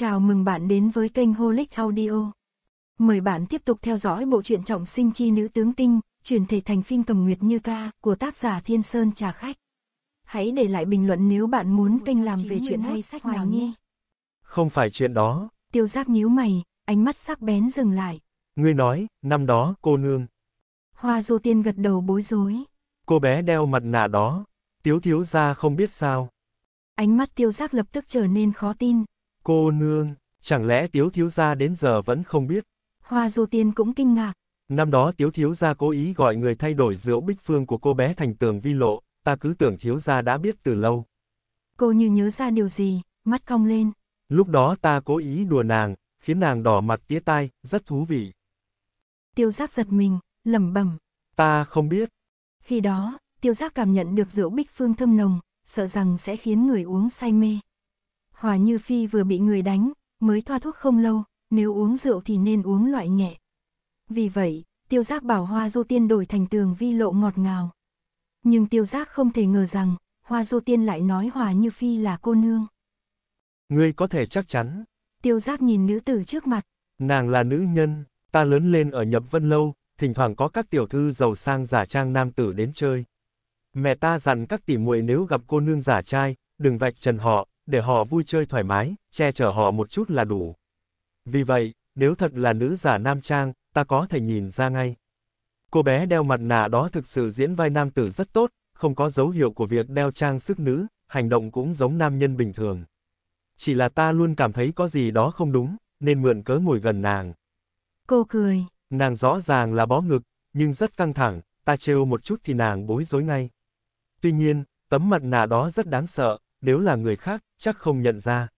Chào mừng bạn đến với kênh Holic Audio. Mời bạn tiếp tục theo dõi bộ truyện trọng sinh chi nữ tướng tinh, chuyển thể thành phim cầm nguyệt như ca của tác giả Thiên Sơn Trà Khách. Hãy để lại bình luận nếu bạn muốn kênh làm về chuyện hay sách nào nhé. Không phải chuyện đó. Tiêu giác nhíu mày, ánh mắt sắc bén dừng lại. Ngươi nói, năm đó, cô nương. Hoa du tiên gật đầu bối rối. Cô bé đeo mặt nạ đó, tiếu thiếu ra không biết sao. Ánh mắt tiêu giác lập tức trở nên khó tin, Cô nương, chẳng lẽ tiếu thiếu gia đến giờ vẫn không biết? Hoa du tiên cũng kinh ngạc. Năm đó tiếu thiếu gia cố ý gọi người thay đổi rượu bích phương của cô bé thành tường vi lộ, ta cứ tưởng thiếu gia đã biết từ lâu. Cô như nhớ ra điều gì, mắt cong lên. Lúc đó ta cố ý đùa nàng, khiến nàng đỏ mặt tía tai, rất thú vị. Tiêu giác giật mình, lẩm bẩm. Ta không biết. Khi đó, tiêu giác cảm nhận được rượu bích phương thơm nồng, sợ rằng sẽ khiến người uống say mê. Hòa Như Phi vừa bị người đánh, mới thoa thuốc không lâu, nếu uống rượu thì nên uống loại nhẹ. Vì vậy, tiêu giác bảo hoa du tiên đổi thành tường vi lộ ngọt ngào. Nhưng tiêu giác không thể ngờ rằng, hoa du tiên lại nói Hòa Như Phi là cô nương. Ngươi có thể chắc chắn. Tiêu giác nhìn nữ tử trước mặt. Nàng là nữ nhân, ta lớn lên ở nhập vân lâu, thỉnh thoảng có các tiểu thư giàu sang giả trang nam tử đến chơi. Mẹ ta dặn các tỷ muội nếu gặp cô nương giả trai, đừng vạch trần họ, để họ vui chơi thoải mái, che chở họ một chút là đủ. Vì vậy, nếu thật là nữ giả nam trang, ta có thể nhìn ra ngay. Cô bé đeo mặt nạ đó thực sự diễn vai nam tử rất tốt, không có dấu hiệu của việc đeo trang sức nữ, hành động cũng giống nam nhân bình thường. Chỉ là ta luôn cảm thấy có gì đó không đúng, nên mượn cớ ngồi gần nàng. Cô cười. Nàng rõ ràng là bó ngực, nhưng rất căng thẳng, ta trêu một chút thì nàng bối rối ngay. Tuy nhiên, tấm mặt nạ đó rất đáng sợ, nếu là người khác, chắc không nhận ra.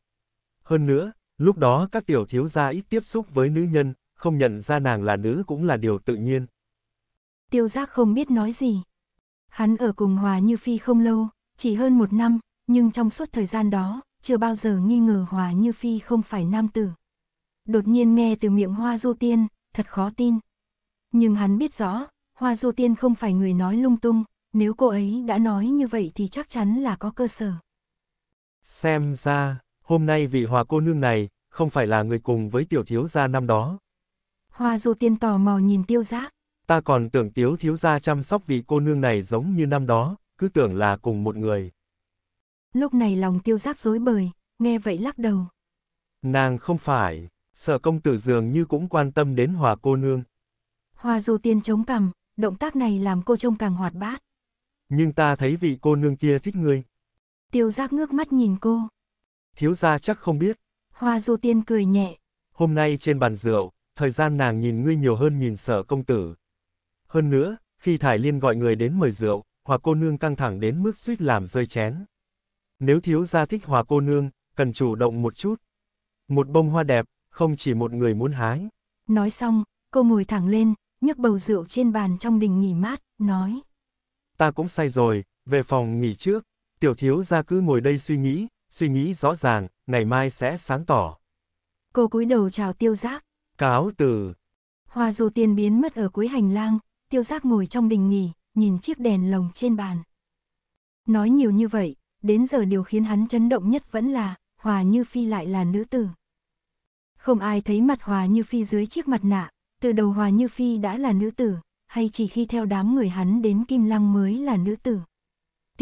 Hơn nữa, lúc đó các tiểu thiếu gia ít tiếp xúc với nữ nhân, không nhận ra nàng là nữ cũng là điều tự nhiên. Tiêu giác không biết nói gì. Hắn ở cùng Hòa Như Phi không lâu, chỉ hơn một năm, nhưng trong suốt thời gian đó, chưa bao giờ nghi ngờ Hòa Như Phi không phải nam tử. Đột nhiên nghe từ miệng Hoa Du Tiên, thật khó tin. Nhưng hắn biết rõ, Hoa Du Tiên không phải người nói lung tung, nếu cô ấy đã nói như vậy thì chắc chắn là có cơ sở. Xem ra, hôm nay vị hòa cô nương này, không phải là người cùng với tiểu thiếu gia năm đó. Hoa du tiên tò mò nhìn tiêu giác. Ta còn tưởng tiểu thiếu gia chăm sóc vị cô nương này giống như năm đó, cứ tưởng là cùng một người. Lúc này lòng tiêu giác dối bời, nghe vậy lắc đầu. Nàng không phải, sở công tử dường như cũng quan tâm đến hòa cô nương. Hoa du tiên chống cằm, động tác này làm cô trông càng hoạt bát. Nhưng ta thấy vị cô nương kia thích ngươi tiêu giác ngước mắt nhìn cô. Thiếu gia chắc không biết. Hoa du tiên cười nhẹ. Hôm nay trên bàn rượu, thời gian nàng nhìn ngươi nhiều hơn nhìn sở công tử. Hơn nữa, khi Thải Liên gọi người đến mời rượu, hòa cô nương căng thẳng đến mức suýt làm rơi chén. Nếu thiếu gia thích hòa cô nương, cần chủ động một chút. Một bông hoa đẹp, không chỉ một người muốn hái. Nói xong, cô ngồi thẳng lên, nhấc bầu rượu trên bàn trong đình nghỉ mát, nói. Ta cũng say rồi, về phòng nghỉ trước tiểu thiếu gia cứ ngồi đây suy nghĩ, suy nghĩ rõ ràng, ngày mai sẽ sáng tỏ. Cô cúi đầu chào tiêu giác. Cáo từ. Hoa du tiên biến mất ở cuối hành lang, tiêu giác ngồi trong đình nghỉ, nhìn chiếc đèn lồng trên bàn. Nói nhiều như vậy, đến giờ điều khiến hắn chấn động nhất vẫn là, Hòa Như Phi lại là nữ tử. Không ai thấy mặt Hòa Như Phi dưới chiếc mặt nạ, từ đầu Hòa Như Phi đã là nữ tử, hay chỉ khi theo đám người hắn đến Kim Lăng mới là nữ tử.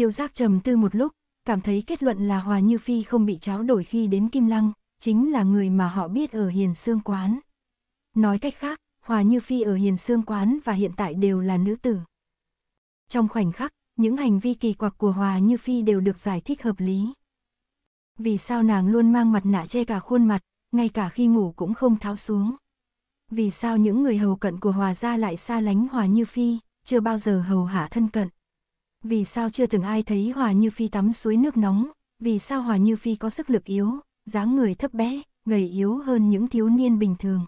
Tiêu giác trầm tư một lúc, cảm thấy kết luận là Hòa Như Phi không bị cháo đổi khi đến Kim Lăng, chính là người mà họ biết ở Hiền Sương Quán. Nói cách khác, Hòa Như Phi ở Hiền Sương Quán và hiện tại đều là nữ tử. Trong khoảnh khắc, những hành vi kỳ quặc của Hòa Như Phi đều được giải thích hợp lý. Vì sao nàng luôn mang mặt nạ che cả khuôn mặt, ngay cả khi ngủ cũng không tháo xuống. Vì sao những người hầu cận của Hòa gia lại xa lánh Hòa Như Phi, chưa bao giờ hầu hạ thân cận vì sao chưa từng ai thấy Hòa Như Phi tắm suối nước nóng, vì sao Hòa Như Phi có sức lực yếu, dáng người thấp bé, gầy yếu hơn những thiếu niên bình thường.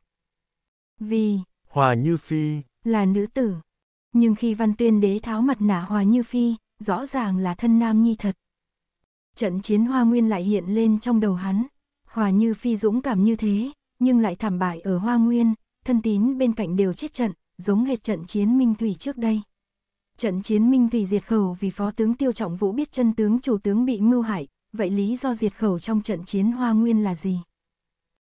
Vì Hòa Như Phi là nữ tử, nhưng khi Văn Tuyên Đế tháo mặt nạ Hòa Như Phi, rõ ràng là thân nam nhi thật. Trận chiến Hoa Nguyên lại hiện lên trong đầu hắn, Hòa Như Phi dũng cảm như thế, nhưng lại thảm bại ở Hoa Nguyên, thân tín bên cạnh đều chết trận, giống hệt trận chiến Minh Thủy trước đây. Trận chiến Minh thủy diệt khẩu vì phó tướng Tiêu Trọng Vũ biết chân tướng chủ tướng bị mưu hại, vậy lý do diệt khẩu trong trận chiến Hoa Nguyên là gì?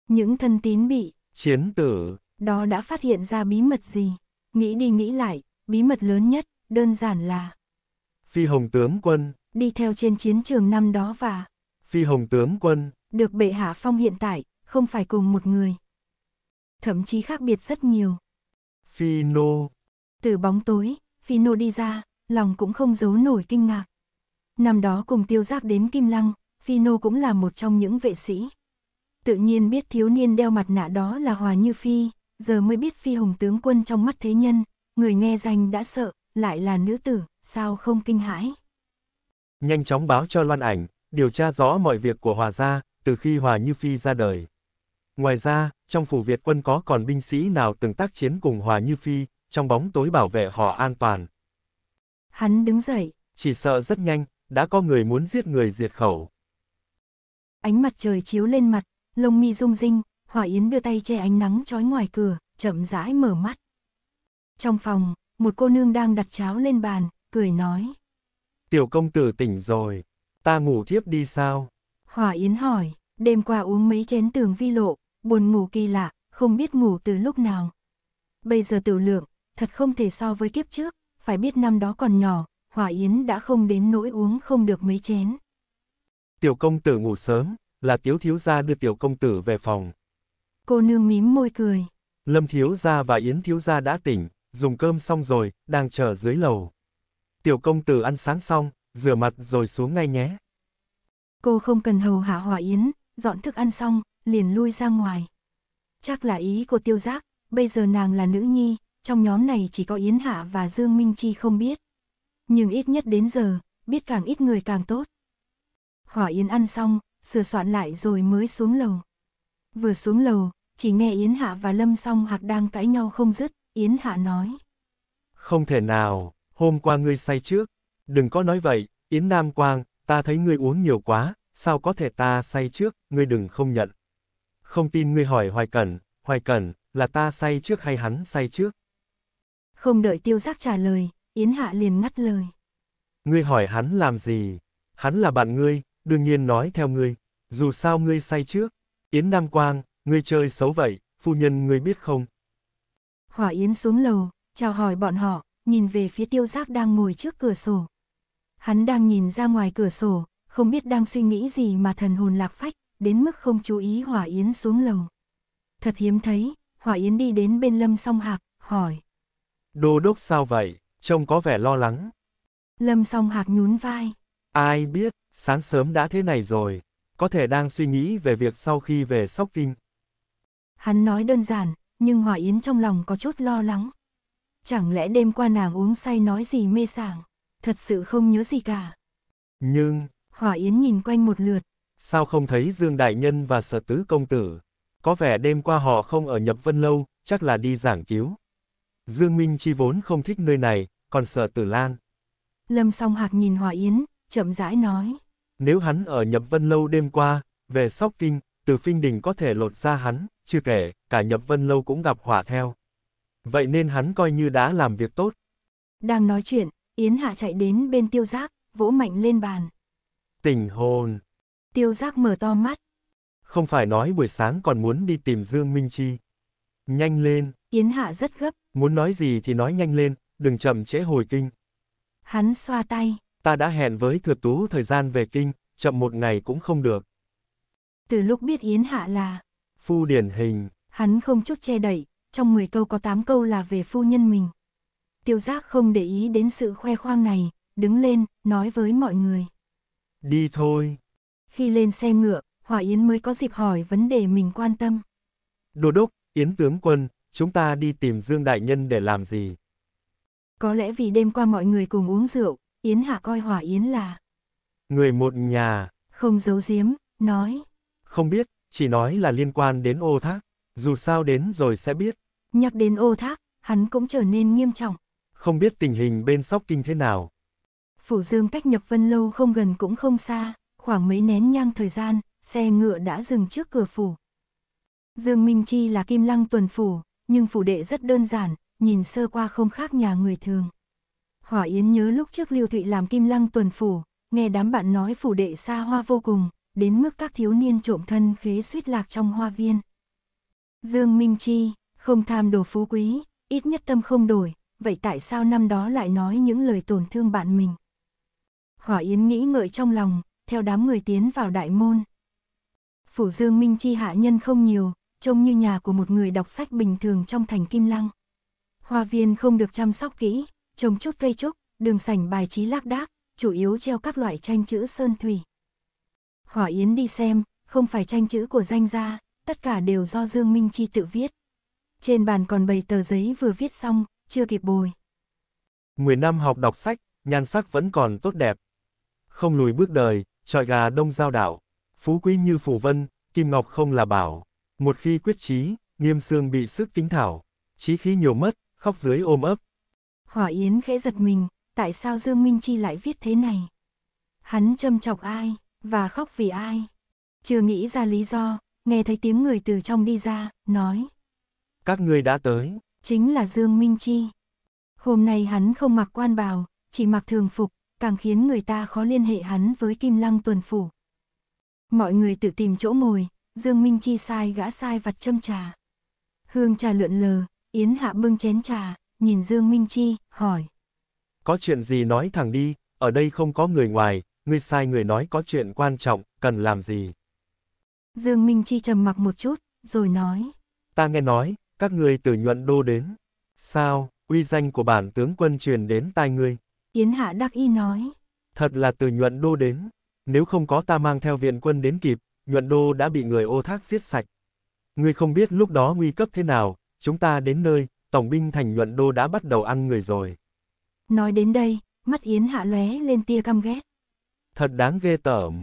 Những thân tín bị chiến tử đó đã phát hiện ra bí mật gì? Nghĩ đi nghĩ lại, bí mật lớn nhất, đơn giản là Phi Hồng Tướng Quân đi theo trên chiến trường năm đó và Phi Hồng Tướng Quân được bệ hạ phong hiện tại, không phải cùng một người. Thậm chí khác biệt rất nhiều. Phi Nô từ bóng tối, Phino đi ra, lòng cũng không giấu nổi kinh ngạc. Năm đó cùng tiêu giáp đến Kim Lăng, Phino cũng là một trong những vệ sĩ. Tự nhiên biết thiếu niên đeo mặt nạ đó là Hòa Như Phi, giờ mới biết Phi Hùng tướng quân trong mắt thế nhân, người nghe danh đã sợ, lại là nữ tử, sao không kinh hãi. Nhanh chóng báo cho Loan Ảnh, điều tra rõ mọi việc của Hòa gia, từ khi Hòa Như Phi ra đời. Ngoài ra, trong phủ Việt quân có còn binh sĩ nào từng tác chiến cùng Hòa Như Phi, trong bóng tối bảo vệ họ an toàn. Hắn đứng dậy. Chỉ sợ rất nhanh, đã có người muốn giết người diệt khẩu. Ánh mặt trời chiếu lên mặt, lông mi rung rinh, Hỏa Yến đưa tay che ánh nắng trói ngoài cửa, chậm rãi mở mắt. Trong phòng, một cô nương đang đặt cháo lên bàn, cười nói. Tiểu công tử tỉnh rồi, ta ngủ thiếp đi sao? Hỏa Yến hỏi, đêm qua uống mấy chén tường vi lộ, buồn ngủ kỳ lạ, không biết ngủ từ lúc nào. Bây giờ tiểu lượng, thật không thể so với kiếp trước, phải biết năm đó còn nhỏ, Hòa Yến đã không đến nỗi uống không được mấy chén. Tiểu công tử ngủ sớm, là Tiếu Thiếu Gia đưa Tiểu công tử về phòng. Cô nương mím môi cười. Lâm Thiếu Gia và Yến Thiếu Gia đã tỉnh, dùng cơm xong rồi, đang chờ dưới lầu. Tiểu công tử ăn sáng xong, rửa mặt rồi xuống ngay nhé. Cô không cần hầu hạ Hòa Yến, dọn thức ăn xong, liền lui ra ngoài. Chắc là ý của tiêu giác, bây giờ nàng là nữ nhi, trong nhóm này chỉ có Yến Hạ và Dương Minh Chi không biết. Nhưng ít nhất đến giờ, biết càng ít người càng tốt. Hỏa Yến ăn xong, sửa soạn lại rồi mới xuống lầu. Vừa xuống lầu, chỉ nghe Yến Hạ và Lâm Song Hạc đang cãi nhau không dứt, Yến Hạ nói. Không thể nào, hôm qua ngươi say trước. Đừng có nói vậy, Yến Nam Quang, ta thấy ngươi uống nhiều quá, sao có thể ta say trước, ngươi đừng không nhận. Không tin ngươi hỏi Hoài Cẩn, Hoài Cẩn, là ta say trước hay hắn say trước? Không đợi tiêu giác trả lời, Yến Hạ liền ngắt lời. Ngươi hỏi hắn làm gì? Hắn là bạn ngươi, đương nhiên nói theo ngươi. Dù sao ngươi say trước. Yến Nam Quang, ngươi chơi xấu vậy, phu nhân ngươi biết không? Hỏa Yến xuống lầu, chào hỏi bọn họ, nhìn về phía tiêu giác đang ngồi trước cửa sổ. Hắn đang nhìn ra ngoài cửa sổ, không biết đang suy nghĩ gì mà thần hồn lạc phách, đến mức không chú ý Hỏa Yến xuống lầu. Thật hiếm thấy, Hỏa Yến đi đến bên lâm song hạc, hỏi. Đô đốc sao vậy, trông có vẻ lo lắng. Lâm song hạc nhún vai. Ai biết, sáng sớm đã thế này rồi, có thể đang suy nghĩ về việc sau khi về sóc kinh. Hắn nói đơn giản, nhưng Hòa Yến trong lòng có chút lo lắng. Chẳng lẽ đêm qua nàng uống say nói gì mê sảng, thật sự không nhớ gì cả. Nhưng... Hòa Yến nhìn quanh một lượt. Sao không thấy Dương Đại Nhân và Sở Tứ Công Tử? Có vẻ đêm qua họ không ở Nhập Vân Lâu, chắc là đi giảng cứu. Dương Minh Chi vốn không thích nơi này, còn sợ Tử Lan. Lâm song hạc nhìn Hòa Yến, chậm rãi nói. Nếu hắn ở Nhập Vân Lâu đêm qua, về Sóc Kinh, từ Phinh Đình có thể lột ra hắn, chưa kể, cả Nhập Vân Lâu cũng gặp hỏa theo. Vậy nên hắn coi như đã làm việc tốt. Đang nói chuyện, Yến Hạ chạy đến bên tiêu giác, vỗ mạnh lên bàn. Tỉnh hồn! Tiêu giác mở to mắt. Không phải nói buổi sáng còn muốn đi tìm Dương Minh Chi. Nhanh lên! Yến Hạ rất gấp. Muốn nói gì thì nói nhanh lên, đừng chậm trễ hồi kinh. Hắn xoa tay. Ta đã hẹn với thừa tú thời gian về kinh, chậm một ngày cũng không được. Từ lúc biết Yến Hạ là phu điển hình, hắn không chút che đậy, trong 10 câu có 8 câu là về phu nhân mình. Tiêu giác không để ý đến sự khoe khoang này, đứng lên, nói với mọi người. Đi thôi. Khi lên xe ngựa, Hòa Yến mới có dịp hỏi vấn đề mình quan tâm. Đồ đốc, Yến tướng quân, chúng ta đi tìm Dương Đại Nhân để làm gì? Có lẽ vì đêm qua mọi người cùng uống rượu, Yến Hạ coi Hòa Yến là... Người một nhà. Không giấu giếm, nói. Không biết, chỉ nói là liên quan đến ô thác, dù sao đến rồi sẽ biết. Nhắc đến ô thác, hắn cũng trở nên nghiêm trọng. Không biết tình hình bên sóc kinh thế nào. Phủ Dương cách nhập vân lâu không gần cũng không xa, khoảng mấy nén nhang thời gian, xe ngựa đã dừng trước cửa phủ. Dương Minh Chi là kim lăng tuần phủ, nhưng phủ đệ rất đơn giản, nhìn sơ qua không khác nhà người thường. Hỏa Yến nhớ lúc trước Lưu Thụy làm kim lăng tuần phủ, nghe đám bạn nói phủ đệ xa hoa vô cùng, đến mức các thiếu niên trộm thân khế suýt lạc trong hoa viên. Dương Minh Chi, không tham đồ phú quý, ít nhất tâm không đổi, vậy tại sao năm đó lại nói những lời tổn thương bạn mình? Hỏa Yến nghĩ ngợi trong lòng, theo đám người tiến vào đại môn. Phủ Dương Minh Chi hạ nhân không nhiều, trông như nhà của một người đọc sách bình thường trong thành Kim Lăng. Hoa viên không được chăm sóc kỹ, trồng chút cây trúc, đường sảnh bài trí lác đác, chủ yếu treo các loại tranh chữ sơn thủy. Hỏa Yến đi xem, không phải tranh chữ của danh gia, tất cả đều do Dương Minh Chi tự viết. Trên bàn còn bày tờ giấy vừa viết xong, chưa kịp bồi. 10 năm học đọc sách, nhan sắc vẫn còn tốt đẹp. Không lùi bước đời, trọi gà đông giao đảo, phú quý như phù vân, kim ngọc không là bảo. Một khi quyết chí, nghiêm xương bị sức kính thảo, chí khí nhiều mất, khóc dưới ôm ấp. Hỏa Yến khẽ giật mình, tại sao Dương Minh Chi lại viết thế này? Hắn châm chọc ai, và khóc vì ai? Chưa nghĩ ra lý do, nghe thấy tiếng người từ trong đi ra, nói. Các ngươi đã tới. Chính là Dương Minh Chi. Hôm nay hắn không mặc quan bào, chỉ mặc thường phục, càng khiến người ta khó liên hệ hắn với Kim Lăng Tuần Phủ. Mọi người tự tìm chỗ ngồi, Dương Minh Chi sai gã sai vặt châm trà. Hương trà lượn lờ, Yến Hạ bưng chén trà, nhìn Dương Minh Chi, hỏi. Có chuyện gì nói thẳng đi, ở đây không có người ngoài, ngươi sai người nói có chuyện quan trọng, cần làm gì. Dương Minh Chi trầm mặc một chút, rồi nói. Ta nghe nói, các ngươi từ nhuận đô đến. Sao, uy danh của bản tướng quân truyền đến tai ngươi. Yến Hạ Đắc Y nói. Thật là từ nhuận đô đến, nếu không có ta mang theo viện quân đến kịp, nhuận đô đã bị người ô thác giết sạch. Ngươi không biết lúc đó nguy cấp thế nào, chúng ta đến nơi, tổng binh thành nhuận đô đã bắt đầu ăn người rồi. Nói đến đây, mắt Yến Hạ lóe lên tia căm ghét. Thật đáng ghê tởm.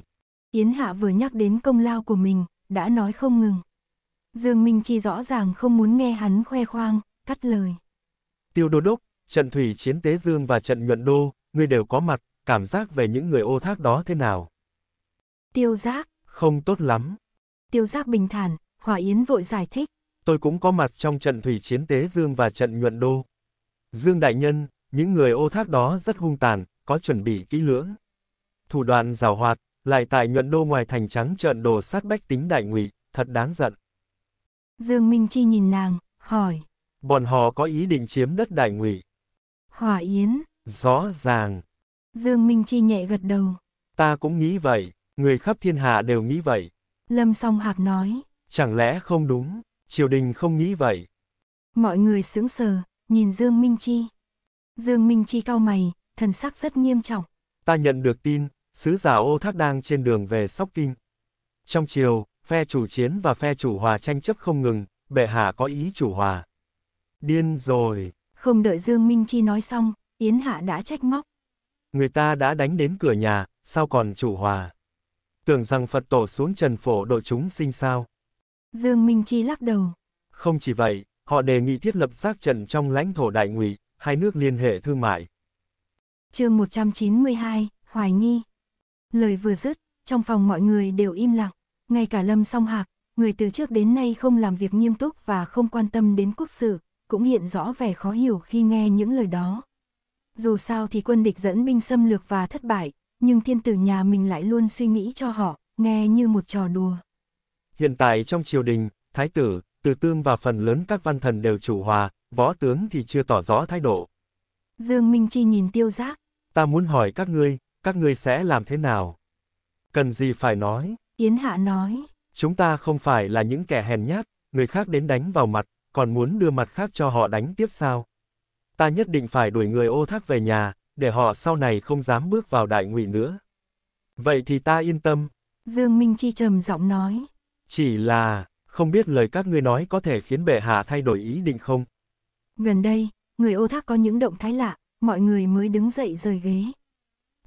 Yến Hạ vừa nhắc đến công lao của mình, đã nói không ngừng. Dương Minh Chi rõ ràng không muốn nghe hắn khoe khoang, cắt lời. Tiêu đô đốc, trận thủy chiến tế Dương và trận nhuận đô, ngươi đều có mặt, cảm giác về những người ô thác đó thế nào? Tiêu giác, không tốt lắm. Tiêu giác bình thản, Hòa Yến vội giải thích. Tôi cũng có mặt trong trận thủy chiến tế Dương và trận nhuận đô. Dương Đại Nhân, những người ô thác đó rất hung tàn, có chuẩn bị kỹ lưỡng. Thủ đoạn rào hoạt, lại tại nhuận đô ngoài thành trắng trận đồ sát bách tính đại ngụy, thật đáng giận. Dương Minh Chi nhìn nàng, hỏi. Bọn họ có ý định chiếm đất đại ngụy. Hòa Yến. Rõ ràng. Dương Minh Chi nhẹ gật đầu. Ta cũng nghĩ vậy người khắp thiên hạ đều nghĩ vậy. Lâm song hạc nói. Chẳng lẽ không đúng, triều đình không nghĩ vậy. Mọi người sững sờ, nhìn Dương Minh Chi. Dương Minh Chi cau mày, thần sắc rất nghiêm trọng. Ta nhận được tin, sứ giả ô thác đang trên đường về Sóc Kinh. Trong chiều, phe chủ chiến và phe chủ hòa tranh chấp không ngừng, bệ hạ có ý chủ hòa. Điên rồi. Không đợi Dương Minh Chi nói xong, Yến Hạ đã trách móc. Người ta đã đánh đến cửa nhà, sao còn chủ hòa? tưởng rằng Phật tổ xuống trần phổ độ chúng sinh sao? Dương Minh Chi lắc đầu. Không chỉ vậy, họ đề nghị thiết lập xác trận trong lãnh thổ đại ngụy, hai nước liên hệ thương mại. chương 192, Hoài Nghi. Lời vừa dứt, trong phòng mọi người đều im lặng, ngay cả Lâm Song Hạc, người từ trước đến nay không làm việc nghiêm túc và không quan tâm đến quốc sự, cũng hiện rõ vẻ khó hiểu khi nghe những lời đó. Dù sao thì quân địch dẫn binh xâm lược và thất bại, nhưng thiên tử nhà mình lại luôn suy nghĩ cho họ, nghe như một trò đùa. Hiện tại trong triều đình, thái tử, từ tương và phần lớn các văn thần đều chủ hòa, võ tướng thì chưa tỏ rõ thái độ. Dương Minh Chi nhìn tiêu giác. Ta muốn hỏi các ngươi, các ngươi sẽ làm thế nào? Cần gì phải nói? Yến Hạ nói. Chúng ta không phải là những kẻ hèn nhát, người khác đến đánh vào mặt, còn muốn đưa mặt khác cho họ đánh tiếp sao? Ta nhất định phải đuổi người ô thác về nhà, để họ sau này không dám bước vào đại ngụy nữa. Vậy thì ta yên tâm. Dương Minh Chi trầm giọng nói. Chỉ là, không biết lời các ngươi nói có thể khiến bệ hạ thay đổi ý định không? Gần đây, người ô thác có những động thái lạ, mọi người mới đứng dậy rời ghế.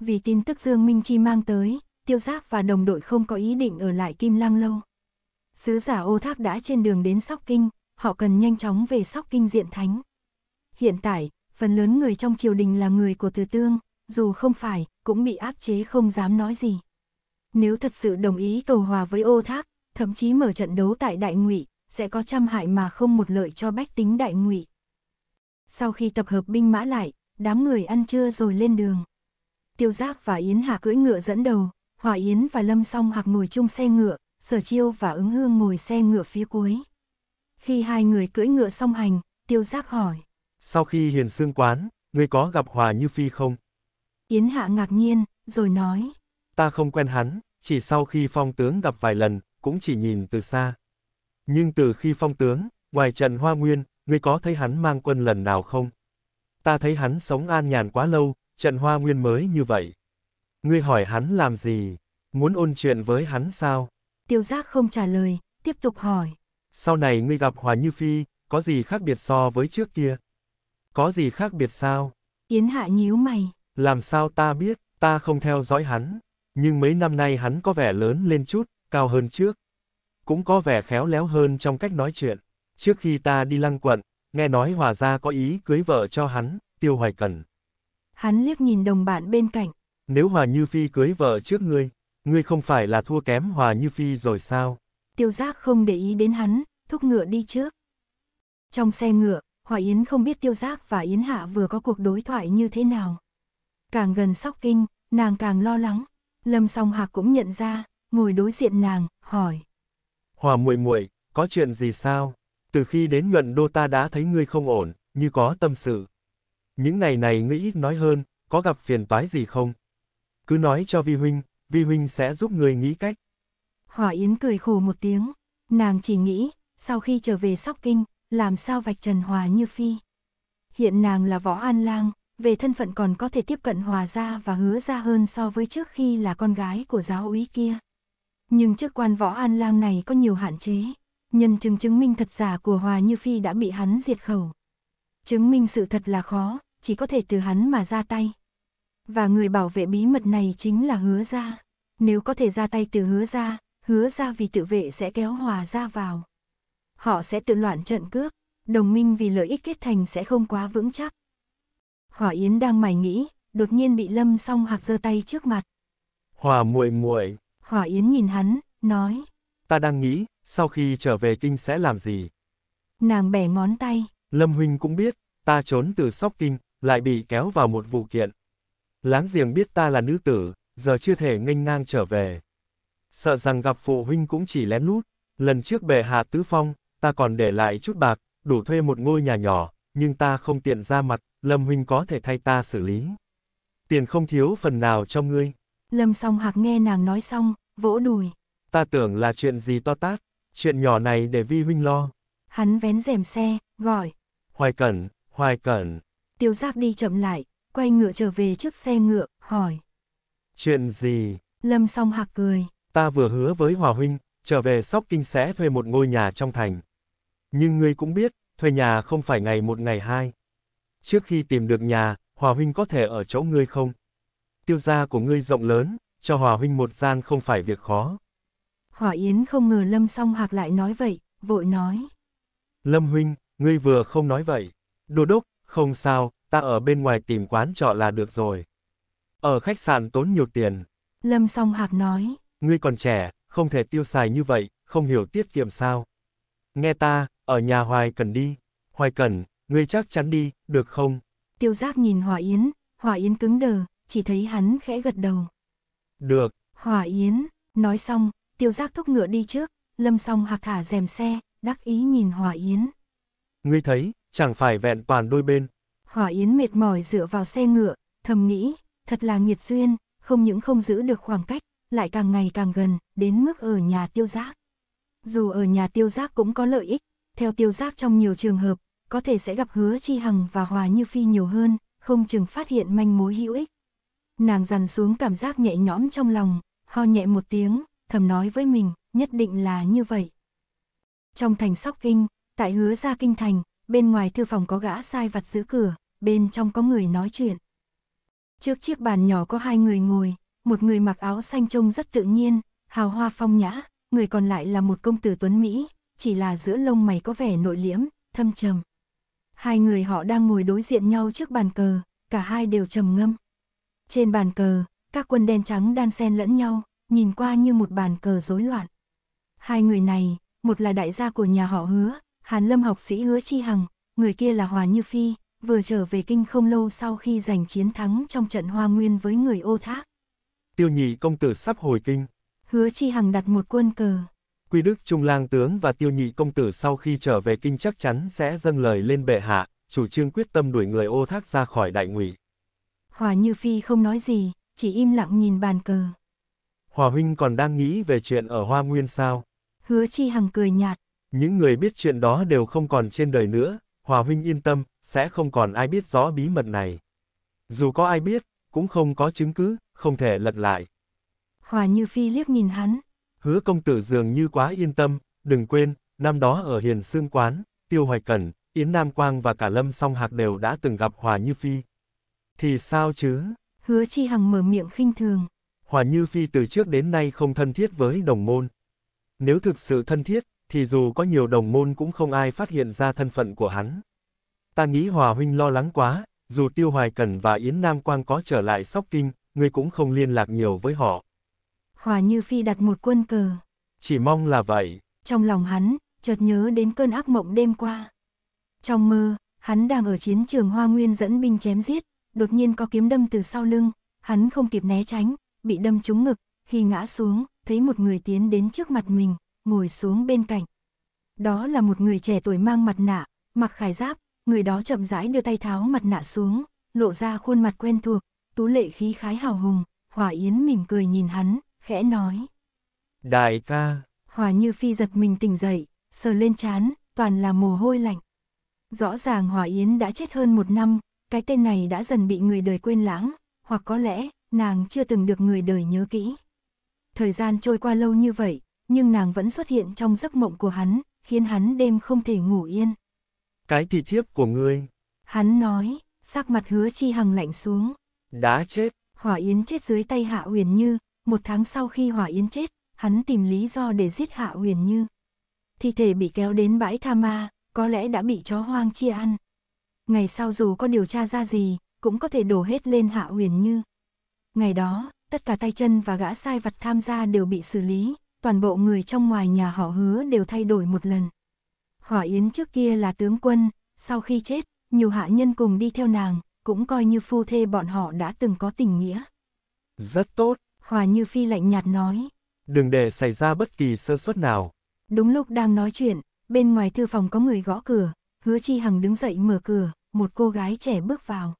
Vì tin tức Dương Minh Chi mang tới, tiêu giác và đồng đội không có ý định ở lại Kim Lăng lâu. Sứ giả ô thác đã trên đường đến Sóc Kinh, họ cần nhanh chóng về Sóc Kinh diện thánh. Hiện tại, phần lớn người trong triều đình là người của Từ Tương, dù không phải, cũng bị áp chế không dám nói gì. Nếu thật sự đồng ý cầu hòa với ô thác, thậm chí mở trận đấu tại Đại Ngụy, sẽ có trăm hại mà không một lợi cho bách tính Đại Ngụy. Sau khi tập hợp binh mã lại, đám người ăn trưa rồi lên đường. Tiêu Giác và Yến Hà cưỡi ngựa dẫn đầu, Hòa Yến và Lâm Song Hạc ngồi chung xe ngựa, Sở Chiêu và Ứng Hương ngồi xe ngựa phía cuối. Khi hai người cưỡi ngựa song hành, Tiêu Giác hỏi. Sau khi hiền xương quán, ngươi có gặp Hòa Như Phi không? Yến Hạ ngạc nhiên, rồi nói. Ta không quen hắn, chỉ sau khi phong tướng gặp vài lần, cũng chỉ nhìn từ xa. Nhưng từ khi phong tướng, ngoài trận hoa nguyên, ngươi có thấy hắn mang quân lần nào không? Ta thấy hắn sống an nhàn quá lâu, trận hoa nguyên mới như vậy. Ngươi hỏi hắn làm gì? Muốn ôn chuyện với hắn sao? Tiêu giác không trả lời, tiếp tục hỏi. Sau này ngươi gặp Hòa Như Phi, có gì khác biệt so với trước kia? Có gì khác biệt sao? Yến Hạ nhíu mày. Làm sao ta biết, ta không theo dõi hắn. Nhưng mấy năm nay hắn có vẻ lớn lên chút, cao hơn trước. Cũng có vẻ khéo léo hơn trong cách nói chuyện. Trước khi ta đi lăng quận, nghe nói Hòa Gia có ý cưới vợ cho hắn, Tiêu Hoài Cần. Hắn liếc nhìn đồng bạn bên cạnh. Nếu Hòa Như Phi cưới vợ trước ngươi, ngươi không phải là thua kém Hòa Như Phi rồi sao? Tiêu Giác không để ý đến hắn, thúc ngựa đi trước. Trong xe ngựa, Hòa Yến không biết Tiêu Giác và Yến Hạ vừa có cuộc đối thoại như thế nào. Càng gần sóc kinh, nàng càng lo lắng. Lâm Song Hạc cũng nhận ra, ngồi đối diện nàng, hỏi. Hòa muội muội, có chuyện gì sao? Từ khi đến nhuận đô ta đã thấy ngươi không ổn, như có tâm sự. Những ngày này ngươi ít nói hơn, có gặp phiền toái gì không? Cứ nói cho Vi Huynh, Vi Huynh sẽ giúp ngươi nghĩ cách. Hòa Yến cười khổ một tiếng, nàng chỉ nghĩ, sau khi trở về sóc kinh, làm sao vạch trần Hòa Như Phi. Hiện nàng là võ an lang, về thân phận còn có thể tiếp cận Hòa gia và hứa ra hơn so với trước khi là con gái của giáo úy kia. Nhưng chức quan võ an lang này có nhiều hạn chế, nhân chứng chứng minh thật giả của Hòa Như Phi đã bị hắn diệt khẩu. Chứng minh sự thật là khó, chỉ có thể từ hắn mà ra tay. Và người bảo vệ bí mật này chính là hứa ra. Nếu có thể ra tay từ hứa ra, hứa ra vì tự vệ sẽ kéo hòa ra vào họ sẽ tự loạn trận cước, đồng minh vì lợi ích kết thành sẽ không quá vững chắc. Hỏa Yến đang mày nghĩ, đột nhiên bị Lâm Song Hạc giơ tay trước mặt. "Hỏa muội muội." Hỏa Yến nhìn hắn, nói, "Ta đang nghĩ, sau khi trở về kinh sẽ làm gì?" Nàng bẻ ngón tay, "Lâm huynh cũng biết, ta trốn từ Sóc Kinh, lại bị kéo vào một vụ kiện. Láng giềng biết ta là nữ tử, giờ chưa thể nghênh ngang trở về. Sợ rằng gặp phụ huynh cũng chỉ lén lút, lần trước bệ hạ tứ phong, ta còn để lại chút bạc, đủ thuê một ngôi nhà nhỏ, nhưng ta không tiện ra mặt, Lâm Huynh có thể thay ta xử lý. Tiền không thiếu phần nào cho ngươi. Lâm song hạc nghe nàng nói xong, vỗ đùi. Ta tưởng là chuyện gì to tát, chuyện nhỏ này để vi huynh lo. Hắn vén rèm xe, gọi. Hoài cẩn, hoài cẩn. Tiêu giáp đi chậm lại, quay ngựa trở về trước xe ngựa, hỏi. Chuyện gì? Lâm song hạc cười. Ta vừa hứa với Hòa Huynh, trở về Sóc Kinh sẽ thuê một ngôi nhà trong thành. Nhưng ngươi cũng biết, thuê nhà không phải ngày một ngày hai. Trước khi tìm được nhà, Hòa Huynh có thể ở chỗ ngươi không? Tiêu gia của ngươi rộng lớn, cho Hòa Huynh một gian không phải việc khó. Hòa Yến không ngờ Lâm song hạc lại nói vậy, vội nói. Lâm Huynh, ngươi vừa không nói vậy. đồ đốc, không sao, ta ở bên ngoài tìm quán trọ là được rồi. Ở khách sạn tốn nhiều tiền. Lâm song hạc nói. Ngươi còn trẻ, không thể tiêu xài như vậy, không hiểu tiết kiệm sao. Nghe ta, ở nhà Hoài Cẩn đi, Hoài Cẩn, ngươi chắc chắn đi, được không? Tiêu Giác nhìn Hòa Yến, Hòa Yến cứng đờ, chỉ thấy hắn khẽ gật đầu. Được. Hòa Yến, nói xong, Tiêu Giác thúc ngựa đi trước, Lâm Song hạc thả rèm xe, đắc ý nhìn Hòa Yến. Ngươi thấy, chẳng phải vẹn toàn đôi bên. Hòa Yến mệt mỏi dựa vào xe ngựa, thầm nghĩ, thật là nghiệt duyên, không những không giữ được khoảng cách, lại càng ngày càng gần, đến mức ở nhà tiêu giác. Dù ở nhà tiêu giác cũng có lợi ích, theo tiêu giác trong nhiều trường hợp, có thể sẽ gặp hứa chi hằng và hòa như phi nhiều hơn, không chừng phát hiện manh mối hữu ích. Nàng dằn xuống cảm giác nhẹ nhõm trong lòng, ho nhẹ một tiếng, thầm nói với mình, nhất định là như vậy. Trong thành sóc kinh, tại hứa gia kinh thành, bên ngoài thư phòng có gã sai vặt giữ cửa, bên trong có người nói chuyện. Trước chiếc bàn nhỏ có hai người ngồi, một người mặc áo xanh trông rất tự nhiên, hào hoa phong nhã, người còn lại là một công tử tuấn Mỹ, chỉ là giữa lông mày có vẻ nội liễm, thâm trầm. Hai người họ đang ngồi đối diện nhau trước bàn cờ, cả hai đều trầm ngâm. Trên bàn cờ, các quân đen trắng đan xen lẫn nhau, nhìn qua như một bàn cờ rối loạn. Hai người này, một là đại gia của nhà họ Hứa, Hàn Lâm học sĩ Hứa Chi Hằng, người kia là Hòa Như Phi, vừa trở về kinh không lâu sau khi giành chiến thắng trong trận Hoa Nguyên với người Ô Thác. Tiêu nhị công tử sắp hồi kinh. Hứa Chi Hằng đặt một quân cờ, Quy Đức Trung Lang Tướng và Tiêu Nhị Công Tử sau khi trở về kinh chắc chắn sẽ dâng lời lên bệ hạ, chủ trương quyết tâm đuổi người ô thác ra khỏi đại ngụy. Hòa Như Phi không nói gì, chỉ im lặng nhìn bàn cờ. Hòa Huynh còn đang nghĩ về chuyện ở Hoa Nguyên sao? Hứa Chi Hằng cười nhạt. Những người biết chuyện đó đều không còn trên đời nữa, Hòa Huynh yên tâm, sẽ không còn ai biết rõ bí mật này. Dù có ai biết, cũng không có chứng cứ, không thể lật lại. Hòa Như Phi liếc nhìn hắn, Hứa công tử dường như quá yên tâm, đừng quên, năm đó ở Hiền Sương Quán, Tiêu Hoài Cẩn, Yến Nam Quang và cả Lâm Song Hạc đều đã từng gặp Hòa Như Phi. Thì sao chứ? Hứa Chi Hằng mở miệng khinh thường. Hòa Như Phi từ trước đến nay không thân thiết với đồng môn. Nếu thực sự thân thiết, thì dù có nhiều đồng môn cũng không ai phát hiện ra thân phận của hắn. Ta nghĩ Hòa Huynh lo lắng quá, dù Tiêu Hoài Cẩn và Yến Nam Quang có trở lại sóc kinh, ngươi cũng không liên lạc nhiều với họ. Hòa Như Phi đặt một quân cờ. Chỉ mong là vậy. Trong lòng hắn, chợt nhớ đến cơn ác mộng đêm qua. Trong mơ, hắn đang ở chiến trường Hoa Nguyên dẫn binh chém giết, đột nhiên có kiếm đâm từ sau lưng, hắn không kịp né tránh, bị đâm trúng ngực, khi ngã xuống, thấy một người tiến đến trước mặt mình, ngồi xuống bên cạnh. Đó là một người trẻ tuổi mang mặt nạ, mặc khải giáp, người đó chậm rãi đưa tay tháo mặt nạ xuống, lộ ra khuôn mặt quen thuộc, tú lệ khí khái hào hùng, Hỏa Yến mỉm cười nhìn hắn, khẽ nói. Đại ca. Hòa Như Phi giật mình tỉnh dậy, sờ lên chán, toàn là mồ hôi lạnh. Rõ ràng Hòa Yến đã chết hơn một năm, cái tên này đã dần bị người đời quên lãng, hoặc có lẽ nàng chưa từng được người đời nhớ kỹ. Thời gian trôi qua lâu như vậy, nhưng nàng vẫn xuất hiện trong giấc mộng của hắn, khiến hắn đêm không thể ngủ yên. Cái thị thiếp của ngươi. Hắn nói, sắc mặt hứa chi hằng lạnh xuống. Đã chết. Hỏa Yến chết dưới tay Hạ Uyển Như, một tháng sau khi Hỏa Yến chết, hắn tìm lý do để giết Hạ Huyền Như. Thi thể bị kéo đến bãi tha ma, có lẽ đã bị chó hoang chia ăn. Ngày sau dù có điều tra ra gì, cũng có thể đổ hết lên Hạ Huyền Như. Ngày đó, tất cả tay chân và gã sai vật tham gia đều bị xử lý, toàn bộ người trong ngoài nhà họ hứa đều thay đổi một lần. Hỏa Yến trước kia là tướng quân, sau khi chết, nhiều hạ nhân cùng đi theo nàng, cũng coi như phu thê bọn họ đã từng có tình nghĩa. Rất tốt, Hòa Như Phi lạnh nhạt nói. Đừng để xảy ra bất kỳ sơ suất nào. Đúng lúc đang nói chuyện, bên ngoài thư phòng có người gõ cửa, hứa chi hằng đứng dậy mở cửa, một cô gái trẻ bước vào.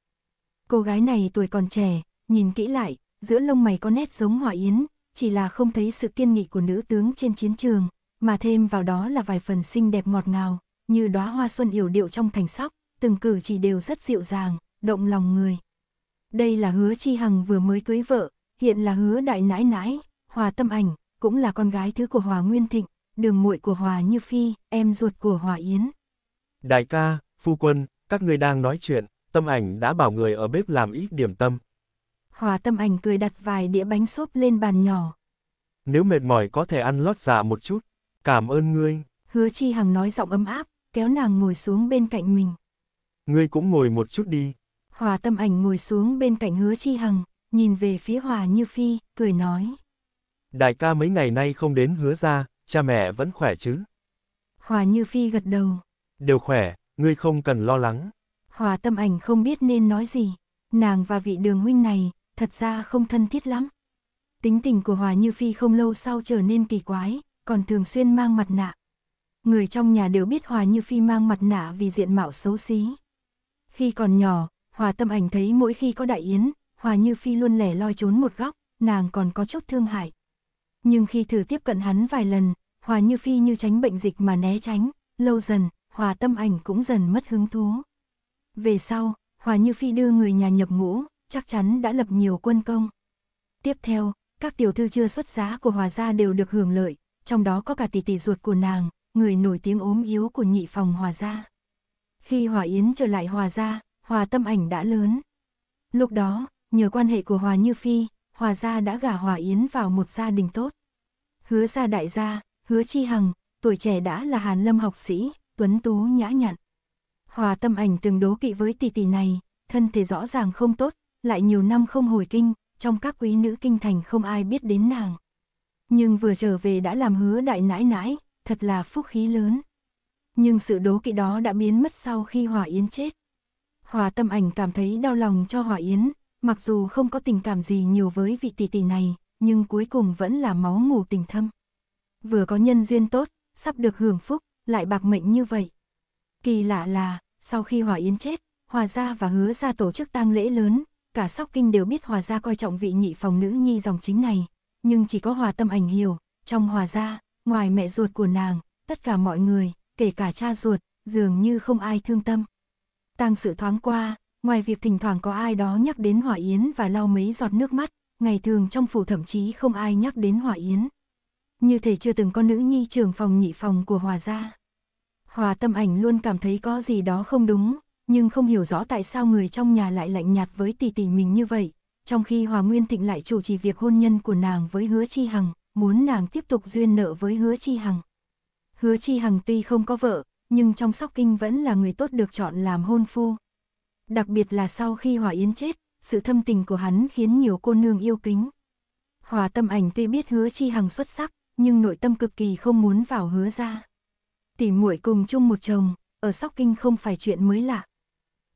Cô gái này tuổi còn trẻ, nhìn kỹ lại, giữa lông mày có nét giống họa yến, chỉ là không thấy sự kiên nghị của nữ tướng trên chiến trường, mà thêm vào đó là vài phần xinh đẹp ngọt ngào, như đóa hoa xuân yểu điệu trong thành sóc, từng cử chỉ đều rất dịu dàng, động lòng người. Đây là hứa chi hằng vừa mới cưới vợ, hiện là hứa đại nãi nãi, hòa tâm ảnh, cũng là con gái thứ của hòa nguyên thịnh, đường muội của hòa như phi, em ruột của hòa yến. Đại ca, phu quân, các người đang nói chuyện, tâm ảnh đã bảo người ở bếp làm ít điểm tâm. Hòa tâm ảnh cười đặt vài đĩa bánh xốp lên bàn nhỏ. Nếu mệt mỏi có thể ăn lót dạ một chút, cảm ơn ngươi. Hứa chi hằng nói giọng ấm áp, kéo nàng ngồi xuống bên cạnh mình. Ngươi cũng ngồi một chút đi. Hòa tâm ảnh ngồi xuống bên cạnh hứa chi hằng nhìn về phía Hòa Như Phi, cười nói. Đại ca mấy ngày nay không đến hứa ra, cha mẹ vẫn khỏe chứ? Hòa Như Phi gật đầu. Đều khỏe, ngươi không cần lo lắng. Hòa tâm ảnh không biết nên nói gì, nàng và vị đường huynh này, thật ra không thân thiết lắm. Tính tình của Hòa Như Phi không lâu sau trở nên kỳ quái, còn thường xuyên mang mặt nạ. Người trong nhà đều biết Hòa Như Phi mang mặt nạ vì diện mạo xấu xí. Khi còn nhỏ, Hòa tâm ảnh thấy mỗi khi có đại yến, Hòa Như Phi luôn lẻ loi trốn một góc, nàng còn có chút thương hại. Nhưng khi thử tiếp cận hắn vài lần, Hòa Như Phi như tránh bệnh dịch mà né tránh, lâu dần, Hòa Tâm Ảnh cũng dần mất hứng thú. Về sau, Hòa Như Phi đưa người nhà nhập ngũ, chắc chắn đã lập nhiều quân công. Tiếp theo, các tiểu thư chưa xuất giá của Hòa gia đều được hưởng lợi, trong đó có cả tỷ tỷ ruột của nàng, người nổi tiếng ốm yếu của nhị phòng Hòa gia. Khi Hòa Yến trở lại Hòa gia, Hòa Tâm Ảnh đã lớn. Lúc đó, nhờ quan hệ của Hòa Như Phi, Hòa gia đã gả Hòa Yến vào một gia đình tốt. Hứa gia đại gia, hứa chi hằng, tuổi trẻ đã là hàn lâm học sĩ, tuấn tú nhã nhặn. Hòa tâm ảnh từng đố kỵ với tỷ tỷ này, thân thể rõ ràng không tốt, lại nhiều năm không hồi kinh, trong các quý nữ kinh thành không ai biết đến nàng. Nhưng vừa trở về đã làm hứa đại nãi nãi, thật là phúc khí lớn. Nhưng sự đố kỵ đó đã biến mất sau khi Hòa Yến chết. Hòa tâm ảnh cảm thấy đau lòng cho Hòa Yến, mặc dù không có tình cảm gì nhiều với vị tỷ tỷ này, nhưng cuối cùng vẫn là máu ngủ tình thâm. Vừa có nhân duyên tốt, sắp được hưởng phúc, lại bạc mệnh như vậy. Kỳ lạ là, sau khi Hòa Yến chết, Hòa Gia và Hứa Gia tổ chức tang lễ lớn, cả Sóc Kinh đều biết Hòa Gia coi trọng vị nhị phòng nữ nhi dòng chính này, nhưng chỉ có Hòa Tâm Ảnh hiểu, trong Hòa Gia, ngoài mẹ ruột của nàng, tất cả mọi người, kể cả cha ruột, dường như không ai thương tâm. Tang sự thoáng qua, Ngoài việc thỉnh thoảng có ai đó nhắc đến hỏa yến và lau mấy giọt nước mắt, ngày thường trong phủ thậm chí không ai nhắc đến hỏa yến. Như thể chưa từng có nữ nhi trưởng phòng nhị phòng của hòa gia. Hòa tâm ảnh luôn cảm thấy có gì đó không đúng, nhưng không hiểu rõ tại sao người trong nhà lại lạnh nhạt với tỷ tỷ mình như vậy, trong khi Hòa Nguyên Thịnh lại chủ trì việc hôn nhân của nàng với Hứa Chi Hằng, muốn nàng tiếp tục duyên nợ với Hứa Chi Hằng. Hứa Chi Hằng tuy không có vợ, nhưng trong sóc kinh vẫn là người tốt được chọn làm hôn phu. Đặc biệt là sau khi Hòa Yến chết, sự thâm tình của hắn khiến nhiều cô nương yêu kính. Hòa tâm ảnh tuy biết hứa chi hằng xuất sắc, nhưng nội tâm cực kỳ không muốn vào hứa ra. Tỉ muội cùng chung một chồng, ở Sóc Kinh không phải chuyện mới lạ.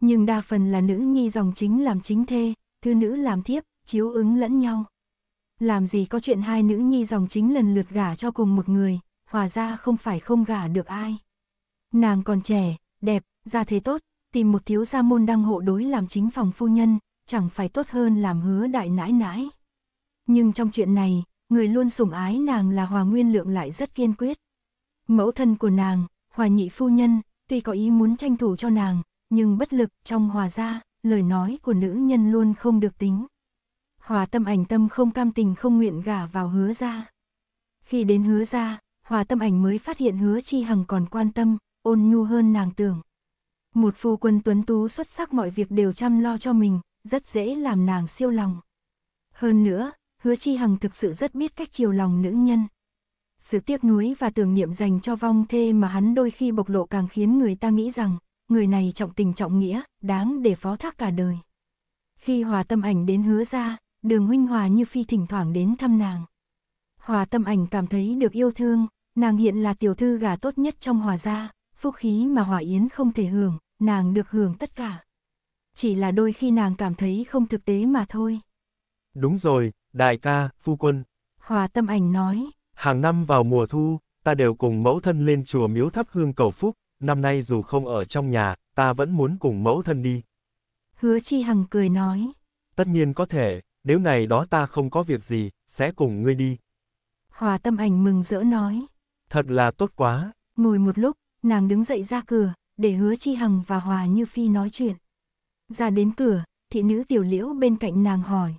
Nhưng đa phần là nữ nhi dòng chính làm chính thê, thư nữ làm thiếp, chiếu ứng lẫn nhau. Làm gì có chuyện hai nữ nhi dòng chính lần lượt gả cho cùng một người, hòa ra không phải không gả được ai. Nàng còn trẻ, đẹp, gia thế tốt, tìm một thiếu gia môn đăng hộ đối làm chính phòng phu nhân, chẳng phải tốt hơn làm hứa đại nãi nãi. Nhưng trong chuyện này, người luôn sủng ái nàng là Hòa Nguyên Lượng lại rất kiên quyết. Mẫu thân của nàng, Hòa Nhị Phu Nhân, tuy có ý muốn tranh thủ cho nàng, nhưng bất lực trong hòa gia, lời nói của nữ nhân luôn không được tính. Hòa tâm ảnh tâm không cam tình không nguyện gả vào hứa gia. Khi đến hứa gia, hòa tâm ảnh mới phát hiện hứa chi hằng còn quan tâm, ôn nhu hơn nàng tưởng. Một phu quân tuấn tú xuất sắc mọi việc đều chăm lo cho mình, rất dễ làm nàng siêu lòng. Hơn nữa, hứa chi hằng thực sự rất biết cách chiều lòng nữ nhân. Sự tiếc nuối và tưởng niệm dành cho vong thê mà hắn đôi khi bộc lộ càng khiến người ta nghĩ rằng, người này trọng tình trọng nghĩa, đáng để phó thác cả đời. Khi hòa tâm ảnh đến hứa ra, đường huynh hòa như phi thỉnh thoảng đến thăm nàng. Hòa tâm ảnh cảm thấy được yêu thương, nàng hiện là tiểu thư gà tốt nhất trong hòa gia, phúc khí mà hòa yến không thể hưởng, nàng được hưởng tất cả. Chỉ là đôi khi nàng cảm thấy không thực tế mà thôi. Đúng rồi, đại ca, phu quân. Hòa tâm ảnh nói. Hàng năm vào mùa thu, ta đều cùng mẫu thân lên chùa miếu thắp hương cầu phúc, năm nay dù không ở trong nhà, ta vẫn muốn cùng mẫu thân đi. Hứa Chi Hằng cười nói. Tất nhiên có thể, nếu ngày đó ta không có việc gì, sẽ cùng ngươi đi. Hòa tâm ảnh mừng rỡ nói. Thật là tốt quá. Ngồi một lúc, nàng đứng dậy ra cửa, để hứa chi hằng và Hòa Như Phi nói chuyện. Ra đến cửa, thị nữ tiểu liễu bên cạnh nàng hỏi.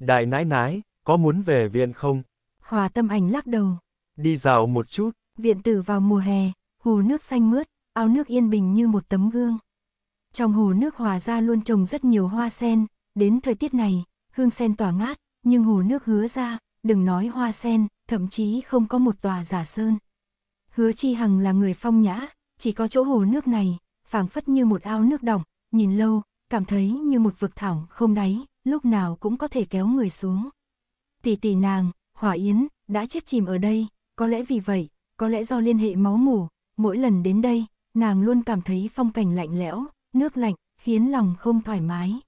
Đại nãi nãi, có muốn về viện không? Hòa tâm ảnh lắc đầu. Đi dạo một chút. Viện tử vào mùa hè, hồ nước xanh mướt, ao nước yên bình như một tấm gương. Trong hồ nước hòa ra luôn trồng rất nhiều hoa sen, đến thời tiết này, hương sen tỏa ngát, nhưng hồ nước hứa ra, đừng nói hoa sen, thậm chí không có một tòa giả sơn. Hứa Chi Hằng là người phong nhã, chỉ có chỗ hồ nước này, phảng phất như một ao nước đỏng, nhìn lâu, cảm thấy như một vực thẳm không đáy, lúc nào cũng có thể kéo người xuống. Tỷ tỷ nàng, Hỏa Yến, đã chết chìm ở đây, có lẽ vì vậy, có lẽ do liên hệ máu mủ, mỗi lần đến đây, nàng luôn cảm thấy phong cảnh lạnh lẽo, nước lạnh, khiến lòng không thoải mái.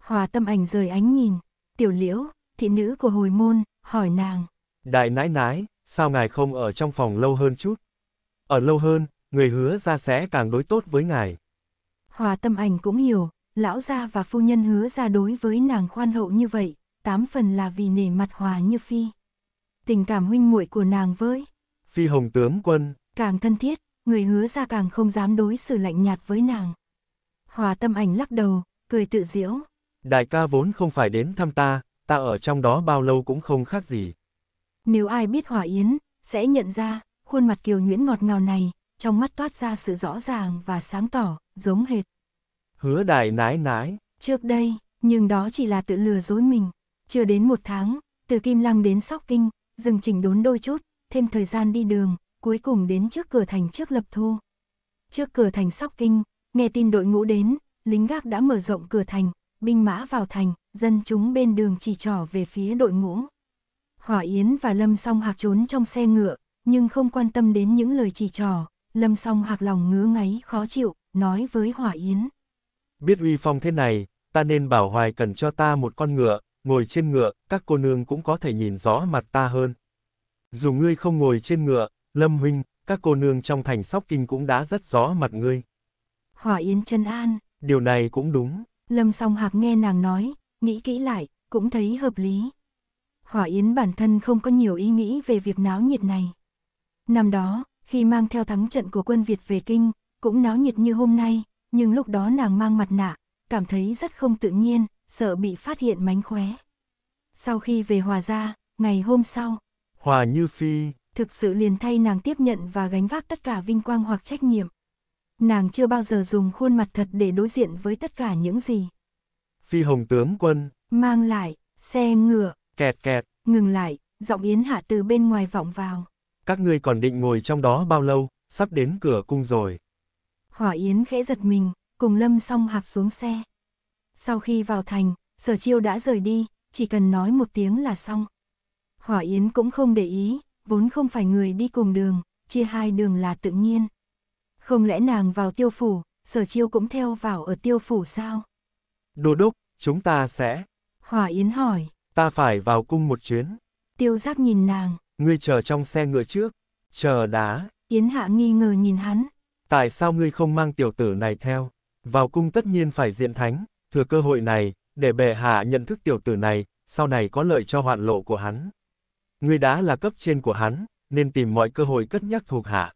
Hòa tâm ảnh rời ánh nhìn, tiểu liễu, thị nữ của hồi môn, hỏi nàng. Đại nãi nãi, sao ngài không ở trong phòng lâu hơn chút? Ở lâu hơn, người hứa ra sẽ càng đối tốt với ngài. Hòa tâm ảnh cũng hiểu, lão gia và phu nhân hứa ra đối với nàng khoan hậu như vậy, tám phần là vì nể mặt hòa như phi. Tình cảm huynh muội của nàng với Phi Hồng tướng quân càng thân thiết, người hứa ra càng không dám đối xử lạnh nhạt với nàng. Hòa tâm ảnh lắc đầu, cười tự diễu. Đại ca vốn không phải đến thăm ta, ta ở trong đó bao lâu cũng không khác gì. Nếu ai biết Hòa Yến, sẽ nhận ra, khuôn mặt kiều nhuyễn ngọt ngào này, trong mắt toát ra sự rõ ràng và sáng tỏ, giống hệt. Hứa đại nái nái. Trước đây, nhưng đó chỉ là tự lừa dối mình. Chưa đến một tháng, từ Kim Lăng đến Sóc Kinh, dừng chỉnh đốn đôi chút, thêm thời gian đi đường, cuối cùng đến trước cửa thành trước lập thu. Trước cửa thành Sóc Kinh, nghe tin đội ngũ đến, lính gác đã mở rộng cửa thành, binh mã vào thành, dân chúng bên đường chỉ trỏ về phía đội ngũ. Hỏa Yến và Lâm Song Hạc trốn trong xe ngựa, nhưng không quan tâm đến những lời chỉ trỏ, Lâm song Hạc lòng ngứa ngáy khó chịu, nói với Hỏa Yến. Biết uy phong thế này, ta nên bảo Hoài cần cho ta một con ngựa, ngồi trên ngựa, các cô nương cũng có thể nhìn rõ mặt ta hơn. Dù ngươi không ngồi trên ngựa, Lâm Huynh, các cô nương trong thành sóc kinh cũng đã rất rõ mặt ngươi. Hỏa Yến chân an. Điều này cũng đúng. Lâm song hạc nghe nàng nói, nghĩ kỹ lại, cũng thấy hợp lý. Hỏa Yến bản thân không có nhiều ý nghĩ về việc náo nhiệt này. Năm đó, khi mang theo thắng trận của quân Việt về kinh, cũng náo nhiệt như hôm nay, nhưng lúc đó nàng mang mặt nạ, cảm thấy rất không tự nhiên, sợ bị phát hiện mánh khóe. Sau khi về Hòa ra, ngày hôm sau, Hòa Như Phi thực sự liền thay nàng tiếp nhận và gánh vác tất cả vinh quang hoặc trách nhiệm. Nàng chưa bao giờ dùng khuôn mặt thật để đối diện với tất cả những gì. Phi Hồng tướng quân mang lại xe ngựa kẹt kẹt ngừng lại, giọng Yến Hạ từ bên ngoài vọng vào các ngươi còn định ngồi trong đó bao lâu, sắp đến cửa cung rồi. Hỏa Yến khẽ giật mình, cùng Lâm Song Hạc xuống xe. Sau khi vào thành, Sở Chiêu đã rời đi, chỉ cần nói một tiếng là xong. Hỏa Yến cũng không để ý, vốn không phải người đi cùng đường, chia hai đường là tự nhiên. Không lẽ nàng vào tiêu phủ, Sở Chiêu cũng theo vào ở tiêu phủ sao? Đô đốc, chúng ta sẽ... Hỏa Yến hỏi. Ta phải vào cung một chuyến. Tiêu giác nhìn nàng, Ngươi chờ trong xe ngựa trước, chờ đã. Yến Hạ nghi ngờ nhìn hắn. Tại sao ngươi không mang tiểu tử này theo? Vào cung tất nhiên phải diện thánh, thừa cơ hội này, để bệ hạ nhận thức tiểu tử này, sau này có lợi cho hoạn lộ của hắn. Ngươi đã là cấp trên của hắn, nên tìm mọi cơ hội cất nhắc thuộc hạ.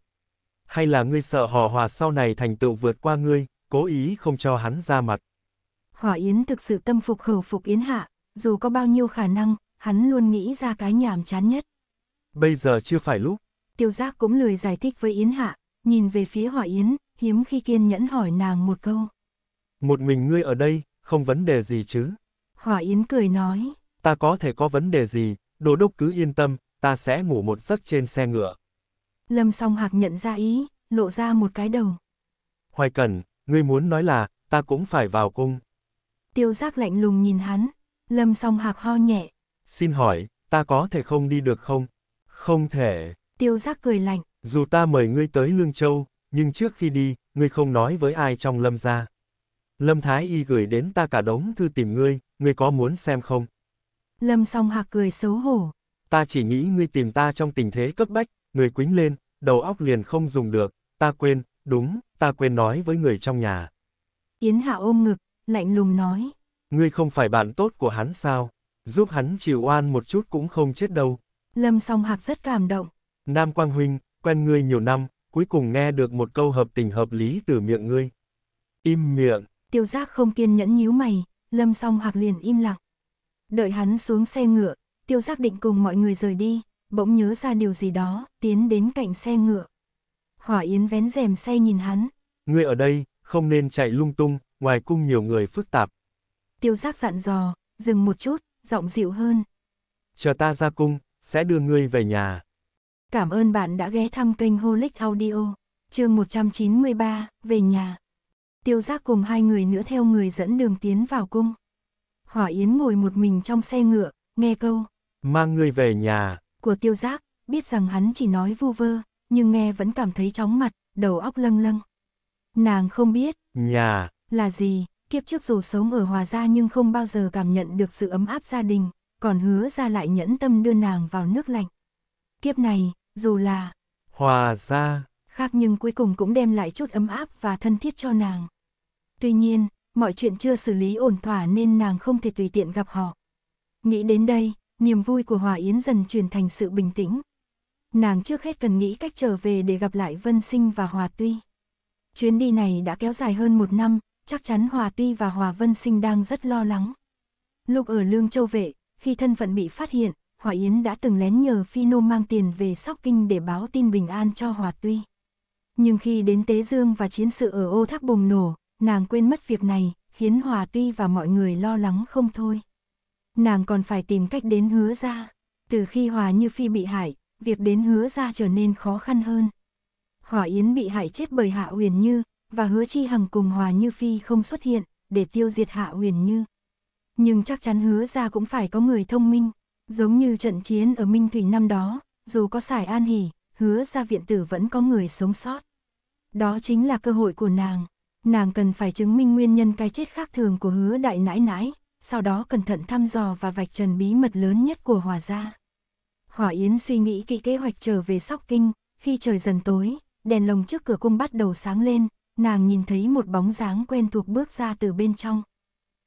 Hay là ngươi sợ hò hòa sau này thành tựu vượt qua ngươi, cố ý không cho hắn ra mặt. Hỏa Yến thực sự tâm phục khẩu phục Yến Hạ, dù có bao nhiêu khả năng, hắn luôn nghĩ ra cái nhảm chán nhất. Bây giờ chưa phải lúc. Tiêu giác cũng lười giải thích với Yến Hạ, nhìn về phía hỏa Yến, hiếm khi kiên nhẫn hỏi nàng một câu. Một mình ngươi ở đây, không vấn đề gì chứ? Hỏa Yến cười nói. Ta có thể có vấn đề gì, đồ đốc cứ yên tâm, ta sẽ ngủ một giấc trên xe ngựa. Lâm song hạc nhận ra ý, lộ ra một cái đầu. Hoài cần ngươi muốn nói là, ta cũng phải vào cung. Tiêu giác lạnh lùng nhìn hắn, lâm song hạc ho nhẹ. Xin hỏi, ta có thể không đi được không? Không thể. Tiêu giác cười lạnh. Dù ta mời ngươi tới Lương Châu, nhưng trước khi đi, ngươi không nói với ai trong lâm gia. Lâm Thái Y gửi đến ta cả đống thư tìm ngươi, ngươi có muốn xem không? Lâm song hạc cười xấu hổ. Ta chỉ nghĩ ngươi tìm ta trong tình thế cấp bách, người quính lên, đầu óc liền không dùng được, ta quên, đúng, ta quên nói với người trong nhà. Yến Hạ ôm ngực, lạnh lùng nói. Ngươi không phải bạn tốt của hắn sao? Giúp hắn chịu oan một chút cũng không chết đâu. Lâm song hạc rất cảm động. Nam Quang Huynh, quen ngươi nhiều năm, cuối cùng nghe được một câu hợp tình hợp lý từ miệng ngươi. Im miệng. Tiêu giác không kiên nhẫn nhíu mày, lâm song hạc liền im lặng. Đợi hắn xuống xe ngựa, tiêu giác định cùng mọi người rời đi, bỗng nhớ ra điều gì đó, tiến đến cạnh xe ngựa. Hỏa Yến vén rèm xe nhìn hắn. Ngươi ở đây, không nên chạy lung tung, ngoài cung nhiều người phức tạp. Tiêu giác dặn dò, dừng một chút, giọng dịu hơn. Chờ ta ra cung, sẽ đưa ngươi về nhà. Cảm ơn bạn đã ghé thăm kênh Holic Audio, chương 193, về nhà. Tiêu giác cùng hai người nữa theo người dẫn đường tiến vào cung. Hỏa Yến ngồi một mình trong xe ngựa, nghe câu Mang người về nhà của tiêu giác, biết rằng hắn chỉ nói vu vơ, nhưng nghe vẫn cảm thấy chóng mặt, đầu óc lâng lâng. Nàng không biết nhà là gì, kiếp trước dù sống ở Hòa Gia nhưng không bao giờ cảm nhận được sự ấm áp gia đình, còn hứa ra lại nhẫn tâm đưa nàng vào nước lạnh. Kiếp này, dù là hòa ra khác nhưng cuối cùng cũng đem lại chút ấm áp và thân thiết cho nàng. Tuy nhiên, mọi chuyện chưa xử lý ổn thỏa nên nàng không thể tùy tiện gặp họ. Nghĩ đến đây, niềm vui của Hòa Yến dần chuyển thành sự bình tĩnh. Nàng trước hết cần nghĩ cách trở về để gặp lại Vân Sinh và Hòa Tuy. Chuyến đi này đã kéo dài hơn một năm, chắc chắn Hòa Tuy và Hòa Vân Sinh đang rất lo lắng. Lúc ở Lương Châu Vệ, khi thân phận bị phát hiện, Hòa Yến đã từng lén nhờ Phi Nô mang tiền về Sóc Kinh để báo tin bình an cho Hòa Tuy. Nhưng khi đến Tế Dương và chiến sự ở ô tháp bùng nổ, nàng quên mất việc này, khiến Hòa Tuy và mọi người lo lắng không thôi. Nàng còn phải tìm cách đến hứa ra. Từ khi Hòa Như Phi bị hại, việc đến hứa ra trở nên khó khăn hơn. Hòa Yến bị hại chết bởi Hạ Huyền Như, và hứa chi hằng cùng Hòa Như Phi không xuất hiện, để tiêu diệt Hạ Huyền Như nhưng chắc chắn hứa ra cũng phải có người thông minh, giống như trận chiến ở Minh Thủy năm đó, dù có xài an hỉ, hứa ra viện tử vẫn có người sống sót. Đó chính là cơ hội của nàng, nàng cần phải chứng minh nguyên nhân cái chết khác thường của hứa đại nãi nãi, sau đó cẩn thận thăm dò và vạch trần bí mật lớn nhất của hòa gia. Hỏa Yến suy nghĩ kỹ kế hoạch trở về Sóc Kinh, khi trời dần tối, đèn lồng trước cửa cung bắt đầu sáng lên, nàng nhìn thấy một bóng dáng quen thuộc bước ra từ bên trong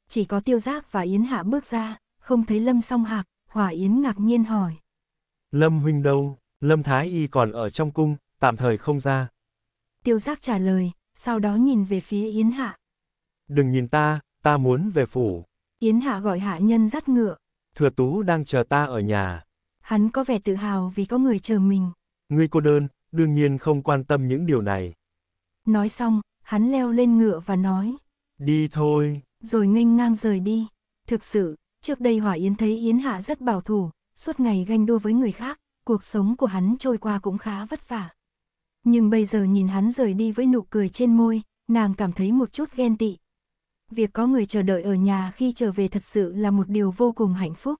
chỉ có tiêu giác và Yến Hạ bước ra, không thấy Lâm song hạc, Hỏa Yến ngạc nhiên hỏi. Lâm huynh đâu, Lâm Thái Y còn ở trong cung, tạm thời không ra. Tiêu giác trả lời, sau đó nhìn về phía Yến Hạ. Đừng nhìn ta, ta muốn về phủ. Yến Hạ gọi hạ nhân dắt ngựa. Thừa Tú đang chờ ta ở nhà. Hắn có vẻ tự hào vì có người chờ mình. Ngươi cô đơn, đương nhiên không quan tâm những điều này. Nói xong, hắn leo lên ngựa và nói. Đi thôi rồi nghênh ngang rời đi. Thực sự, trước đây Hỏa Yến thấy Yến Hạ rất bảo thủ, suốt ngày ganh đua với người khác, cuộc sống của hắn trôi qua cũng khá vất vả. Nhưng bây giờ nhìn hắn rời đi với nụ cười trên môi, nàng cảm thấy một chút ghen tị. Việc có người chờ đợi ở nhà khi trở về thật sự là một điều vô cùng hạnh phúc.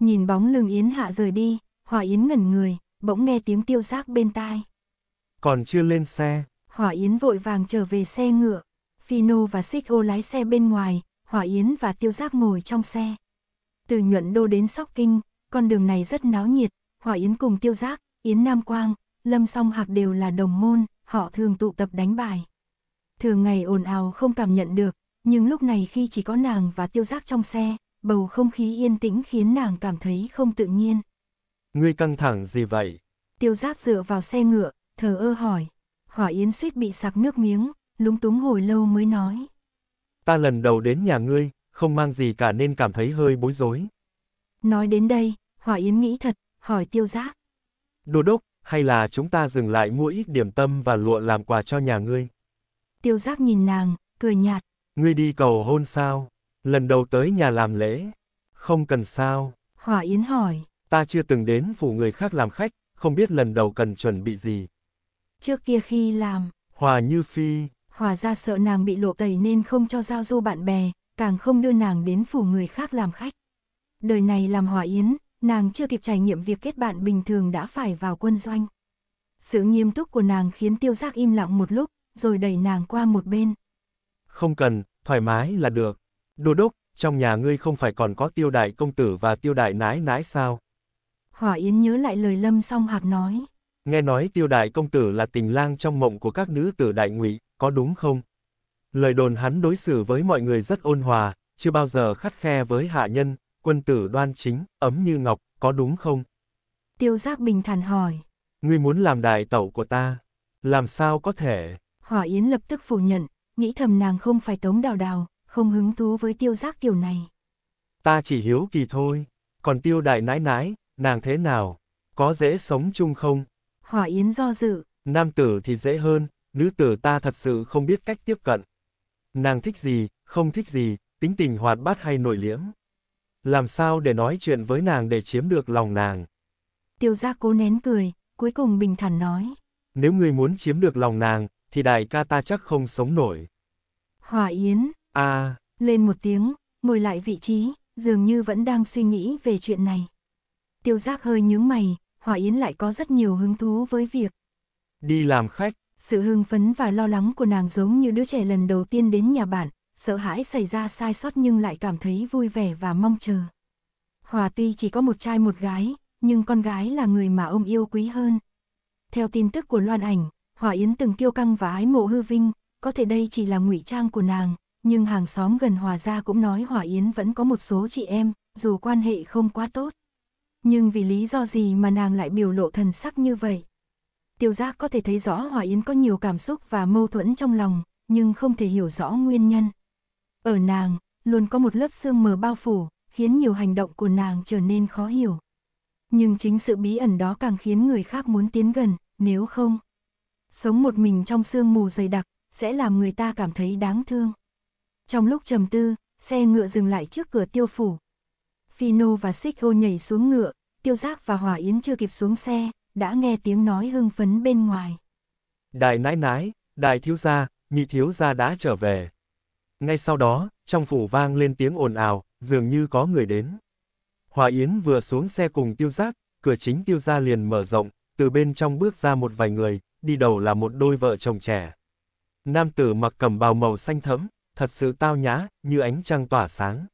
Nhìn bóng lưng Yến Hạ rời đi, Hỏa Yến ngẩn người, bỗng nghe tiếng tiêu giác bên tai. Còn chưa lên xe. Hỏa Yến vội vàng trở về xe ngựa. Phino và Xích ô lái xe bên ngoài, Hỏa Yến và Tiêu Giác ngồi trong xe. Từ nhuận đô đến Sóc Kinh, con đường này rất náo nhiệt, Hỏa Yến cùng Tiêu Giác, Yến Nam Quang, Lâm Song Hạc đều là đồng môn, họ thường tụ tập đánh bài. Thường ngày ồn ào không cảm nhận được, nhưng lúc này khi chỉ có nàng và Tiêu Giác trong xe, bầu không khí yên tĩnh khiến nàng cảm thấy không tự nhiên. Ngươi căng thẳng gì vậy? Tiêu Giác dựa vào xe ngựa, thờ ơ hỏi. Hỏa Yến suýt bị sặc nước miếng, lúng túng hồi lâu mới nói. Ta lần đầu đến nhà ngươi, không mang gì cả nên cảm thấy hơi bối rối. Nói đến đây, Hòa Yến nghĩ thật, hỏi tiêu giác. đồ đốc, hay là chúng ta dừng lại mua ít điểm tâm và lụa làm quà cho nhà ngươi? Tiêu giác nhìn nàng, cười nhạt. Ngươi đi cầu hôn sao? Lần đầu tới nhà làm lễ. Không cần sao. Hòa Yến hỏi. Ta chưa từng đến phủ người khác làm khách, không biết lần đầu cần chuẩn bị gì. Trước kia khi làm. Hòa Như Phi, Hòa ra sợ nàng bị lộ tẩy nên không cho giao du bạn bè, càng không đưa nàng đến phủ người khác làm khách. Đời này làm hòa yến, nàng chưa kịp trải nghiệm việc kết bạn bình thường đã phải vào quân doanh. Sự nghiêm túc của nàng khiến tiêu giác im lặng một lúc, rồi đẩy nàng qua một bên. Không cần, thoải mái là được. Đô đốc, trong nhà ngươi không phải còn có tiêu đại công tử và tiêu đại nái nái sao? Hòa Yến nhớ lại lời Lâm song hạc nói. Nghe nói tiêu đại công tử là tình lang trong mộng của các nữ tử đại ngụy, có đúng không? Lời đồn hắn đối xử với mọi người rất ôn hòa, chưa bao giờ khắt khe với hạ nhân, quân tử đoan chính, ấm như ngọc, có đúng không? Tiêu giác bình thản hỏi. Ngươi muốn làm đại tẩu của ta? Làm sao có thể? Hỏa Yến lập tức phủ nhận, nghĩ thầm nàng không phải tống đào đào, không hứng thú với tiêu giác kiểu này. Ta chỉ hiếu kỳ thôi, còn tiêu đại nãi nãi, nàng thế nào? Có dễ sống chung không? Hỏa Yến do dự. Nam tử thì dễ hơn, nữ tử ta thật sự không biết cách tiếp cận. Nàng thích gì, không thích gì, tính tình hoạt bát hay nội liễm. Làm sao để nói chuyện với nàng để chiếm được lòng nàng? Tiêu Gia cố nén cười, cuối cùng bình thản nói. Nếu người muốn chiếm được lòng nàng, thì đại ca ta chắc không sống nổi. Hỏa Yến. À. Lên một tiếng, ngồi lại vị trí, dường như vẫn đang suy nghĩ về chuyện này. Tiêu giác hơi nhướng mày, Hòa Yến lại có rất nhiều hứng thú với việc đi làm khách. Sự hưng phấn và lo lắng của nàng giống như đứa trẻ lần đầu tiên đến nhà bạn, sợ hãi xảy ra sai sót nhưng lại cảm thấy vui vẻ và mong chờ. Hòa tuy chỉ có một trai một gái, nhưng con gái là người mà ông yêu quý hơn. Theo tin tức của Loan Ảnh, Hòa Yến từng kiêu căng và ái mộ hư vinh, có thể đây chỉ là ngụy trang của nàng, nhưng hàng xóm gần Hòa gia cũng nói Hòa Yến vẫn có một số chị em, dù quan hệ không quá tốt. Nhưng vì lý do gì mà nàng lại biểu lộ thần sắc như vậy? Tiêu giác có thể thấy rõ Hòa Yến có nhiều cảm xúc và mâu thuẫn trong lòng, nhưng không thể hiểu rõ nguyên nhân. Ở nàng, luôn có một lớp sương mờ bao phủ, khiến nhiều hành động của nàng trở nên khó hiểu. Nhưng chính sự bí ẩn đó càng khiến người khác muốn tiến gần, nếu không. Sống một mình trong sương mù dày đặc, sẽ làm người ta cảm thấy đáng thương. Trong lúc trầm tư, xe ngựa dừng lại trước cửa tiêu phủ, Phino và Xích nhảy xuống ngựa, Tiêu Giác và Hòa Yến chưa kịp xuống xe, đã nghe tiếng nói hưng phấn bên ngoài. Đại nãi nãi, đại thiếu gia, nhị thiếu gia đã trở về. Ngay sau đó, trong phủ vang lên tiếng ồn ào, dường như có người đến. Hòa Yến vừa xuống xe cùng Tiêu Giác, cửa chính Tiêu gia liền mở rộng, từ bên trong bước ra một vài người, đi đầu là một đôi vợ chồng trẻ. Nam tử mặc cẩm bào màu xanh thẫm, thật sự tao nhã, như ánh trăng tỏa sáng.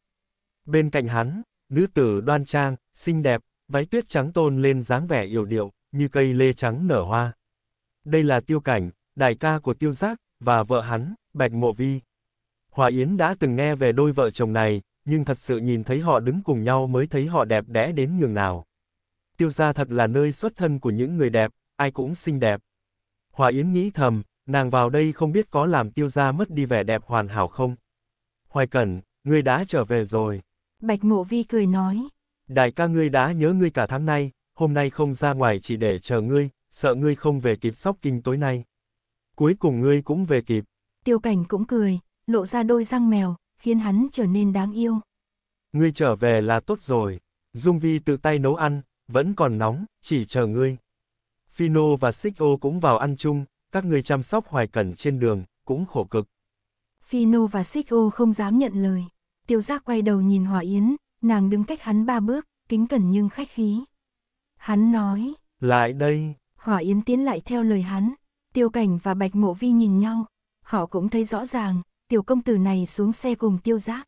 Bên cạnh hắn, Nữ tử đoan trang, xinh đẹp, váy tuyết trắng tôn lên dáng vẻ yểu điệu, như cây lê trắng nở hoa. Đây là tiêu cảnh, đại ca của tiêu giác, và vợ hắn, Bạch Mộ Vi. Hòa Yến đã từng nghe về đôi vợ chồng này, nhưng thật sự nhìn thấy họ đứng cùng nhau mới thấy họ đẹp đẽ đến nhường nào. Tiêu gia thật là nơi xuất thân của những người đẹp, ai cũng xinh đẹp. Hòa Yến nghĩ thầm, nàng vào đây không biết có làm tiêu gia mất đi vẻ đẹp hoàn hảo không. Hoài Cẩn, ngươi đã trở về rồi. Bạch Mộ Vi cười nói. Đại ca ngươi đã nhớ ngươi cả tháng nay, hôm nay không ra ngoài chỉ để chờ ngươi, sợ ngươi không về kịp sóc kinh tối nay. Cuối cùng ngươi cũng về kịp. Tiêu cảnh cũng cười, lộ ra đôi răng mèo, khiến hắn trở nên đáng yêu. Ngươi trở về là tốt rồi. Dung Vi tự tay nấu ăn, vẫn còn nóng, chỉ chờ ngươi. Phino và Xích Ô cũng vào ăn chung, các ngươi chăm sóc hoài cẩn trên đường, cũng khổ cực. Phino và Xích Ô không dám nhận lời tiêu giác quay đầu nhìn Hòa Yến, nàng đứng cách hắn ba bước, kính cẩn nhưng khách khí. Hắn nói, lại đây. Hỏa Yến tiến lại theo lời hắn, tiêu cảnh và bạch mộ vi nhìn nhau, họ cũng thấy rõ ràng, tiểu công tử này xuống xe cùng tiêu giác.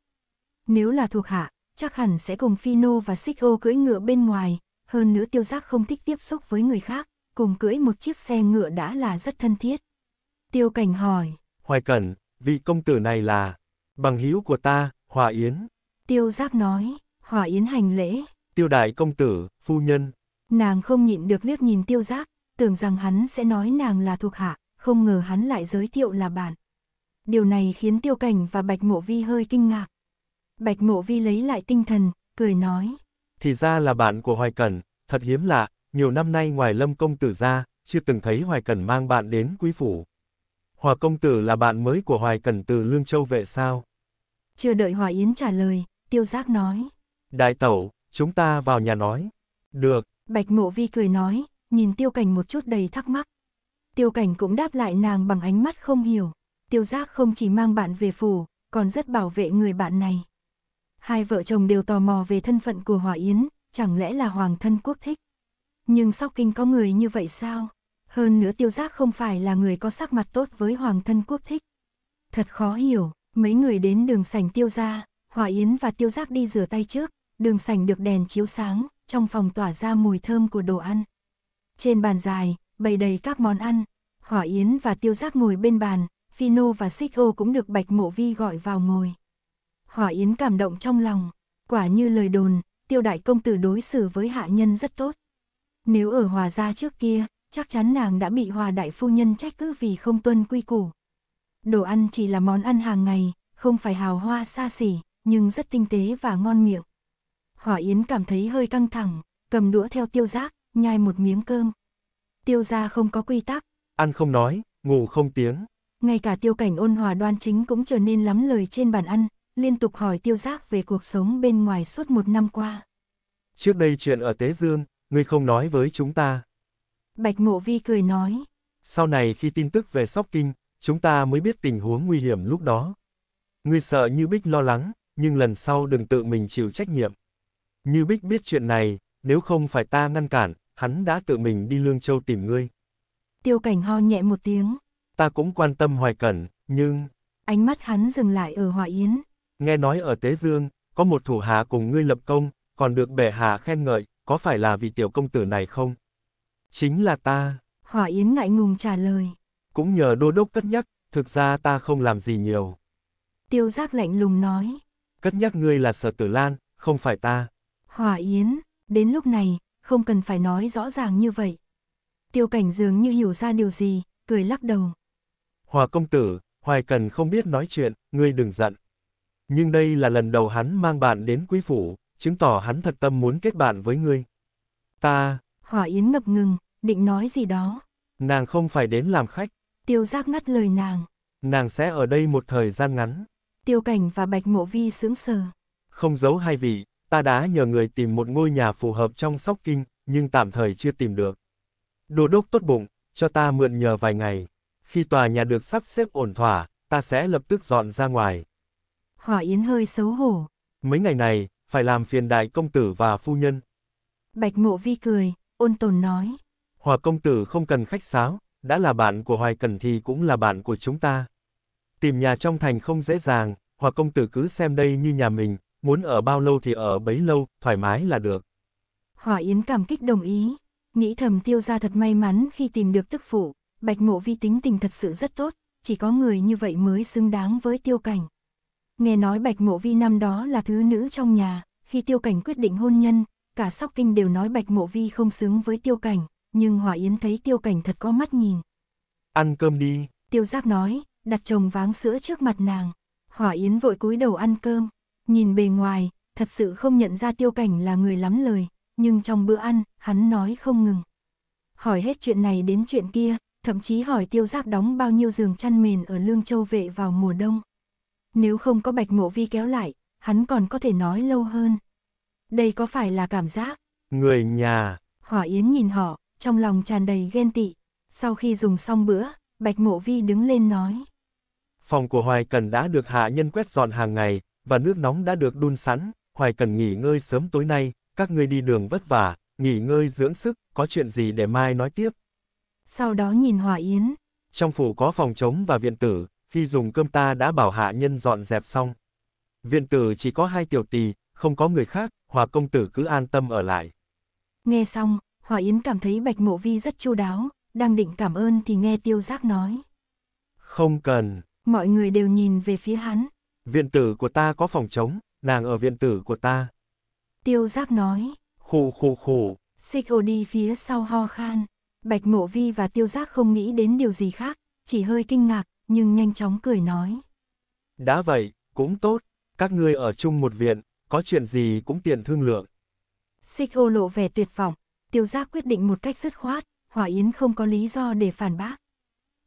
Nếu là thuộc hạ, chắc hẳn sẽ cùng Phi Nô và Xích Ô cưỡi ngựa bên ngoài, hơn nữa tiêu giác không thích tiếp xúc với người khác, cùng cưỡi một chiếc xe ngựa đã là rất thân thiết. Tiêu cảnh hỏi, Hoài Cẩn, vị công tử này là bằng hữu của ta, Hòa Yến. Tiêu Giáp nói, Hòa Yến hành lễ. Tiêu đại công tử, phu nhân. Nàng không nhịn được liếc nhìn Tiêu Giáp, tưởng rằng hắn sẽ nói nàng là thuộc hạ, không ngờ hắn lại giới thiệu là bạn. Điều này khiến Tiêu Cảnh và Bạch Mộ Vi hơi kinh ngạc. Bạch Mộ Vi lấy lại tinh thần, cười nói. Thì ra là bạn của Hoài Cẩn, thật hiếm lạ, nhiều năm nay ngoài lâm công tử ra, chưa từng thấy Hoài Cẩn mang bạn đến quý phủ. Hòa công tử là bạn mới của Hoài Cẩn từ Lương Châu vệ sao? Chưa đợi Hòa Yến trả lời, tiêu giác nói. Đại tẩu, chúng ta vào nhà nói. Được. Bạch mộ vi cười nói, nhìn tiêu cảnh một chút đầy thắc mắc. Tiêu cảnh cũng đáp lại nàng bằng ánh mắt không hiểu. Tiêu giác không chỉ mang bạn về phủ, còn rất bảo vệ người bạn này. Hai vợ chồng đều tò mò về thân phận của Hòa Yến, chẳng lẽ là hoàng thân quốc thích. Nhưng sóc kinh có người như vậy sao? Hơn nữa tiêu giác không phải là người có sắc mặt tốt với hoàng thân quốc thích. Thật khó hiểu, Mấy người đến đường sảnh tiêu ra, Hòa Yến và Tiêu Giác đi rửa tay trước, đường sảnh được đèn chiếu sáng, trong phòng tỏa ra mùi thơm của đồ ăn. Trên bàn dài, bày đầy các món ăn, Hỏa Yến và Tiêu Giác ngồi bên bàn, Phino và Xích Ô cũng được Bạch Mộ Vi gọi vào ngồi. Hỏa Yến cảm động trong lòng, quả như lời đồn, Tiêu Đại Công Tử đối xử với hạ nhân rất tốt. Nếu ở Hòa Gia trước kia, chắc chắn nàng đã bị Hòa Đại Phu Nhân trách cứ vì không tuân quy củ. Đồ ăn chỉ là món ăn hàng ngày, không phải hào hoa xa xỉ, nhưng rất tinh tế và ngon miệng. Hỏa Yến cảm thấy hơi căng thẳng, cầm đũa theo tiêu giác, nhai một miếng cơm. Tiêu gia không có quy tắc. Ăn không nói, ngủ không tiếng. Ngay cả tiêu cảnh ôn hòa đoan chính cũng trở nên lắm lời trên bàn ăn, liên tục hỏi tiêu giác về cuộc sống bên ngoài suốt một năm qua. Trước đây chuyện ở Tế Dương, ngươi không nói với chúng ta. Bạch Mộ Vi cười nói. Sau này khi tin tức về Sóc Kinh, chúng ta mới biết tình huống nguy hiểm lúc đó. Ngươi sợ Như Bích lo lắng, nhưng lần sau đừng tự mình chịu trách nhiệm. Như Bích biết chuyện này, nếu không phải ta ngăn cản, hắn đã tự mình đi Lương Châu tìm ngươi. Tiêu cảnh ho nhẹ một tiếng. Ta cũng quan tâm hoài cẩn, nhưng... Ánh mắt hắn dừng lại ở Hòa Yến. Nghe nói ở Tế Dương, có một thủ hạ cùng ngươi lập công, còn được bệ hạ khen ngợi, có phải là vì tiểu công tử này không? Chính là ta. Hòa Yến ngại ngùng trả lời cũng nhờ đô đốc cất nhắc, thực ra ta không làm gì nhiều. Tiêu giác lạnh lùng nói. Cất nhắc ngươi là sở tử lan, không phải ta. Hòa Yến, đến lúc này, không cần phải nói rõ ràng như vậy. Tiêu cảnh dường như hiểu ra điều gì, cười lắc đầu. Hòa công tử, Hoài Cần không biết nói chuyện, ngươi đừng giận. Nhưng đây là lần đầu hắn mang bạn đến quý phủ, chứng tỏ hắn thật tâm muốn kết bạn với ngươi. Ta... Hòa Yến ngập ngừng, định nói gì đó. Nàng không phải đến làm khách, Tiêu giác ngắt lời nàng. Nàng sẽ ở đây một thời gian ngắn. Tiêu cảnh và bạch mộ vi sướng sờ. Không giấu hai vị, ta đã nhờ người tìm một ngôi nhà phù hợp trong sóc kinh, nhưng tạm thời chưa tìm được. Đồ đốc tốt bụng, cho ta mượn nhờ vài ngày. Khi tòa nhà được sắp xếp ổn thỏa, ta sẽ lập tức dọn ra ngoài. Hỏa Yến hơi xấu hổ. Mấy ngày này, phải làm phiền đại công tử và phu nhân. Bạch mộ vi cười, ôn tồn nói. Hòa công tử không cần khách sáo, đã là bạn của Hoài Cần thì cũng là bạn của chúng ta. Tìm nhà trong thành không dễ dàng, Hoa công tử cứ xem đây như nhà mình, muốn ở bao lâu thì ở bấy lâu, thoải mái là được. Hoa Yến cảm kích đồng ý, nghĩ thầm tiêu gia thật may mắn khi tìm được tức phụ, bạch mộ vi tính tình thật sự rất tốt, chỉ có người như vậy mới xứng đáng với tiêu cảnh. Nghe nói bạch mộ vi năm đó là thứ nữ trong nhà, khi tiêu cảnh quyết định hôn nhân, cả sóc kinh đều nói bạch mộ vi không xứng với tiêu cảnh, nhưng Hòa Yến thấy tiêu cảnh thật có mắt nhìn. Ăn cơm đi. Tiêu giáp nói, đặt chồng váng sữa trước mặt nàng. Hòa Yến vội cúi đầu ăn cơm, nhìn bề ngoài, thật sự không nhận ra tiêu cảnh là người lắm lời, nhưng trong bữa ăn, hắn nói không ngừng. Hỏi hết chuyện này đến chuyện kia, thậm chí hỏi tiêu giáp đóng bao nhiêu giường chăn mền ở Lương Châu Vệ vào mùa đông. Nếu không có bạch mộ vi kéo lại, hắn còn có thể nói lâu hơn. Đây có phải là cảm giác? Người nhà. Hỏa Yến nhìn họ, trong lòng tràn đầy ghen tị. Sau khi dùng xong bữa, Bạch Mộ Vi đứng lên nói. Phòng của Hoài Cần đã được hạ nhân quét dọn hàng ngày, và nước nóng đã được đun sẵn, Hoài Cần nghỉ ngơi sớm tối nay, các ngươi đi đường vất vả, nghỉ ngơi dưỡng sức, có chuyện gì để mai nói tiếp. Sau đó nhìn Hòa Yến. Trong phủ có phòng trống và viện tử, khi dùng cơm ta đã bảo hạ nhân dọn dẹp xong. Viện tử chỉ có hai tiểu tỳ, không có người khác, Hòa công tử cứ an tâm ở lại. Nghe xong, Hòa Yến cảm thấy Bạch Mộ Vi rất chu đáo, đang định cảm ơn thì nghe Tiêu Giác nói. Không cần. Mọi người đều nhìn về phía hắn. Viện tử của ta có phòng trống, nàng ở viện tử của ta. Tiêu Giác nói. Khủ khủ khủ. Xích ô đi phía sau ho khan. Bạch Mộ Vi và Tiêu Giác không nghĩ đến điều gì khác, chỉ hơi kinh ngạc, nhưng nhanh chóng cười nói. Đã vậy, cũng tốt, các ngươi ở chung một viện, có chuyện gì cũng tiện thương lượng. Xích ô lộ vẻ tuyệt vọng, tiêu giác quyết định một cách dứt khoát, Hỏa Yến không có lý do để phản bác.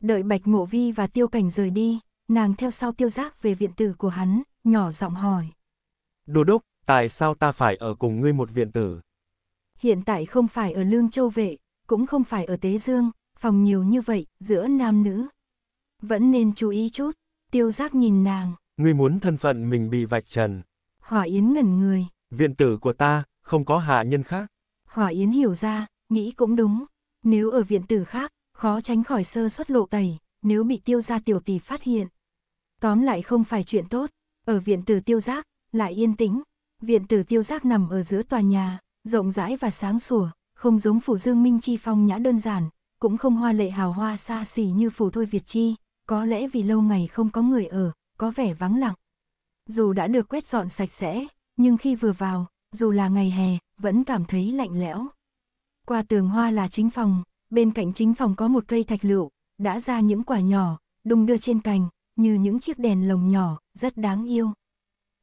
Đợi Bạch Mộ Vi và Tiêu Cảnh rời đi, nàng theo sau tiêu giác về viện tử của hắn, nhỏ giọng hỏi. Đồ đốc, tại sao ta phải ở cùng ngươi một viện tử? Hiện tại không phải ở Lương Châu Vệ, cũng không phải ở Tế Dương, phòng nhiều như vậy, giữa nam nữ. Vẫn nên chú ý chút, tiêu giác nhìn nàng. Ngươi muốn thân phận mình bị vạch trần. Hỏa Yến ngẩn người. Viện tử của ta, không có hạ nhân khác. Hỏa Yến hiểu ra, nghĩ cũng đúng. Nếu ở viện tử khác, khó tránh khỏi sơ xuất lộ tẩy, nếu bị tiêu gia tiểu tỷ phát hiện. Tóm lại không phải chuyện tốt, ở viện tử tiêu giác, lại yên tĩnh. Viện tử tiêu giác nằm ở giữa tòa nhà, rộng rãi và sáng sủa, không giống phủ dương minh chi phong nhã đơn giản, cũng không hoa lệ hào hoa xa xỉ như phủ thôi Việt chi, có lẽ vì lâu ngày không có người ở, có vẻ vắng lặng. Dù đã được quét dọn sạch sẽ, nhưng khi vừa vào, dù là ngày hè, vẫn cảm thấy lạnh lẽo. Qua tường hoa là chính phòng, bên cạnh chính phòng có một cây thạch lựu, đã ra những quả nhỏ, đung đưa trên cành, như những chiếc đèn lồng nhỏ, rất đáng yêu.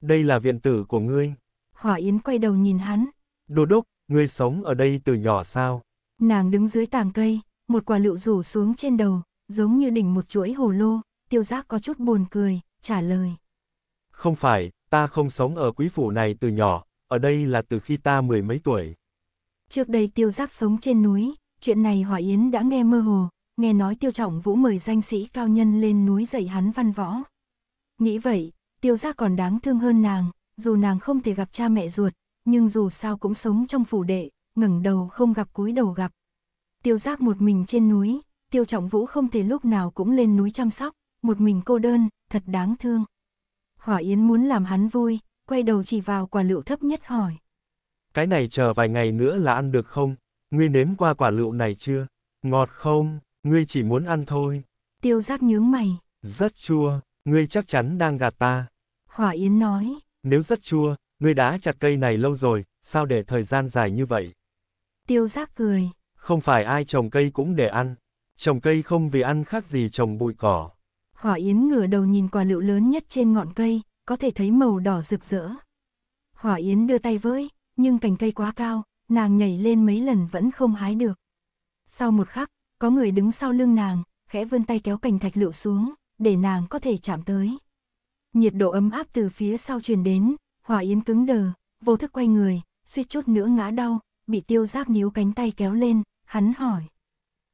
Đây là viện tử của ngươi. Hỏa Yến quay đầu nhìn hắn. đồ đốc, ngươi sống ở đây từ nhỏ sao? Nàng đứng dưới tàng cây, một quả lựu rủ xuống trên đầu, giống như đỉnh một chuỗi hồ lô, tiêu giác có chút buồn cười, trả lời. Không phải, ta không sống ở quý phủ này từ nhỏ, ở đây là từ khi ta mười mấy tuổi. Trước đây tiêu giác sống trên núi, chuyện này Hỏa Yến đã nghe mơ hồ, nghe nói tiêu trọng vũ mời danh sĩ cao nhân lên núi dạy hắn văn võ. Nghĩ vậy, tiêu giác còn đáng thương hơn nàng, dù nàng không thể gặp cha mẹ ruột, nhưng dù sao cũng sống trong phủ đệ, ngẩng đầu không gặp cúi đầu gặp. Tiêu giác một mình trên núi, tiêu trọng vũ không thể lúc nào cũng lên núi chăm sóc, một mình cô đơn, thật đáng thương. Hỏa Yến muốn làm hắn vui, quay đầu chỉ vào quả lựu thấp nhất hỏi. Cái này chờ vài ngày nữa là ăn được không? Ngươi nếm qua quả lựu này chưa? Ngọt không? Ngươi chỉ muốn ăn thôi. Tiêu giác nhướng mày. Rất chua, ngươi chắc chắn đang gạt ta. Hỏa Yến nói. Nếu rất chua, ngươi đã chặt cây này lâu rồi, sao để thời gian dài như vậy? Tiêu giác cười. Không phải ai trồng cây cũng để ăn. Trồng cây không vì ăn khác gì trồng bụi cỏ. Hỏa Yến ngửa đầu nhìn quả lựu lớn nhất trên ngọn cây, có thể thấy màu đỏ rực rỡ. Hỏa Yến đưa tay với, nhưng cành cây quá cao, nàng nhảy lên mấy lần vẫn không hái được. Sau một khắc, có người đứng sau lưng nàng, khẽ vươn tay kéo cành thạch lựu xuống, để nàng có thể chạm tới. Nhiệt độ ấm áp từ phía sau truyền đến, Hỏa Yến cứng đờ, vô thức quay người, suýt chút nữa ngã đau, bị tiêu giáp níu cánh tay kéo lên, hắn hỏi.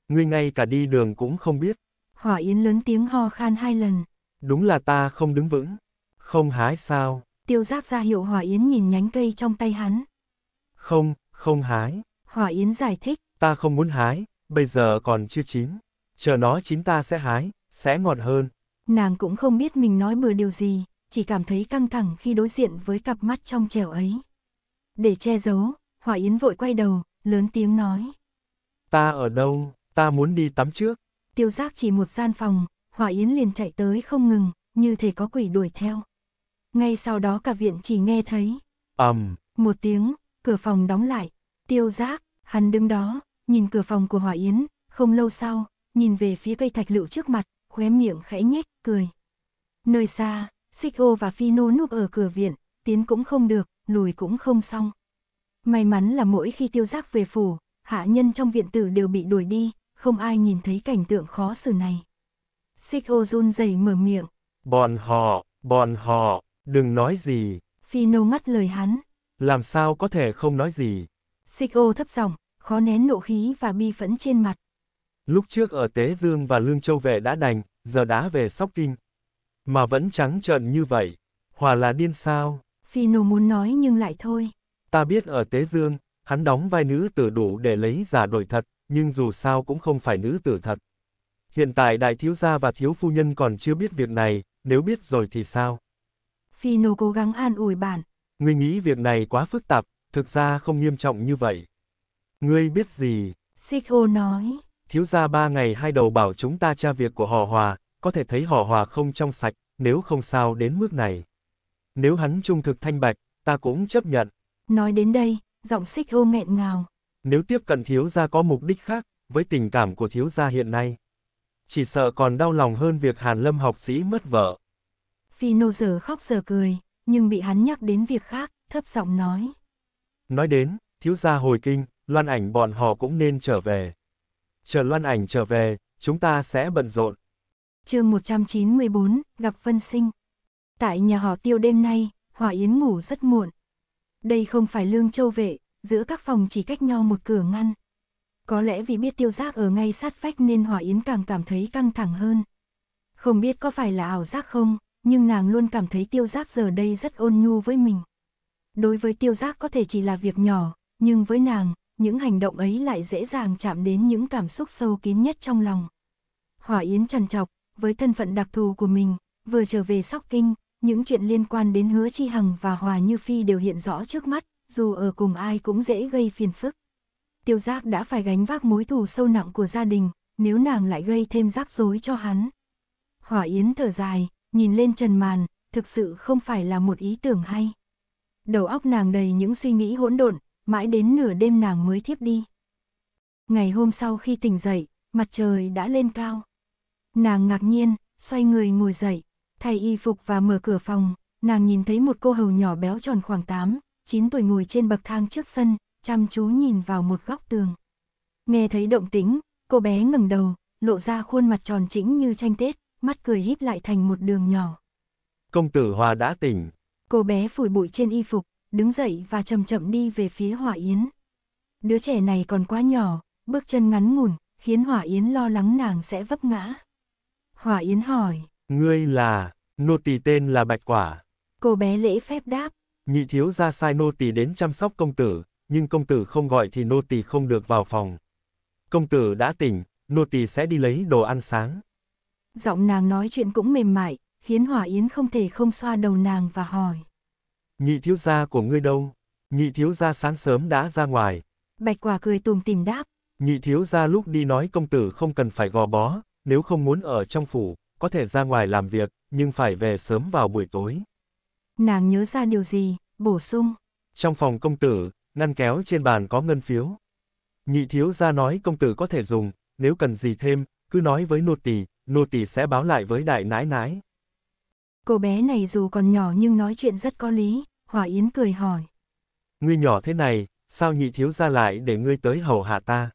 Ngươi ngay cả đi đường cũng không biết. Hỏa Yến lớn tiếng ho khan hai lần. Đúng là ta không đứng vững. Không hái sao? Tiêu giác ra hiệu Hòa Yến nhìn nhánh cây trong tay hắn. Không, không hái. Hòa Yến giải thích. Ta không muốn hái, bây giờ còn chưa chín. Chờ nó chín ta sẽ hái, sẽ ngọt hơn. Nàng cũng không biết mình nói bừa điều gì, chỉ cảm thấy căng thẳng khi đối diện với cặp mắt trong trẻo ấy. Để che giấu, Hòa Yến vội quay đầu, lớn tiếng nói. Ta ở đâu, ta muốn đi tắm trước. Tiêu giác chỉ một gian phòng, Hòa Yến liền chạy tới không ngừng, như thể có quỷ đuổi theo. Ngay sau đó cả viện chỉ nghe thấy. ầm um. Một tiếng, cửa phòng đóng lại. Tiêu giác, hắn đứng đó, nhìn cửa phòng của Hỏa Yến, không lâu sau, nhìn về phía cây thạch lựu trước mặt, khóe miệng khẽ nhếch, cười. Nơi xa, Xích ô và Phi Nô núp ở cửa viện, tiến cũng không được, lùi cũng không xong. May mắn là mỗi khi tiêu giác về phủ, hạ nhân trong viện tử đều bị đuổi đi, không ai nhìn thấy cảnh tượng khó xử này. Xích ô run rẩy mở miệng. Bọn họ, bọn họ, Đừng nói gì. Phino ngắt lời hắn. Làm sao có thể không nói gì. Sico thấp giọng, khó nén nộ khí và bi phẫn trên mặt. Lúc trước ở Tế Dương và Lương Châu về đã đành, giờ đã về Sóc Kinh. Mà vẫn trắng trợn như vậy. Hòa là điên sao. Phino muốn nói nhưng lại thôi. Ta biết ở Tế Dương, hắn đóng vai nữ tử đủ để lấy giả đổi thật, nhưng dù sao cũng không phải nữ tử thật. Hiện tại đại thiếu gia và thiếu phu nhân còn chưa biết việc này, nếu biết rồi thì sao? Fino cố gắng an ủi bạn. Ngươi nghĩ việc này quá phức tạp, thực ra không nghiêm trọng như vậy. Ngươi biết gì? Siko nói. Thiếu gia ba ngày hai đầu bảo chúng ta tra việc của họ hòa, có thể thấy họ hòa không trong sạch, nếu không sao đến mức này. Nếu hắn trung thực thanh bạch, ta cũng chấp nhận. Nói đến đây, giọng xích nghẹn ngào. Nếu tiếp cận thiếu gia có mục đích khác, với tình cảm của thiếu gia hiện nay. Chỉ sợ còn đau lòng hơn việc Hàn Lâm học sĩ mất vợ. Phi giờ khóc giờ cười, nhưng bị hắn nhắc đến việc khác, thấp giọng nói. Nói đến, thiếu gia hồi kinh, loan ảnh bọn họ cũng nên trở về. Chờ loan ảnh trở về, chúng ta sẽ bận rộn. chương 194, gặp Vân Sinh. Tại nhà họ tiêu đêm nay, Hòa Yến ngủ rất muộn. Đây không phải lương châu vệ, giữa các phòng chỉ cách nhau một cửa ngăn. Có lẽ vì biết tiêu giác ở ngay sát vách nên Hòa Yến càng cảm thấy căng thẳng hơn. Không biết có phải là ảo giác không, nhưng nàng luôn cảm thấy tiêu giác giờ đây rất ôn nhu với mình. Đối với tiêu giác có thể chỉ là việc nhỏ, nhưng với nàng, những hành động ấy lại dễ dàng chạm đến những cảm xúc sâu kín nhất trong lòng. Hỏa Yến trằn trọc, với thân phận đặc thù của mình, vừa trở về Sóc Kinh, những chuyện liên quan đến Hứa Chi Hằng và Hòa Như Phi đều hiện rõ trước mắt, dù ở cùng ai cũng dễ gây phiền phức. Tiêu giác đã phải gánh vác mối thù sâu nặng của gia đình, nếu nàng lại gây thêm rắc rối cho hắn. Hỏa Yến thở dài, nhìn lên trần màn, thực sự không phải là một ý tưởng hay. Đầu óc nàng đầy những suy nghĩ hỗn độn, mãi đến nửa đêm nàng mới thiếp đi. Ngày hôm sau khi tỉnh dậy, mặt trời đã lên cao. Nàng ngạc nhiên, xoay người ngồi dậy, thay y phục và mở cửa phòng, nàng nhìn thấy một cô hầu nhỏ béo tròn khoảng 8, 9 tuổi ngồi trên bậc thang trước sân, chăm chú nhìn vào một góc tường. Nghe thấy động tĩnh, cô bé ngẩng đầu, lộ ra khuôn mặt tròn chỉnh như tranh Tết, mắt cười híp lại thành một đường nhỏ. Công tử Hòa đã tỉnh. Cô bé phủi bụi trên y phục, đứng dậy và chậm chậm đi về phía Hỏa Yến. Đứa trẻ này còn quá nhỏ, bước chân ngắn ngủn, khiến Hỏa Yến lo lắng nàng sẽ vấp ngã. Hỏa Yến hỏi. Ngươi là, nô tỳ tên là Bạch Quả. Cô bé lễ phép đáp. Nhị thiếu ra sai nô tỳ đến chăm sóc công tử, nhưng công tử không gọi thì nô tỳ không được vào phòng. Công tử đã tỉnh, nô tỳ sẽ đi lấy đồ ăn sáng. Giọng nàng nói chuyện cũng mềm mại, khiến Hỏa Yến không thể không xoa đầu nàng và hỏi. Nhị thiếu gia của ngươi đâu? Nhị thiếu gia sáng sớm đã ra ngoài. Bạch quả cười tùm tìm đáp. Nhị thiếu gia lúc đi nói công tử không cần phải gò bó, nếu không muốn ở trong phủ, có thể ra ngoài làm việc, nhưng phải về sớm vào buổi tối. Nàng nhớ ra điều gì, bổ sung. Trong phòng công tử, ngăn kéo trên bàn có ngân phiếu. Nhị thiếu gia nói công tử có thể dùng, nếu cần gì thêm, cứ nói với nô tỳ, nô tỳ sẽ báo lại với đại nãi nãi. Cô bé này dù còn nhỏ nhưng nói chuyện rất có lý, Hòa Yến cười hỏi. Ngươi nhỏ thế này, sao nhị thiếu ra lại để ngươi tới hầu hạ ta?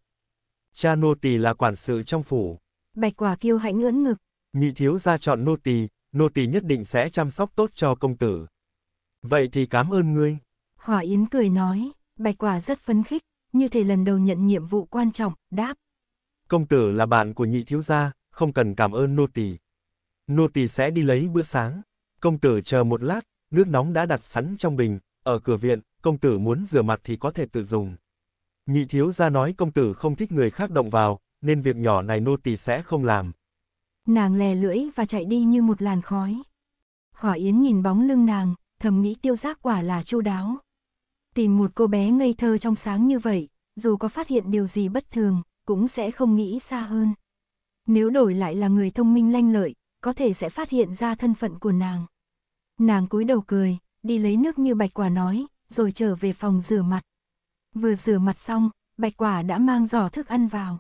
Cha nô tỳ là quản sự trong phủ. Bạch quả kiêu hãnh ưỡn ngực. Nhị thiếu ra chọn nô tỳ, nô tỳ nhất định sẽ chăm sóc tốt cho công tử. Vậy thì cảm ơn ngươi. Hòa Yến cười nói, bạch quả rất phấn khích, như thể lần đầu nhận nhiệm vụ quan trọng, đáp. Công tử là bạn của nhị thiếu gia, không cần cảm ơn nô tỳ. Nô tỳ sẽ đi lấy bữa sáng. Công tử chờ một lát, nước nóng đã đặt sẵn trong bình, ở cửa viện, công tử muốn rửa mặt thì có thể tự dùng. Nhị thiếu gia nói công tử không thích người khác động vào, nên việc nhỏ này nô tỳ sẽ không làm. Nàng lè lưỡi và chạy đi như một làn khói. Hỏa Yến nhìn bóng lưng nàng, thầm nghĩ tiêu giác quả là chu đáo. Tìm một cô bé ngây thơ trong sáng như vậy, dù có phát hiện điều gì bất thường, cũng sẽ không nghĩ xa hơn. Nếu đổi lại là người thông minh lanh lợi, có thể sẽ phát hiện ra thân phận của nàng. Nàng cúi đầu cười, đi lấy nước như bạch quả nói, rồi trở về phòng rửa mặt. Vừa rửa mặt xong, bạch quả đã mang giỏ thức ăn vào.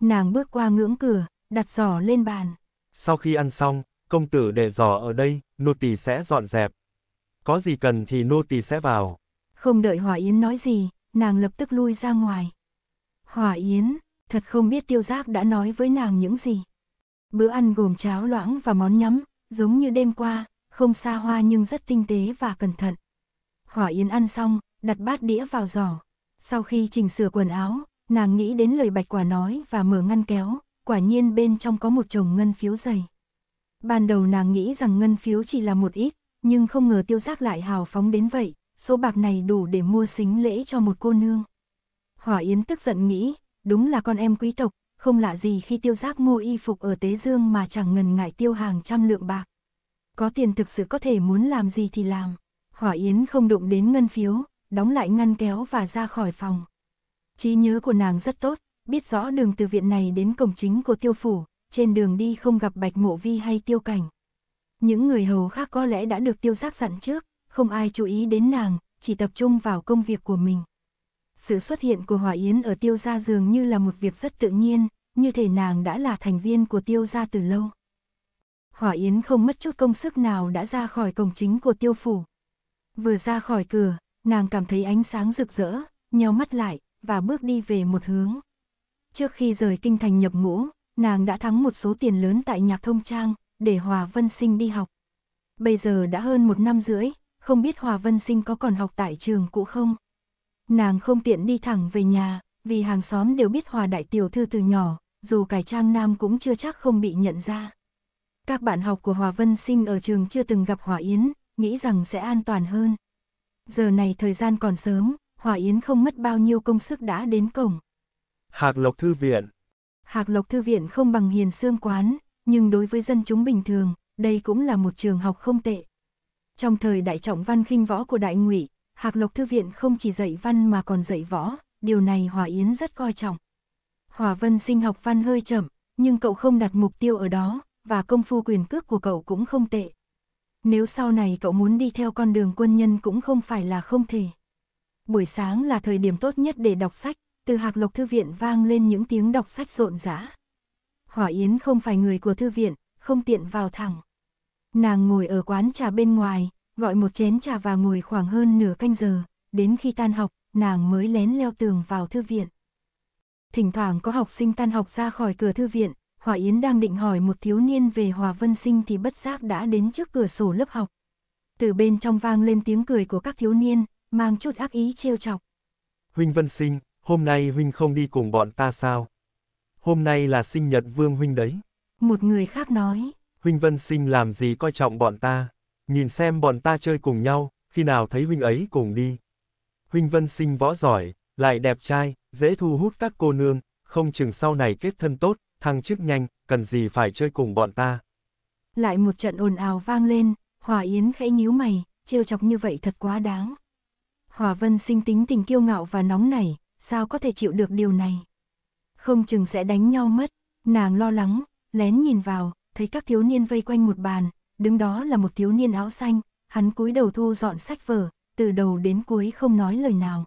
Nàng bước qua ngưỡng cửa, đặt giỏ lên bàn. Sau khi ăn xong, công tử để giỏ ở đây, nô tỳ sẽ dọn dẹp. Có gì cần thì nô tỳ sẽ vào. Không đợi Hòa Yến nói gì, nàng lập tức lui ra ngoài. Hòa Yến, Thật không biết tiêu giác đã nói với nàng những gì. Bữa ăn gồm cháo loãng và món nhắm, giống như đêm qua, không xa hoa nhưng rất tinh tế và cẩn thận. Hỏa Yến ăn xong, đặt bát đĩa vào giỏ. Sau khi chỉnh sửa quần áo, nàng nghĩ đến lời bạch quả nói và mở ngăn kéo, quả nhiên bên trong có một chồng ngân phiếu dày. Ban đầu nàng nghĩ rằng ngân phiếu chỉ là một ít, nhưng không ngờ tiêu giác lại hào phóng đến vậy, số bạc này đủ để mua xính lễ cho một cô nương. Hỏa Yến tức giận nghĩ, đúng là con em quý tộc, không lạ gì khi tiêu giác mua y phục ở Tế Dương mà chẳng ngần ngại tiêu hàng trăm lượng bạc. Có tiền thực sự có thể muốn làm gì thì làm. Hỏa Yến không đụng đến ngân phiếu, đóng lại ngăn kéo và ra khỏi phòng. Trí nhớ của nàng rất tốt, biết rõ đường từ viện này đến cổng chính của tiêu phủ, trên đường đi không gặp bạch mộ vi hay tiêu cảnh. Những người hầu khác có lẽ đã được tiêu giác dặn trước, không ai chú ý đến nàng, chỉ tập trung vào công việc của mình sự xuất hiện của Hòa Yến ở tiêu gia dường như là một việc rất tự nhiên, như thể nàng đã là thành viên của tiêu gia từ lâu. Hỏa Yến không mất chút công sức nào đã ra khỏi cổng chính của tiêu phủ. Vừa ra khỏi cửa, nàng cảm thấy ánh sáng rực rỡ, nheo mắt lại, và bước đi về một hướng. Trước khi rời kinh thành nhập ngũ, nàng đã thắng một số tiền lớn tại nhạc thông trang, để Hòa Vân Sinh đi học. Bây giờ đã hơn một năm rưỡi, không biết Hòa Vân Sinh có còn học tại trường cũ không? Nàng không tiện đi thẳng về nhà, vì hàng xóm đều biết Hòa Đại Tiểu Thư từ nhỏ, dù cải trang nam cũng chưa chắc không bị nhận ra. Các bạn học của Hòa Vân Sinh ở trường chưa từng gặp Hòa Yến, nghĩ rằng sẽ an toàn hơn. Giờ này thời gian còn sớm, Hòa Yến không mất bao nhiêu công sức đã đến cổng. Hạc Lộc Thư Viện Hạc Lộc Thư Viện không bằng hiền xương quán, nhưng đối với dân chúng bình thường, đây cũng là một trường học không tệ. Trong thời đại trọng văn khinh võ của đại ngụy, Hạc Lộc Thư Viện không chỉ dạy văn mà còn dạy võ, điều này Hòa Yến rất coi trọng. Hòa Vân sinh học văn hơi chậm, nhưng cậu không đặt mục tiêu ở đó, và công phu quyền cước của cậu cũng không tệ. Nếu sau này cậu muốn đi theo con đường quân nhân cũng không phải là không thể. Buổi sáng là thời điểm tốt nhất để đọc sách, từ Hạc Lộc Thư Viện vang lên những tiếng đọc sách rộn rã. Hòa Yến không phải người của thư viện, không tiện vào thẳng. Nàng ngồi ở quán trà bên ngoài, gọi một chén trà và ngồi khoảng hơn nửa canh giờ, đến khi tan học, nàng mới lén leo tường vào thư viện. Thỉnh thoảng có học sinh tan học ra khỏi cửa thư viện, Hòa Yến đang định hỏi một thiếu niên về Hòa Vân Sinh thì bất giác đã đến trước cửa sổ lớp học. Từ bên trong vang lên tiếng cười của các thiếu niên, mang chút ác ý trêu chọc. Huynh Vân Sinh, hôm nay Huynh không đi cùng bọn ta sao? Hôm nay là sinh nhật Vương Huynh đấy. Một người khác nói. Huynh Vân Sinh làm gì coi trọng bọn ta? Nhìn xem bọn ta chơi cùng nhau, khi nào thấy huynh ấy cùng đi. Huynh Vân sinh võ giỏi, lại đẹp trai, dễ thu hút các cô nương, không chừng sau này kết thân tốt, thăng chức nhanh, cần gì phải chơi cùng bọn ta. Lại một trận ồn ào vang lên, Hòa Yến khẽ nhíu mày, trêu chọc như vậy thật quá đáng. Hòa Vân sinh tính tình kiêu ngạo và nóng nảy, sao có thể chịu được điều này. Không chừng sẽ đánh nhau mất, nàng lo lắng, lén nhìn vào, thấy các thiếu niên vây quanh một bàn, đứng đó là một thiếu niên áo xanh, hắn cúi đầu thu dọn sách vở, từ đầu đến cuối không nói lời nào.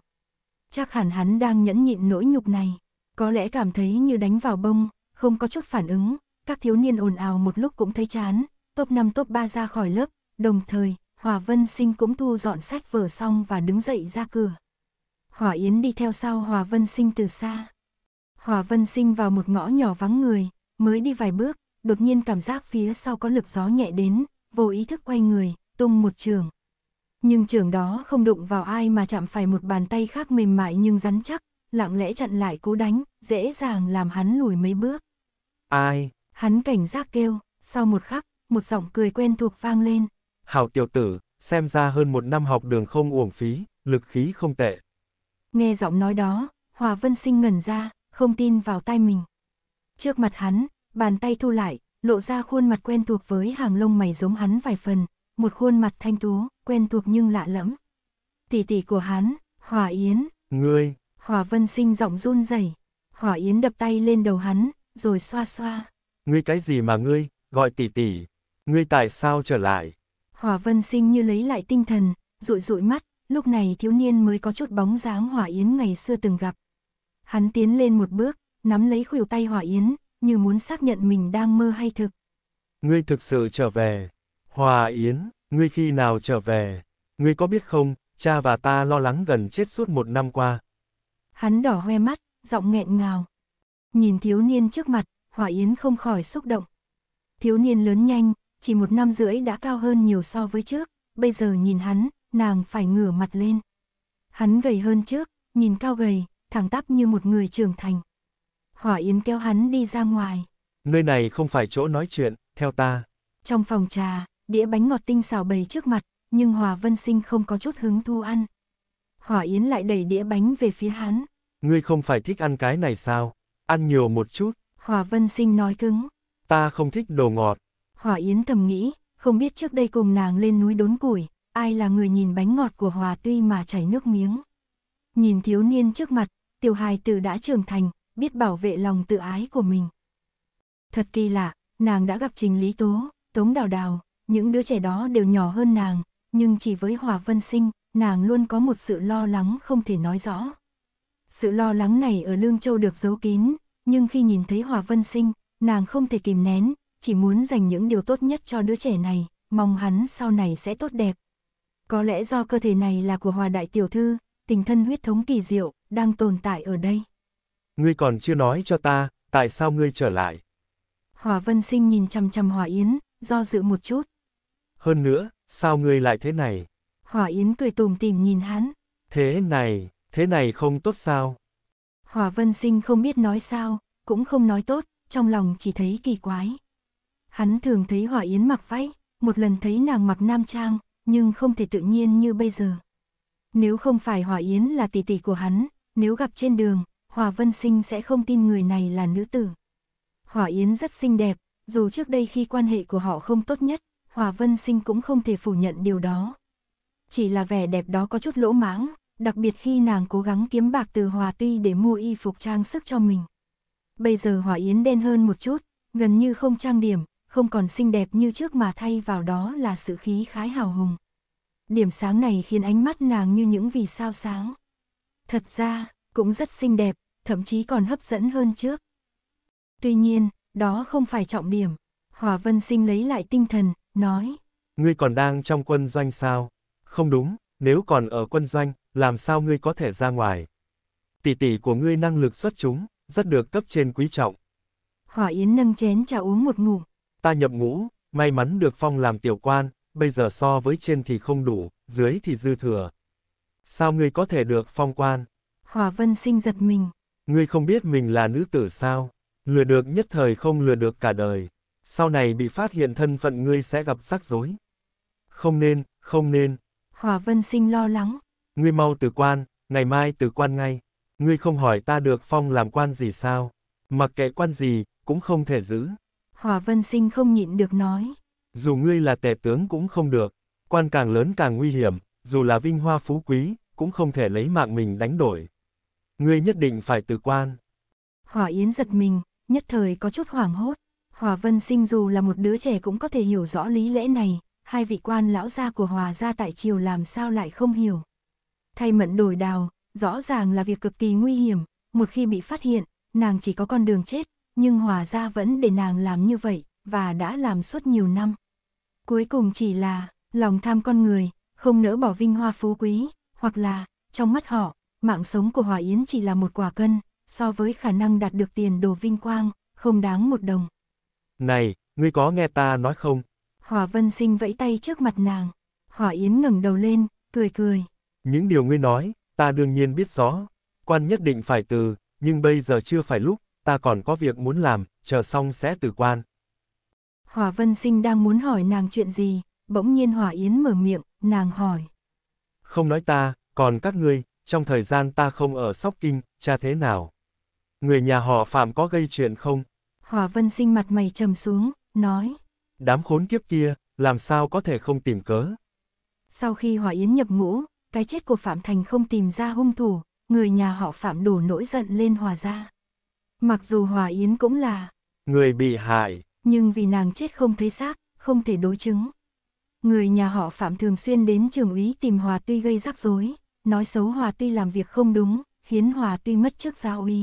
Chắc hẳn hắn đang nhẫn nhịn nỗi nhục này, có lẽ cảm thấy như đánh vào bông, không có chút phản ứng, các thiếu niên ồn ào một lúc cũng thấy chán, top 5 top 3 ra khỏi lớp, đồng thời, Hòa Vân Sinh cũng thu dọn sách vở xong và đứng dậy ra cửa. Hòa Yến đi theo sau Hòa Vân Sinh từ xa. Hòa Vân Sinh vào một ngõ nhỏ vắng người, mới đi vài bước, đột nhiên cảm giác phía sau có lực gió nhẹ đến, vô ý thức quay người, tung một trường. Nhưng trường đó không đụng vào ai mà chạm phải một bàn tay khác mềm mại nhưng rắn chắc, lặng lẽ chặn lại cú đánh, dễ dàng làm hắn lùi mấy bước. Ai? Hắn cảnh giác kêu, sau một khắc, một giọng cười quen thuộc vang lên. Hảo tiểu tử, xem ra hơn một năm học đường không uổng phí, lực khí không tệ. Nghe giọng nói đó, Hòa Vân Sinh ngẩn ra, không tin vào tai mình. Trước mặt hắn, Bàn tay thu lại, lộ ra khuôn mặt quen thuộc với hàng lông mày giống hắn vài phần, một khuôn mặt thanh tú, quen thuộc nhưng lạ lẫm. Tỷ tỷ của hắn, Hòa Yến. Ngươi. Hòa Vân Sinh giọng run rẩy. Hòa Yến đập tay lên đầu hắn, rồi xoa xoa. Ngươi cái gì mà ngươi, gọi tỷ tỷ. Ngươi tại sao trở lại? Hòa Vân Sinh như lấy lại tinh thần, rụi rụi mắt, lúc này thiếu niên mới có chút bóng dáng Hòa Yến ngày xưa từng gặp. Hắn tiến lên một bước, nắm lấy khuỷu tay Hòa Yến, như muốn xác nhận mình đang mơ hay thực. Ngươi thực sự trở về. Hòa Yến, ngươi khi nào trở về? Ngươi có biết không, cha và ta lo lắng gần chết suốt một năm qua. Hắn đỏ hoe mắt, giọng nghẹn ngào. Nhìn thiếu niên trước mặt, Hòa Yến không khỏi xúc động. Thiếu niên lớn nhanh, chỉ một năm rưỡi đã cao hơn nhiều so với trước, bây giờ nhìn hắn, nàng phải ngửa mặt lên. Hắn gầy hơn trước, nhìn cao gầy, thẳng tắp như một người trưởng thành. Hỏa Yến kéo hắn đi ra ngoài. Nơi này không phải chỗ nói chuyện, theo ta. Trong phòng trà, đĩa bánh ngọt tinh xào bầy trước mặt, nhưng Hòa Vân Sinh không có chút hứng thu ăn. Hỏa Yến lại đẩy đĩa bánh về phía hắn. Ngươi không phải thích ăn cái này sao? Ăn nhiều một chút. Hòa Vân Sinh nói cứng. Ta không thích đồ ngọt. Hỏa Yến thầm nghĩ, không biết trước đây cùng nàng lên núi đốn củi, ai là người nhìn bánh ngọt của Hòa Tuy mà chảy nước miếng. Nhìn thiếu niên trước mặt, tiểu hài tử đã trưởng thành, biết bảo vệ lòng tự ái của mình. Thật kỳ lạ, nàng đã gặp Trình Lý Tố, Tống Đào Đào, những đứa trẻ đó đều nhỏ hơn nàng, nhưng chỉ với Hòa Vân Sinh, nàng luôn có một sự lo lắng không thể nói rõ. Sự lo lắng này ở Lương Châu được giấu kín, nhưng khi nhìn thấy Hòa Vân Sinh, nàng không thể kìm nén, chỉ muốn dành những điều tốt nhất cho đứa trẻ này, mong hắn sau này sẽ tốt đẹp. Có lẽ do cơ thể này là của Hòa Đại Tiểu Thư, tình thân huyết thống kỳ diệu, đang tồn tại ở đây. Ngươi còn chưa nói cho ta, tại sao ngươi trở lại? Hòa Vân Sinh nhìn chăm chăm Hòa Yến, do dự một chút. Hơn nữa, sao ngươi lại thế này? Hòa Yến cười tùm tìm nhìn hắn. Thế này, thế này không tốt sao? Hòa Vân Sinh không biết nói sao, cũng không nói tốt, trong lòng chỉ thấy kỳ quái. Hắn thường thấy Hòa Yến mặc váy, một lần thấy nàng mặc nam trang, nhưng không thể tự nhiên như bây giờ. Nếu không phải Hòa Yến là tỷ tỷ của hắn, nếu gặp trên đường, Hòa Vân Sinh sẽ không tin người này là nữ tử. Hòa Yến rất xinh đẹp, dù trước đây khi quan hệ của họ không tốt nhất, Hòa Vân Sinh cũng không thể phủ nhận điều đó. Chỉ là vẻ đẹp đó có chút lỗ mãng, đặc biệt khi nàng cố gắng kiếm bạc từ Hòa Tuy để mua y phục trang sức cho mình. Bây giờ Hòa Yến đen hơn một chút, gần như không trang điểm, không còn xinh đẹp như trước mà thay vào đó là sự khí khái hào hùng. Điểm sáng này khiến ánh mắt nàng như những vì sao sáng. Thật ra, cũng rất xinh đẹp, thậm chí còn hấp dẫn hơn trước. Tuy nhiên, đó không phải trọng điểm. Hòa Vân Sinh lấy lại tinh thần, nói. Ngươi còn đang trong quân doanh sao? Không đúng, nếu còn ở quân doanh, làm sao ngươi có thể ra ngoài? Tỷ tỷ của ngươi năng lực xuất chúng, rất được cấp trên quý trọng. hòa Yến nâng chén trà uống một ngụm. Ta nhập ngũ, may mắn được phong làm tiểu quan, bây giờ so với trên thì không đủ, dưới thì dư thừa. Sao ngươi có thể được phong quan? Hòa Vân Sinh giật mình. Ngươi không biết mình là nữ tử sao? Lừa được nhất thời không lừa được cả đời. Sau này bị phát hiện thân phận ngươi sẽ gặp rắc rối. Không nên, không nên. Hòa Vân Sinh lo lắng. Ngươi mau từ quan, ngày mai từ quan ngay. Ngươi không hỏi ta được phong làm quan gì sao? Mặc kệ quan gì, cũng không thể giữ. Hòa Vân Sinh không nhịn được nói. Dù ngươi là tể tướng cũng không được. Quan càng lớn càng nguy hiểm, dù là vinh hoa phú quý, cũng không thể lấy mạng mình đánh đổi ngươi nhất định phải từ quan. Hỏa Yến giật mình, nhất thời có chút hoảng hốt. Hòa Vân Sinh dù là một đứa trẻ cũng có thể hiểu rõ lý lẽ này, hai vị quan lão gia của Hòa gia tại triều làm sao lại không hiểu. Thay mận đổi đào, rõ ràng là việc cực kỳ nguy hiểm, một khi bị phát hiện, nàng chỉ có con đường chết, nhưng Hòa gia vẫn để nàng làm như vậy, và đã làm suốt nhiều năm. Cuối cùng chỉ là, lòng tham con người, không nỡ bỏ vinh hoa phú quý, hoặc là, trong mắt họ, mạng sống của Hòa Yến chỉ là một quả cân, so với khả năng đạt được tiền đồ vinh quang, không đáng một đồng. Này, ngươi có nghe ta nói không? Hòa Vân Sinh vẫy tay trước mặt nàng. Hòa Yến ngẩng đầu lên, cười cười. Những điều ngươi nói, ta đương nhiên biết rõ. Quan nhất định phải từ, nhưng bây giờ chưa phải lúc, ta còn có việc muốn làm, chờ xong sẽ từ quan. Hòa Vân Sinh đang muốn hỏi nàng chuyện gì, bỗng nhiên Hòa Yến mở miệng, nàng hỏi. Không nói ta, còn các ngươi, trong thời gian ta không ở Sóc Kinh, cha thế nào? Người nhà họ Phạm có gây chuyện không? Hòa Vân Sinh mặt mày trầm xuống, nói. Đám khốn kiếp kia, làm sao có thể không tìm cớ? Sau khi Hòa Yến nhập ngũ, cái chết của Phạm Thành không tìm ra hung thủ, người nhà họ Phạm đủ nỗi giận lên Hòa ra. Mặc dù Hòa Yến cũng là người bị hại, nhưng vì nàng chết không thấy xác, không thể đối chứng. Người nhà họ Phạm thường xuyên đến trường úy tìm Hòa tuy gây rắc rối, nói xấu Hòa tuy làm việc không đúng, khiến Hòa tuy mất chức giáo úy.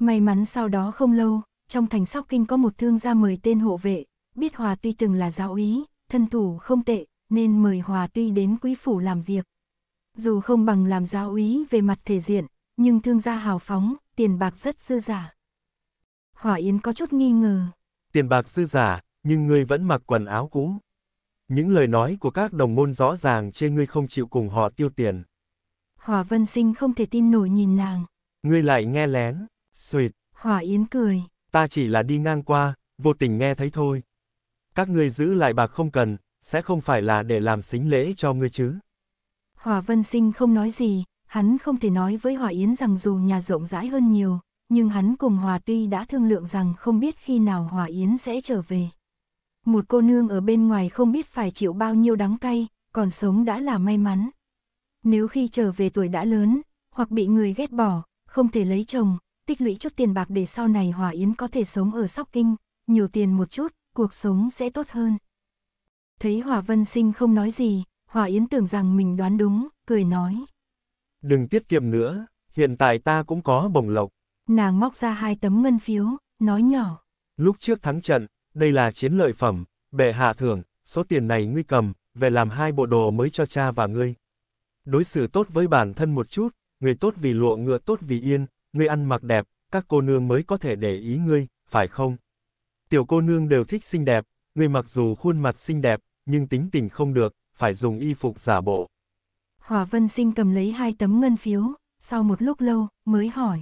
May mắn sau đó không lâu, trong thành Sóc Kinh có một thương gia mời tên hộ vệ, biết Hòa tuy từng là giáo úy, thân thủ không tệ, nên mời Hòa tuy đến quý phủ làm việc. Dù không bằng làm giáo úy về mặt thể diện, nhưng thương gia hào phóng, tiền bạc rất dư giả. Hỏa Yến có chút nghi ngờ. Tiền bạc dư giả, nhưng ngươi vẫn mặc quần áo cũ. Những lời nói của các đồng môn rõ ràng chê ngươi không chịu cùng họ tiêu tiền. Hòa Vân Sinh không thể tin nổi nhìn nàng. Ngươi lại nghe lén. Xuyệt. Hòa Yến cười. Ta chỉ là đi ngang qua, vô tình nghe thấy thôi. Các ngươi giữ lại bạc không cần, sẽ không phải là để làm xính lễ cho ngươi chứ. Hòa Vân Sinh không nói gì, hắn không thể nói với Hòa Yến rằng dù nhà rộng rãi hơn nhiều, nhưng hắn cùng Hòa Tuy đã thương lượng rằng không biết khi nào Hòa Yến sẽ trở về. Một cô nương ở bên ngoài không biết phải chịu bao nhiêu đắng cay, còn sống đã là may mắn. Nếu khi trở về tuổi đã lớn, hoặc bị người ghét bỏ, không thể lấy chồng, tích lũy chút tiền bạc để sau này Hòa Yến có thể sống ở Sóc Kinh, nhiều tiền một chút, cuộc sống sẽ tốt hơn. Thấy Hòa Vân Sinh không nói gì, Hòa Yến tưởng rằng mình đoán đúng, cười nói. Đừng tiết kiệm nữa, hiện tại ta cũng có bồng lộc. Nàng móc ra hai tấm ngân phiếu, nói nhỏ. Lúc trước thắng trận, đây là chiến lợi phẩm, bệ hạ thưởng, số tiền này ngươi cầm, về làm hai bộ đồ mới cho cha và ngươi đối xử tốt với bản thân một chút, người tốt vì lụa ngựa tốt vì yên, người ăn mặc đẹp, các cô nương mới có thể để ý ngươi, phải không? Tiểu cô nương đều thích xinh đẹp, người mặc dù khuôn mặt xinh đẹp, nhưng tính tình không được, phải dùng y phục giả bộ. Hỏa Vân Sinh cầm lấy hai tấm ngân phiếu, sau một lúc lâu, mới hỏi.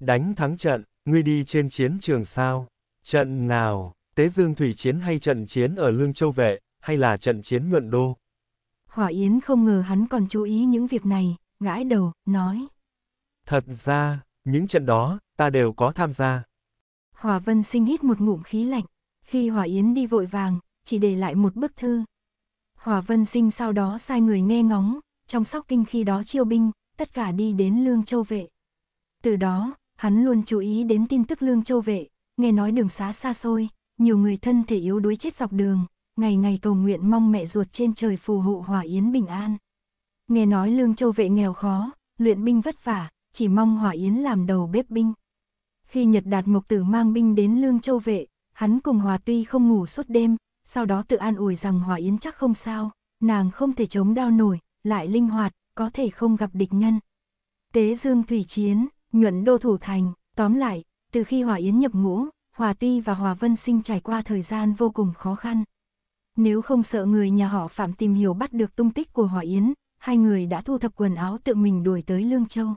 Đánh thắng trận, ngươi đi trên chiến trường sao? Trận nào, Tế Dương Thủy Chiến hay trận chiến ở Lương Châu Vệ, hay là trận chiến Nhuận Đô? Hỏa Yến không ngờ hắn còn chú ý những việc này, gãi đầu, nói. Thật ra, những trận đó, ta đều có tham gia. Hòa Vân sinh hít một ngụm khí lạnh, khi Hòa Yến đi vội vàng, chỉ để lại một bức thư. Hòa Vân sinh sau đó sai người nghe ngóng, trong sóc kinh khi đó chiêu binh, tất cả đi đến Lương Châu Vệ. Từ đó, hắn luôn chú ý đến tin tức Lương Châu Vệ, nghe nói đường xá xa xôi, nhiều người thân thể yếu đuối chết dọc đường, ngày ngày cầu nguyện mong mẹ ruột trên trời phù hộ hòa yến bình an. Nghe nói lương châu vệ nghèo khó, luyện binh vất vả, chỉ mong hòa yến làm đầu bếp binh. Khi Nhật Đạt Mộc Tử mang binh đến lương châu vệ, hắn cùng Hòa Tuy không ngủ suốt đêm, sau đó tự an ủi rằng Hòa Yến chắc không sao, nàng không thể chống đau nổi, lại linh hoạt, có thể không gặp địch nhân. Tế Dương Thủy Chiến, nhuận đô thủ thành, tóm lại, từ khi Hòa Yến nhập ngũ, Hòa Tuy và Hòa Vân Sinh trải qua thời gian vô cùng khó khăn, nếu không sợ người nhà họ Phạm tìm hiểu bắt được tung tích của Hòa Yến, hai người đã thu thập quần áo tự mình đuổi tới Lương Châu.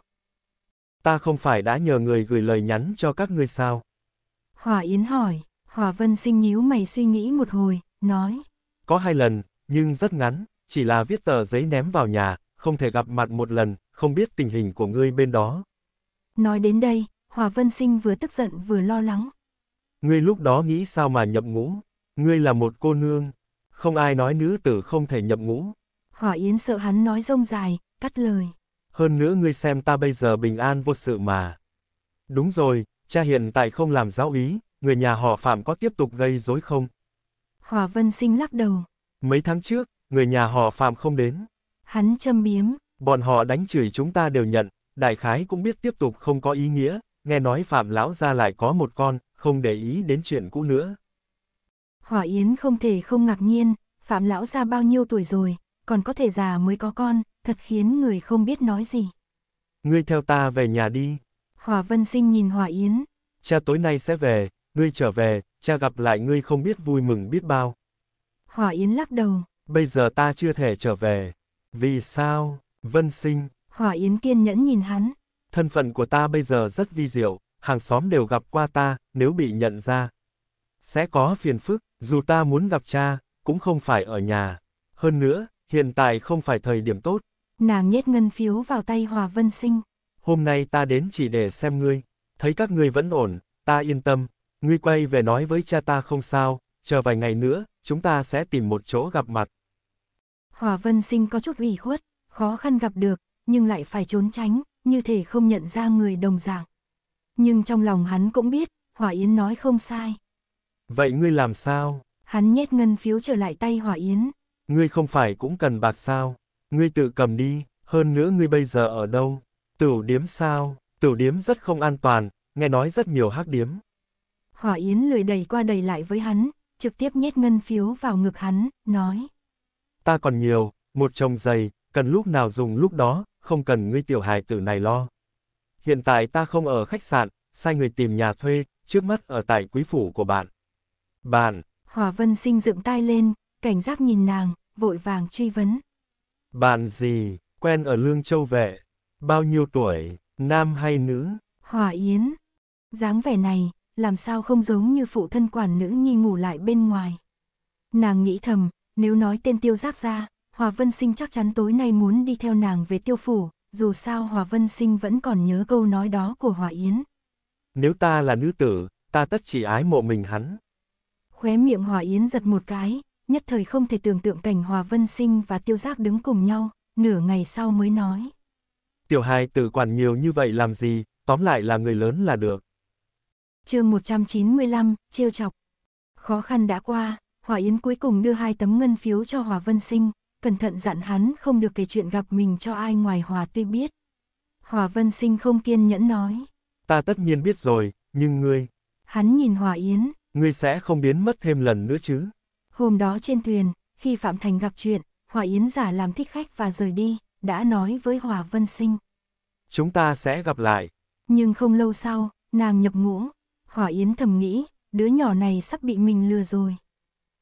Ta không phải đã nhờ người gửi lời nhắn cho các ngươi sao? Hòa Yến hỏi, Hòa Vân sinh nhíu mày suy nghĩ một hồi, nói. Có hai lần, nhưng rất ngắn, chỉ là viết tờ giấy ném vào nhà, không thể gặp mặt một lần, không biết tình hình của ngươi bên đó. Nói đến đây, Hòa Vân Sinh vừa tức giận vừa lo lắng. Ngươi lúc đó nghĩ sao mà nhậm ngũ, ngươi là một cô nương, không ai nói nữ tử không thể nhập ngũ. Hỏa Yến sợ hắn nói rông dài, cắt lời. Hơn nữa ngươi xem ta bây giờ bình an vô sự mà. Đúng rồi, cha hiện tại không làm giáo ý, người nhà họ Phạm có tiếp tục gây rối không? Hòa Vân Sinh lắc đầu. Mấy tháng trước, người nhà họ Phạm không đến. Hắn châm biếm. Bọn họ đánh chửi chúng ta đều nhận, đại khái cũng biết tiếp tục không có ý nghĩa, nghe nói Phạm Lão ra lại có một con, không để ý đến chuyện cũ nữa. Hỏa Yến không thể không ngạc nhiên, Phạm Lão ra bao nhiêu tuổi rồi, còn có thể già mới có con, thật khiến người không biết nói gì. Ngươi theo ta về nhà đi. Hòa Vân Sinh nhìn Hòa Yến. Cha tối nay sẽ về, ngươi trở về, cha gặp lại ngươi không biết vui mừng biết bao. Hòa Yến lắc đầu. Bây giờ ta chưa thể trở về. Vì sao, Vân Sinh? Hòa Yến kiên nhẫn nhìn hắn. Thân phận của ta bây giờ rất vi diệu, hàng xóm đều gặp qua ta, nếu bị nhận ra. Sẽ có phiền phức. Dù ta muốn gặp cha, cũng không phải ở nhà. Hơn nữa, hiện tại không phải thời điểm tốt. Nàng nhét ngân phiếu vào tay Hòa Vân Sinh. Hôm nay ta đến chỉ để xem ngươi. Thấy các ngươi vẫn ổn, ta yên tâm. Ngươi quay về nói với cha ta không sao, chờ vài ngày nữa, chúng ta sẽ tìm một chỗ gặp mặt. Hòa Vân Sinh có chút ủy khuất, khó khăn gặp được, nhưng lại phải trốn tránh, như thể không nhận ra người đồng dạng. Nhưng trong lòng hắn cũng biết, Hòa Yến nói không sai. Vậy ngươi làm sao? Hắn nhét ngân phiếu trở lại tay Hỏa Yến. Ngươi không phải cũng cần bạc sao? Ngươi tự cầm đi, hơn nữa ngươi bây giờ ở đâu? Tửu điếm sao? Tửu điếm rất không an toàn, nghe nói rất nhiều hắc điếm. Hỏa Yến lười đầy qua đầy lại với hắn, trực tiếp nhét ngân phiếu vào ngực hắn, nói. Ta còn nhiều, một chồng giày, cần lúc nào dùng lúc đó, không cần ngươi tiểu hài tử này lo. Hiện tại ta không ở khách sạn, sai người tìm nhà thuê, trước mắt ở tại quý phủ của bạn. Bạn. Hòa Vân Sinh dựng tai lên, cảnh giác nhìn nàng, vội vàng truy vấn. Bạn gì, quen ở Lương Châu Vệ, bao nhiêu tuổi, nam hay nữ? Hòa Yến. dáng vẻ này, làm sao không giống như phụ thân quản nữ nhi ngủ lại bên ngoài. Nàng nghĩ thầm, nếu nói tên tiêu giác ra, Hòa Vân Sinh chắc chắn tối nay muốn đi theo nàng về tiêu phủ, dù sao Hòa Vân Sinh vẫn còn nhớ câu nói đó của Hòa Yến. Nếu ta là nữ tử, ta tất chỉ ái mộ mình hắn khóe miệng Hòa Yến giật một cái, nhất thời không thể tưởng tượng cảnh Hòa Vân Sinh và Tiêu Giác đứng cùng nhau, nửa ngày sau mới nói. Tiểu hài tử quản nhiều như vậy làm gì, tóm lại là người lớn là được. chương 195, trêu chọc. Khó khăn đã qua, Hòa Yến cuối cùng đưa hai tấm ngân phiếu cho Hòa Vân Sinh, cẩn thận dặn hắn không được kể chuyện gặp mình cho ai ngoài Hòa tuy biết. Hòa Vân Sinh không kiên nhẫn nói. Ta tất nhiên biết rồi, nhưng ngươi... Hắn nhìn Hòa Yến, ngươi sẽ không biến mất thêm lần nữa chứ. Hôm đó trên thuyền, khi Phạm Thành gặp chuyện, Hòa Yến giả làm thích khách và rời đi, đã nói với Hòa Vân Sinh. Chúng ta sẽ gặp lại. Nhưng không lâu sau, nàng nhập ngũ, Hòa Yến thầm nghĩ, đứa nhỏ này sắp bị mình lừa rồi.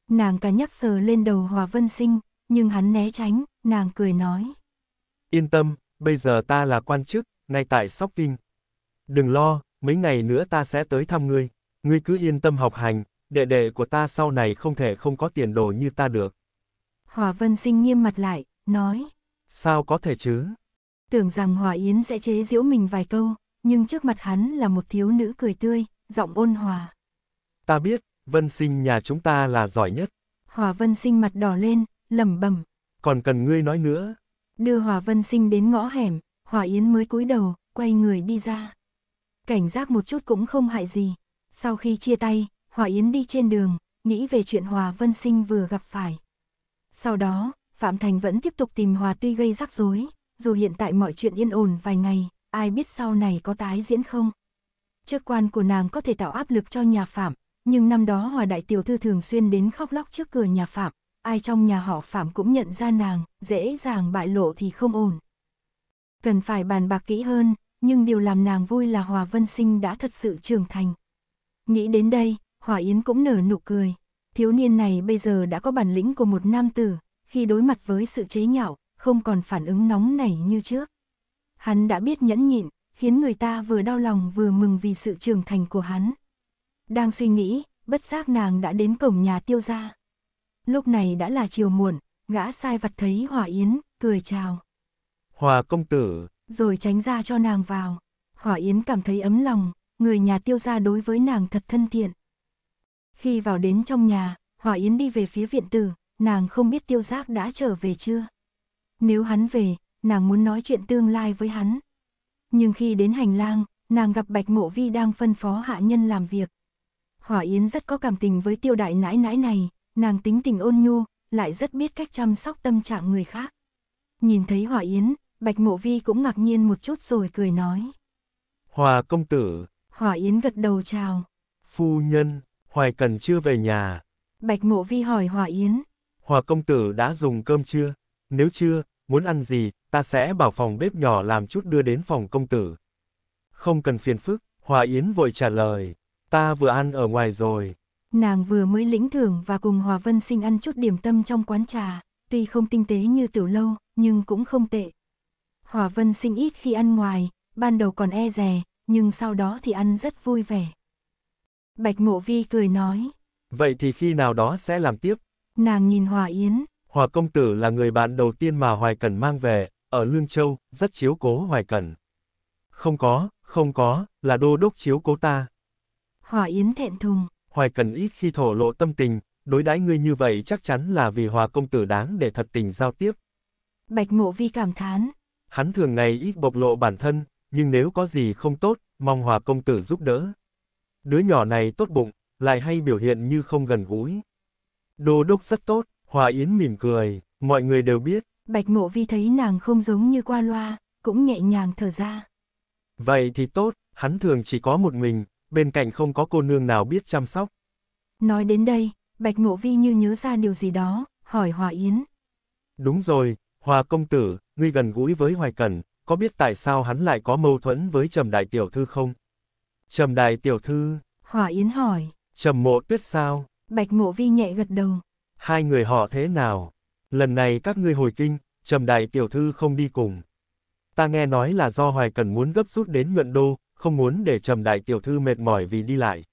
Nàng cả nhắc sờ lên đầu Hòa Vân Sinh, nhưng hắn né tránh, nàng cười nói. Yên tâm, bây giờ ta là quan chức, ngay tại Sóc Kinh. Đừng lo, mấy ngày nữa ta sẽ tới thăm ngươi ngươi cứ yên tâm học hành, đệ đệ của ta sau này không thể không có tiền đồ như ta được. Hòa Vân Sinh nghiêm mặt lại, nói. Sao có thể chứ? Tưởng rằng Hòa Yến sẽ chế giễu mình vài câu, nhưng trước mặt hắn là một thiếu nữ cười tươi, giọng ôn hòa. Ta biết, Vân Sinh nhà chúng ta là giỏi nhất. Hòa Vân Sinh mặt đỏ lên, lẩm bẩm. Còn cần ngươi nói nữa. Đưa Hòa Vân Sinh đến ngõ hẻm, Hòa Yến mới cúi đầu, quay người đi ra. Cảnh giác một chút cũng không hại gì, sau khi chia tay, Hòa Yến đi trên đường, nghĩ về chuyện Hòa Vân Sinh vừa gặp phải. Sau đó, Phạm Thành vẫn tiếp tục tìm Hòa tuy gây rắc rối, dù hiện tại mọi chuyện yên ổn vài ngày, ai biết sau này có tái diễn không. Chức quan của nàng có thể tạo áp lực cho nhà Phạm, nhưng năm đó Hòa Đại Tiểu Thư thường xuyên đến khóc lóc trước cửa nhà Phạm, ai trong nhà họ Phạm cũng nhận ra nàng, dễ dàng bại lộ thì không ổn. Cần phải bàn bạc kỹ hơn, nhưng điều làm nàng vui là Hòa Vân Sinh đã thật sự trưởng thành. Nghĩ đến đây, hòa Yến cũng nở nụ cười. Thiếu niên này bây giờ đã có bản lĩnh của một nam tử, khi đối mặt với sự chế nhạo, không còn phản ứng nóng nảy như trước. Hắn đã biết nhẫn nhịn, khiến người ta vừa đau lòng vừa mừng vì sự trưởng thành của hắn. Đang suy nghĩ, bất giác nàng đã đến cổng nhà tiêu gia. Lúc này đã là chiều muộn, gã sai vặt thấy Hòa Yến, cười chào. Hòa công tử. Rồi tránh ra cho nàng vào. Hòa Yến cảm thấy ấm lòng, người nhà tiêu gia đối với nàng thật thân thiện. Khi vào đến trong nhà, Hòa Yến đi về phía viện tử, nàng không biết tiêu giác đã trở về chưa. Nếu hắn về, nàng muốn nói chuyện tương lai với hắn. Nhưng khi đến hành lang, nàng gặp Bạch Mộ Vi đang phân phó hạ nhân làm việc. Hỏa Yến rất có cảm tình với tiêu đại nãi nãi này, nàng tính tình ôn nhu, lại rất biết cách chăm sóc tâm trạng người khác. Nhìn thấy Hỏa Yến, Bạch Mộ Vi cũng ngạc nhiên một chút rồi cười nói. Hòa công tử, Hỏa Yến gật đầu chào. Phu nhân, Hoài Cần chưa về nhà. Bạch Mộ Vi hỏi Hỏa Yến. Hòa công tử đã dùng cơm chưa? Nếu chưa, muốn ăn gì, ta sẽ bảo phòng bếp nhỏ làm chút đưa đến phòng công tử. Không cần phiền phức, Hòa Yến vội trả lời. Ta vừa ăn ở ngoài rồi. Nàng vừa mới lĩnh thưởng và cùng Hòa Vân Sinh ăn chút điểm tâm trong quán trà, tuy không tinh tế như tiểu lâu, nhưng cũng không tệ. Hòa Vân Sinh ít khi ăn ngoài, ban đầu còn e rè, nhưng sau đó thì ăn rất vui vẻ. Bạch Mộ Vi cười nói. Vậy thì khi nào đó sẽ làm tiếp? Nàng nhìn Hòa Yến. Hòa công tử là người bạn đầu tiên mà Hoài Cẩn mang về, ở Lương Châu, rất chiếu cố Hoài Cẩn. Không có, không có, là đô đốc chiếu cố ta. Hòa Yến thẹn thùng. Hoài Cẩn ít khi thổ lộ tâm tình, đối đãi ngươi như vậy chắc chắn là vì Hòa công tử đáng để thật tình giao tiếp. Bạch Mộ Vi cảm thán. Hắn thường ngày ít bộc lộ bản thân, nhưng nếu có gì không tốt, mong hòa công tử giúp đỡ. Đứa nhỏ này tốt bụng, lại hay biểu hiện như không gần gũi. Đô đốc rất tốt, Hòa Yến mỉm cười, mọi người đều biết. Bạch mộ vi thấy nàng không giống như qua loa, cũng nhẹ nhàng thở ra. Vậy thì tốt, hắn thường chỉ có một mình, bên cạnh không có cô nương nào biết chăm sóc. Nói đến đây, Bạch mộ vi như nhớ ra điều gì đó, hỏi Hòa Yến. Đúng rồi, Hòa công tử, ngươi gần gũi với Hoài Cẩn, có biết tại sao hắn lại có mâu thuẫn với Trầm Đại Tiểu Thư không? Trầm Đại Tiểu Thư... Hỏa Yến hỏi. Trầm Mộ Tuyết sao? Bạch Mộ Vi nhẹ gật đầu. Hai người họ thế nào? Lần này các ngươi hồi kinh, Trầm Đại Tiểu Thư không đi cùng. Ta nghe nói là do Hoài Cần muốn gấp rút đến nhuận đô, không muốn để Trầm Đại Tiểu Thư mệt mỏi vì đi lại.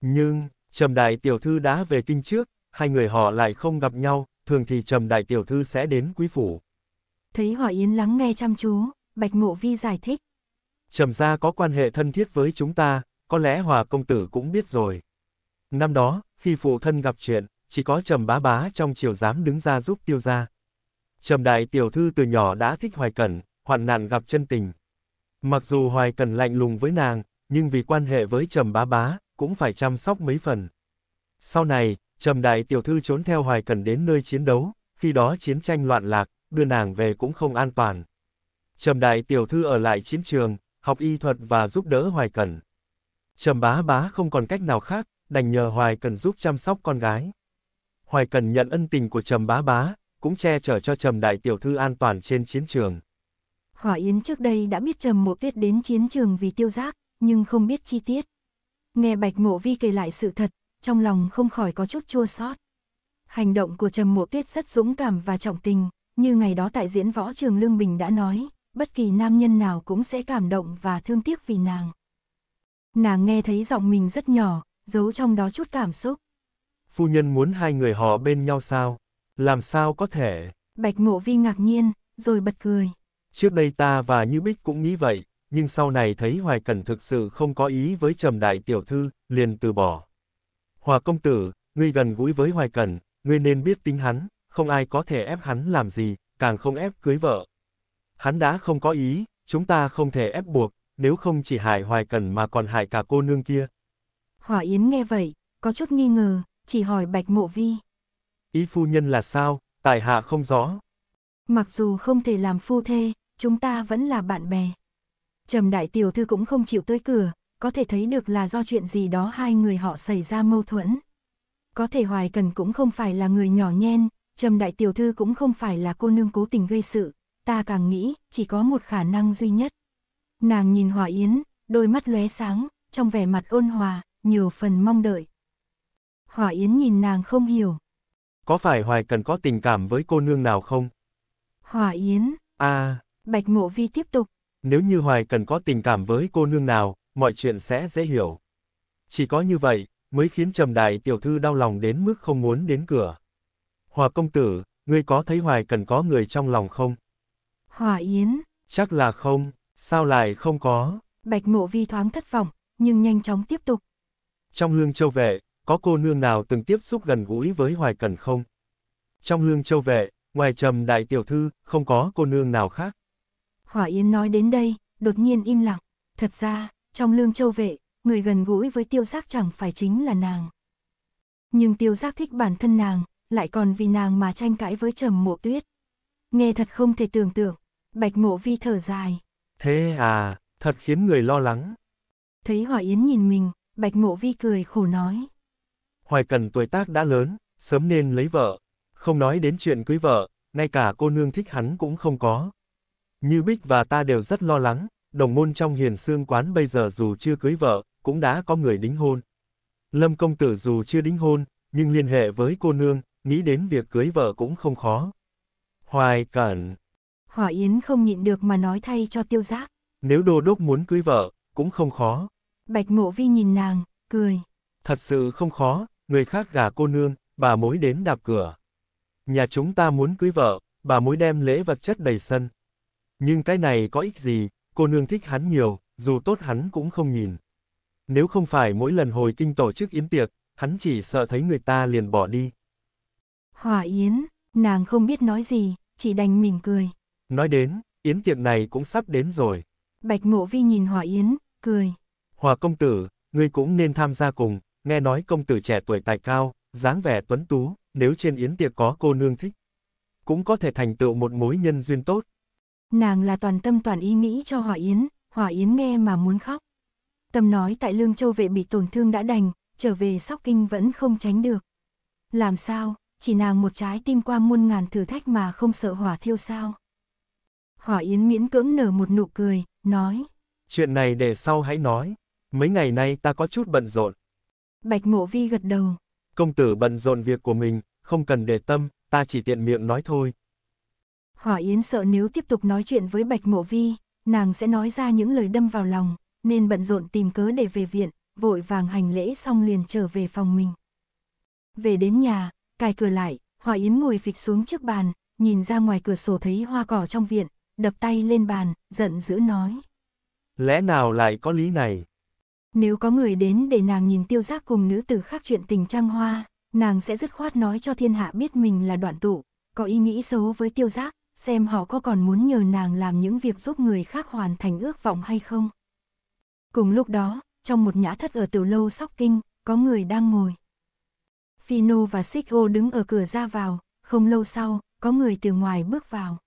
Nhưng, Trầm Đại Tiểu Thư đã về kinh trước, hai người họ lại không gặp nhau, thường thì Trầm Đại Tiểu Thư sẽ đến quý phủ. Thấy Hỏa Yến lắng nghe chăm chú, Bạch Mộ Vi giải thích. Trầm gia có quan hệ thân thiết với chúng ta, có lẽ Hòa công tử cũng biết rồi. Năm đó, khi phụ thân gặp chuyện, chỉ có Trầm bá bá trong triều dám đứng ra giúp tiêu gia. Trầm đại tiểu thư từ nhỏ đã thích hoài cẩn, hoạn nạn gặp chân tình. Mặc dù hoài cẩn lạnh lùng với nàng, nhưng vì quan hệ với Trầm bá bá, cũng phải chăm sóc mấy phần. Sau này, Trầm đại tiểu thư trốn theo hoài cẩn đến nơi chiến đấu, khi đó chiến tranh loạn lạc, đưa nàng về cũng không an toàn. Trầm đại tiểu thư ở lại chiến trường, học y thuật và giúp đỡ Hoài Cần. Trầm bá bá không còn cách nào khác, đành nhờ Hoài Cần giúp chăm sóc con gái. Hoài Cần nhận ân tình của Trầm bá bá, cũng che chở cho Trầm đại tiểu thư an toàn trên chiến trường. Hỏa Yến trước đây đã biết Trầm Mộ Tuyết đến chiến trường vì tiêu giác, nhưng không biết chi tiết. Nghe Bạch Mộ Vi kể lại sự thật, trong lòng không khỏi có chút chua xót. Hành động của Trầm Mộ Tuyết rất dũng cảm và trọng tình, như ngày đó tại diễn võ trường Lương Bình đã nói, bất kỳ nam nhân nào cũng sẽ cảm động và thương tiếc vì nàng. Nàng nghe thấy giọng mình rất nhỏ, giấu trong đó chút cảm xúc. Phu nhân muốn hai người họ bên nhau sao? Làm sao có thể? Bạch mộ vi ngạc nhiên, rồi bật cười. Trước đây ta và Như Bích cũng nghĩ vậy, nhưng sau này thấy Hoài Cẩn thực sự không có ý với Trầm Đại Tiểu Thư, liền từ bỏ. Hòa công tử, ngươi gần gũi với Hoài Cẩn, ngươi nên biết tính hắn, không ai có thể ép hắn làm gì, càng không ép cưới vợ. Hắn đã không có ý, chúng ta không thể ép buộc, nếu không chỉ hại Hoài Cẩn mà còn hại cả cô nương kia. Hỏa Yến nghe vậy, có chút nghi ngờ, chỉ hỏi Bạch Mộ Vi. Ý phu nhân là sao, tài hạ không rõ. Mặc dù không thể làm phu thê, chúng ta vẫn là bạn bè. Trầm đại tiểu thư cũng không chịu tới cửa, có thể thấy được là do chuyện gì đó hai người họ xảy ra mâu thuẫn. Có thể Hoài Cần cũng không phải là người nhỏ nhen, Trầm đại tiểu thư cũng không phải là cô nương cố tình gây sự ta càng nghĩ, chỉ có một khả năng duy nhất. Nàng nhìn Hòa Yến, đôi mắt lóe sáng, trong vẻ mặt ôn hòa, nhiều phần mong đợi. Hòa Yến nhìn nàng không hiểu. Có phải Hoài cần có tình cảm với cô nương nào không? Hòa Yến. À. Bạch Mộ Vi tiếp tục. Nếu như Hoài cần có tình cảm với cô nương nào, mọi chuyện sẽ dễ hiểu. Chỉ có như vậy, mới khiến trầm đại tiểu thư đau lòng đến mức không muốn đến cửa. Hòa công tử, ngươi có thấy Hoài cần có người trong lòng không? Hỏa Yến. Chắc là không, sao lại không có? Bạch mộ vi thoáng thất vọng, nhưng nhanh chóng tiếp tục. Trong lương châu vệ, có cô nương nào từng tiếp xúc gần gũi với Hoài cần không? Trong lương châu vệ, ngoài trầm đại tiểu thư, không có cô nương nào khác. hòa Yến nói đến đây, đột nhiên im lặng. Thật ra, trong lương châu vệ, người gần gũi với tiêu giác chẳng phải chính là nàng. Nhưng tiêu giác thích bản thân nàng, lại còn vì nàng mà tranh cãi với trầm mộ tuyết. Nghe thật không thể tưởng tượng. Bạch Mộ Vi thở dài. Thế à, thật khiến người lo lắng. Thấy Hoài Yến nhìn mình, Bạch Mộ Vi cười khổ nói. Hoài Cần tuổi tác đã lớn, sớm nên lấy vợ. Không nói đến chuyện cưới vợ, ngay cả cô nương thích hắn cũng không có. Như Bích và ta đều rất lo lắng, đồng môn trong hiền xương quán bây giờ dù chưa cưới vợ, cũng đã có người đính hôn. Lâm công tử dù chưa đính hôn, nhưng liên hệ với cô nương, nghĩ đến việc cưới vợ cũng không khó. Hoài Cẩn Hỏa Yến không nhịn được mà nói thay cho tiêu giác. Nếu đô đốc muốn cưới vợ, cũng không khó. Bạch mộ vi nhìn nàng, cười. Thật sự không khó, người khác gả cô nương, bà mối đến đạp cửa. Nhà chúng ta muốn cưới vợ, bà mối đem lễ vật chất đầy sân. Nhưng cái này có ích gì, cô nương thích hắn nhiều, dù tốt hắn cũng không nhìn. Nếu không phải mỗi lần hồi kinh tổ chức yến tiệc, hắn chỉ sợ thấy người ta liền bỏ đi. Hỏa Yến, nàng không biết nói gì, chỉ đành mỉm cười. Nói đến, Yến tiệc này cũng sắp đến rồi. Bạch Mộ Vi nhìn Hòa Yến, cười. Hòa công tử, ngươi cũng nên tham gia cùng, nghe nói công tử trẻ tuổi tài cao, dáng vẻ tuấn tú, nếu trên Yến tiệc có cô nương thích, cũng có thể thành tựu một mối nhân duyên tốt. Nàng là toàn tâm toàn ý nghĩ cho Hòa Yến, Hòa Yến nghe mà muốn khóc. Tâm nói tại Lương Châu vệ bị tổn thương đã đành, trở về sóc kinh vẫn không tránh được. Làm sao, chỉ nàng một trái tim qua muôn ngàn thử thách mà không sợ hỏa thiêu sao? Hỏa Yến miễn cưỡng nở một nụ cười, nói. Chuyện này để sau hãy nói. Mấy ngày nay ta có chút bận rộn. Bạch Mộ Vi gật đầu. Công tử bận rộn việc của mình, không cần để tâm, ta chỉ tiện miệng nói thôi. Hỏa Yến sợ nếu tiếp tục nói chuyện với Bạch Mộ Vi, nàng sẽ nói ra những lời đâm vào lòng, nên bận rộn tìm cớ để về viện, vội vàng hành lễ xong liền trở về phòng mình. Về đến nhà, cài cửa lại, Hỏa Yến ngồi phịch xuống trước bàn, nhìn ra ngoài cửa sổ thấy hoa cỏ trong viện, đập tay lên bàn, giận dữ nói. Lẽ nào lại có lý này? Nếu có người đến để nàng nhìn tiêu giác cùng nữ tử khác chuyện tình trăng hoa, nàng sẽ dứt khoát nói cho thiên hạ biết mình là đoạn tụ, có ý nghĩ xấu với tiêu giác, xem họ có còn muốn nhờ nàng làm những việc giúp người khác hoàn thành ước vọng hay không. Cùng lúc đó, trong một nhã thất ở tiểu lâu sóc kinh, có người đang ngồi. Phino và Xích đứng ở cửa ra vào, không lâu sau, có người từ ngoài bước vào.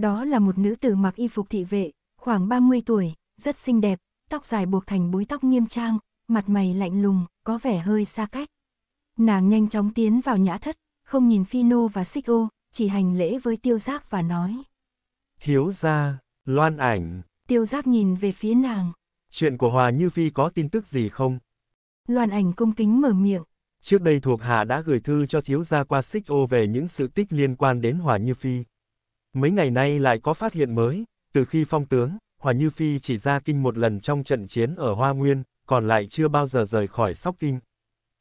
Đó là một nữ tử mặc y phục thị vệ, khoảng 30 tuổi, rất xinh đẹp, tóc dài buộc thành búi tóc nghiêm trang, mặt mày lạnh lùng, có vẻ hơi xa cách. Nàng nhanh chóng tiến vào nhã thất, không nhìn Phi và Xích Ô, chỉ hành lễ với Tiêu Giác và nói. Thiếu gia, loan ảnh. Tiêu Giác nhìn về phía nàng. Chuyện của Hòa Như Phi có tin tức gì không? Loan ảnh cung kính mở miệng. Trước đây thuộc hạ đã gửi thư cho thiếu gia qua Xích Ô về những sự tích liên quan đến Hòa Như Phi. Mấy ngày nay lại có phát hiện mới, từ khi phong tướng, Hòa Như Phi chỉ ra kinh một lần trong trận chiến ở Hoa Nguyên, còn lại chưa bao giờ rời khỏi sóc kinh.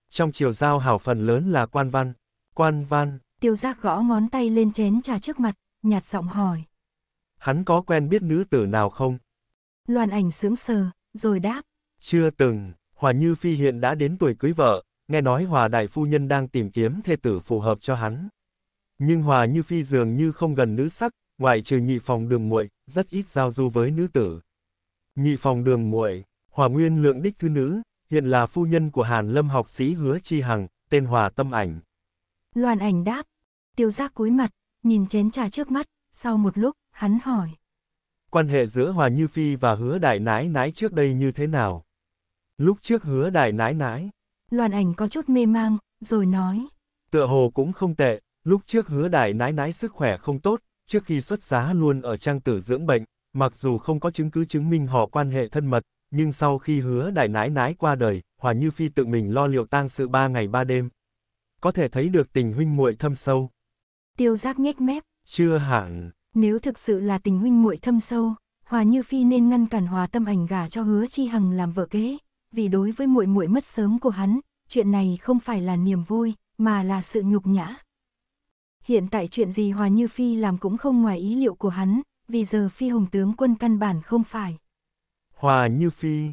Trong chiều giao hảo phần lớn là quan văn. Quan văn. Tiêu giác gõ ngón tay lên chén trà trước mặt, nhạt giọng hỏi. Hắn có quen biết nữ tử nào không? Loan ảnh sướng sờ, rồi đáp. Chưa từng, Hòa Như Phi hiện đã đến tuổi cưới vợ, nghe nói Hòa Đại Phu Nhân đang tìm kiếm thê tử phù hợp cho hắn. Nhưng Hòa Như Phi dường như không gần nữ sắc, ngoại trừ nhị phòng đường muội, rất ít giao du với nữ tử. Nhị phòng đường muội, Hòa Nguyên lượng đích thứ nữ, hiện là phu nhân của Hàn Lâm học sĩ Hứa Chi Hằng, tên Hòa Tâm Ảnh. Loan Ảnh đáp, tiêu giác cúi mặt, nhìn chén trà trước mắt, sau một lúc, hắn hỏi. Quan hệ giữa Hòa Như Phi và Hứa Đại Nái Nái trước đây như thế nào? Lúc trước Hứa Đại Nái Nái. Loan Ảnh có chút mê mang, rồi nói. Tựa hồ cũng không tệ, Lúc trước hứa đại nãi nãi sức khỏe không tốt, trước khi xuất giá luôn ở trang tử dưỡng bệnh, mặc dù không có chứng cứ chứng minh họ quan hệ thân mật, nhưng sau khi hứa đại nãi nãi qua đời, Hòa Như Phi tự mình lo liệu tang sự ba ngày ba đêm. Có thể thấy được tình huynh muội thâm sâu. Tiêu giáp nhếch mép. Chưa hẳn. Nếu thực sự là tình huynh muội thâm sâu, Hòa Như Phi nên ngăn cản Hòa Tâm Ảnh gả cho Hứa Chi Hằng làm vợ kế, vì đối với muội muội mất sớm của hắn, chuyện này không phải là niềm vui, mà là sự nhục nhã. Hiện tại chuyện gì Hòa Như Phi làm cũng không ngoài ý liệu của hắn, vì giờ Phi Hồng tướng quân căn bản không phải. Hòa Như Phi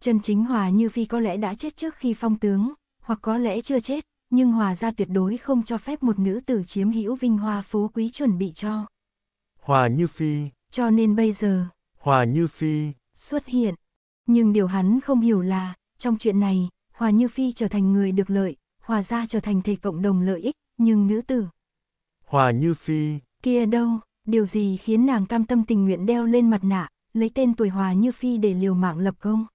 Chân chính Hòa Như Phi có lẽ đã chết trước khi phong tướng, hoặc có lẽ chưa chết, nhưng Hòa gia tuyệt đối không cho phép một nữ tử chiếm hữu vinh hoa phú quý chuẩn bị cho. Hòa Như Phi Cho nên bây giờ Hòa Như Phi xuất hiện. Nhưng điều hắn không hiểu là, trong chuyện này, Hòa Như Phi trở thành người được lợi, Hòa gia trở thành thể cộng đồng lợi ích, nhưng nữ tử Hòa Như Phi. Kia đâu, điều gì khiến nàng cam tâm tình nguyện đeo lên mặt nạ, lấy tên tuổi Hòa Như Phi để liều mạng lập công.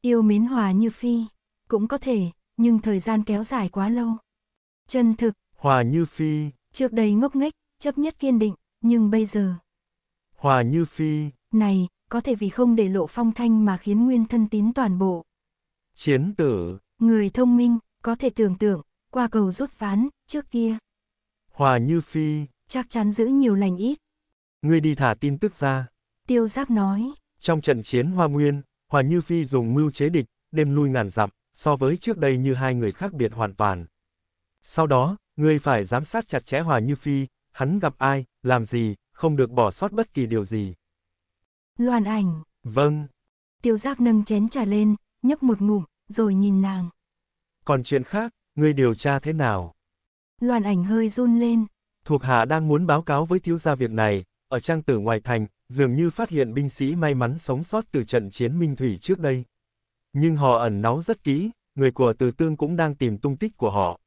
Yêu mến Hòa Như Phi, cũng có thể, nhưng thời gian kéo dài quá lâu. Chân thực. Hòa Như Phi. Trước đây ngốc nghếch, chấp nhất kiên định, nhưng bây giờ. Hòa Như Phi. Này, có thể vì không để lộ phong thanh mà khiến nguyên thân tín toàn bộ. Chiến tử. Người thông minh, có thể tưởng tượng, qua cầu rút ván, trước kia. Hòa Như Phi. Chắc chắn giữ nhiều lành ít. Ngươi đi thả tin tức ra. Tiêu Giáp nói. Trong trận chiến Hoa Nguyên, Hòa Như Phi dùng mưu chế địch, đêm lui ngàn dặm, so với trước đây như hai người khác biệt hoàn toàn. Sau đó, ngươi phải giám sát chặt chẽ Hòa Như Phi, hắn gặp ai, làm gì, không được bỏ sót bất kỳ điều gì. Loan ảnh. Vâng. Tiêu Giáp nâng chén trà lên, nhấp một ngụm, rồi nhìn nàng. Còn chuyện khác, ngươi điều tra thế nào? Loan ảnh hơi run lên. Thuộc hạ đang muốn báo cáo với thiếu gia việc này, ở trang tử ngoài thành, dường như phát hiện binh sĩ may mắn sống sót từ trận chiến Minh Thủy trước đây. Nhưng họ ẩn náu rất kỹ, người của Từ Tương cũng đang tìm tung tích của họ.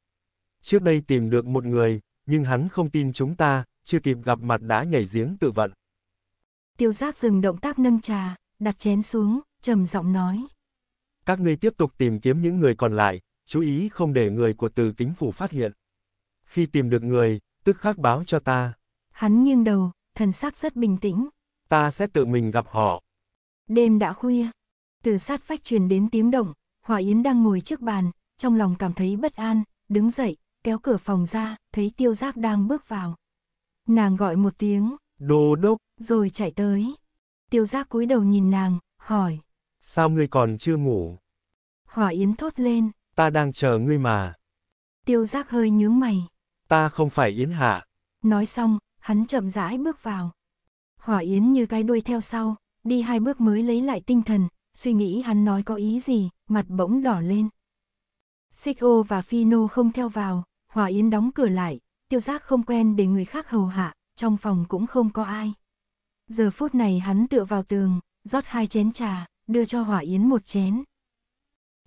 Trước đây tìm được một người, nhưng hắn không tin chúng ta, chưa kịp gặp mặt đã nhảy giếng tự vận. Tiêu giác dừng động tác nâng trà, đặt chén xuống, trầm giọng nói. Các ngươi tiếp tục tìm kiếm những người còn lại, chú ý không để người của từ kính phủ phát hiện khi tìm được người, tức khắc báo cho ta. Hắn nghiêng đầu, thần sắc rất bình tĩnh. Ta sẽ tự mình gặp họ. Đêm đã khuya. Từ sát phách truyền đến tiếng động, Hòa Yến đang ngồi trước bàn, trong lòng cảm thấy bất an, đứng dậy, kéo cửa phòng ra, thấy tiêu giáp đang bước vào. Nàng gọi một tiếng. Đồ đốc. Rồi chạy tới. Tiêu giáp cúi đầu nhìn nàng, hỏi. Sao ngươi còn chưa ngủ? Hòa Yến thốt lên. Ta đang chờ ngươi mà. Tiêu giác hơi nhướng mày ta không phải Yến Hạ. Nói xong, hắn chậm rãi bước vào. Hỏa Yến như cái đuôi theo sau, đi hai bước mới lấy lại tinh thần, suy nghĩ hắn nói có ý gì, mặt bỗng đỏ lên. Xích ô và Phi Nô không theo vào, Hỏa Yến đóng cửa lại, tiêu giác không quen để người khác hầu hạ, trong phòng cũng không có ai. Giờ phút này hắn tựa vào tường, rót hai chén trà, đưa cho Hỏa Yến một chén.